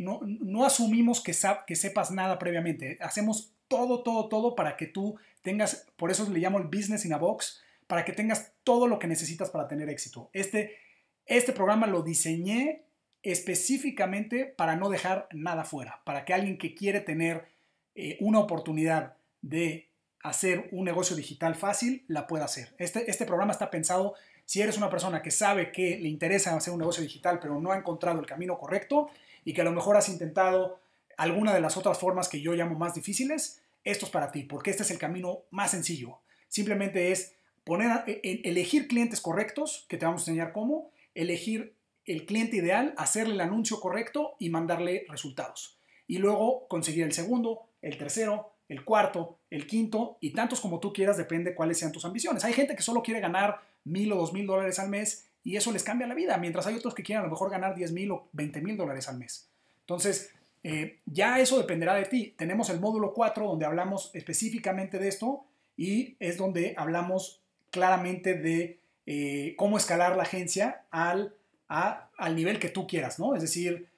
no, asumimos que, que sepas nada previamente, hacemos todo, todo, todo para que tú tengas, por eso le llamo el business in a box, para que tengas todo lo que necesitas para tener éxito. Este, este programa lo diseñé específicamente para no dejar nada fuera, para que alguien que quiere tener eh, una oportunidad de hacer un negocio digital fácil, la pueda hacer. Este, este programa está pensado, si eres una persona que sabe que le interesa hacer un negocio digital, pero no ha encontrado el camino correcto y que a lo mejor has intentado alguna de las otras formas que yo llamo más difíciles, esto es para ti, porque este es el camino más sencillo. Simplemente es poner, e, e, elegir clientes correctos, que te vamos a enseñar cómo, elegir el cliente ideal, hacerle el anuncio correcto y mandarle resultados. Y luego conseguir el segundo, el tercero, el cuarto, el quinto y tantos como tú quieras, depende cuáles sean tus ambiciones. Hay gente que solo quiere ganar mil o dos mil dólares al mes y eso les cambia la vida, mientras hay otros que quieren a lo mejor ganar diez mil o veinte mil dólares al mes. Entonces, eh, ya eso dependerá de ti. Tenemos el módulo 4 donde hablamos específicamente de esto y es donde hablamos claramente de eh, cómo escalar la agencia al al nivel que tú quieras, ¿no? Es decir,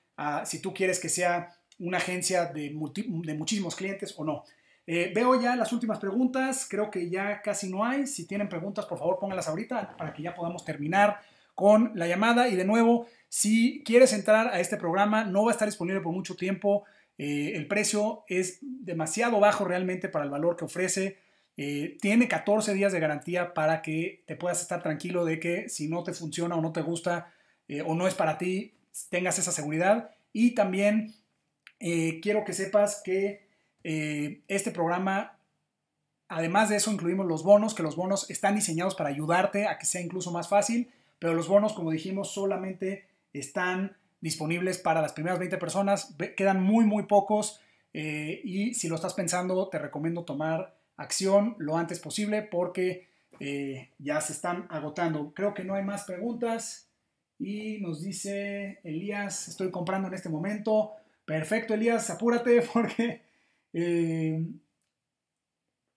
si tú quieres que sea una agencia de, muchísimos clientes o no. Eh, veo ya las últimas preguntas, creo que ya casi no hay. Si tienen preguntas, por favor pónganlas ahorita para que ya podamos terminar con la llamada. Y de nuevo, si quieres entrar a este programa, no va a estar disponible por mucho tiempo. Eh, el precio es demasiado bajo realmente para el valor que ofrece. Eh, tiene 14 días de garantía para que te puedas estar tranquilo de que si no te funciona o no te gusta, eh, o no es para ti, tengas esa seguridad. Y también eh, quiero que sepas que eh, este programa, además de eso, incluimos los bonos, que los bonos están diseñados para ayudarte a que sea incluso más fácil, pero los bonos, como dijimos, solamente están disponibles para las primeras 20 personas, quedan muy, muy pocos. y si lo estás pensando, te recomiendo tomar acción lo antes posible porque ya se están agotando. Creo que no hay más preguntas. Y nos dice Elías, estoy comprando en este momento. Perfecto, Elías, apúrate porque, eh,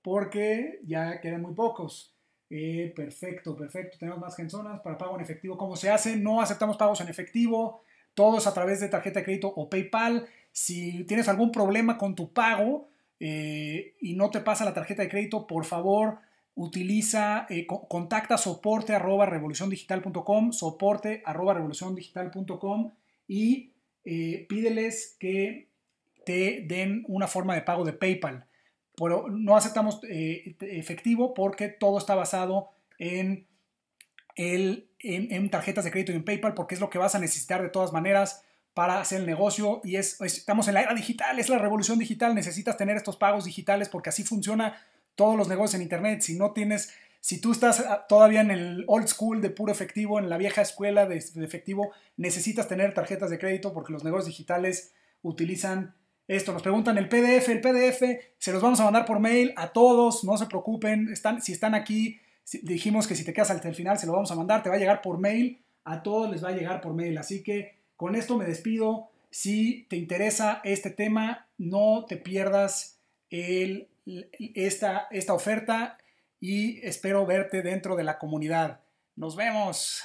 porque ya quedan muy pocos. Eh, perfecto, perfecto. Tenemos más genzonas para pago en efectivo. ¿Cómo se hace? No aceptamos pagos en efectivo. Todos a través de tarjeta de crédito o PayPal. Si tienes algún problema con tu pago eh, y no te pasa la tarjeta de crédito, por favor, utiliza, eh, contacta soporte arroba soporte arroba y eh, pídeles que te den una forma de pago de PayPal. Pero no aceptamos eh, efectivo porque todo está basado en, en, tarjetas de crédito y en PayPal porque es lo que vas a necesitar de todas maneras para hacer el negocio y estamos en la era digital, es la revolución digital, necesitas tener estos pagos digitales porque así funciona todos los negocios en Internet, si no tienes, si tú estás ah, todavía en el old school de puro efectivo, en la vieja escuela de, efectivo, necesitas tener tarjetas de crédito porque los negocios digitales utilizan esto. Nos preguntan el PDF, el PDF, se los vamos a mandar por mail a todos, no se preocupen, están, si están aquí, dijimos que si te quedas hasta el final, se lo vamos a mandar, te va a llegar por mail, a todos les va a llegar por mail. Así que con esto me despido. Si te interesa este tema, no te pierdas el esta, esta oferta y espero verte dentro de la comunidad. Nos vemos.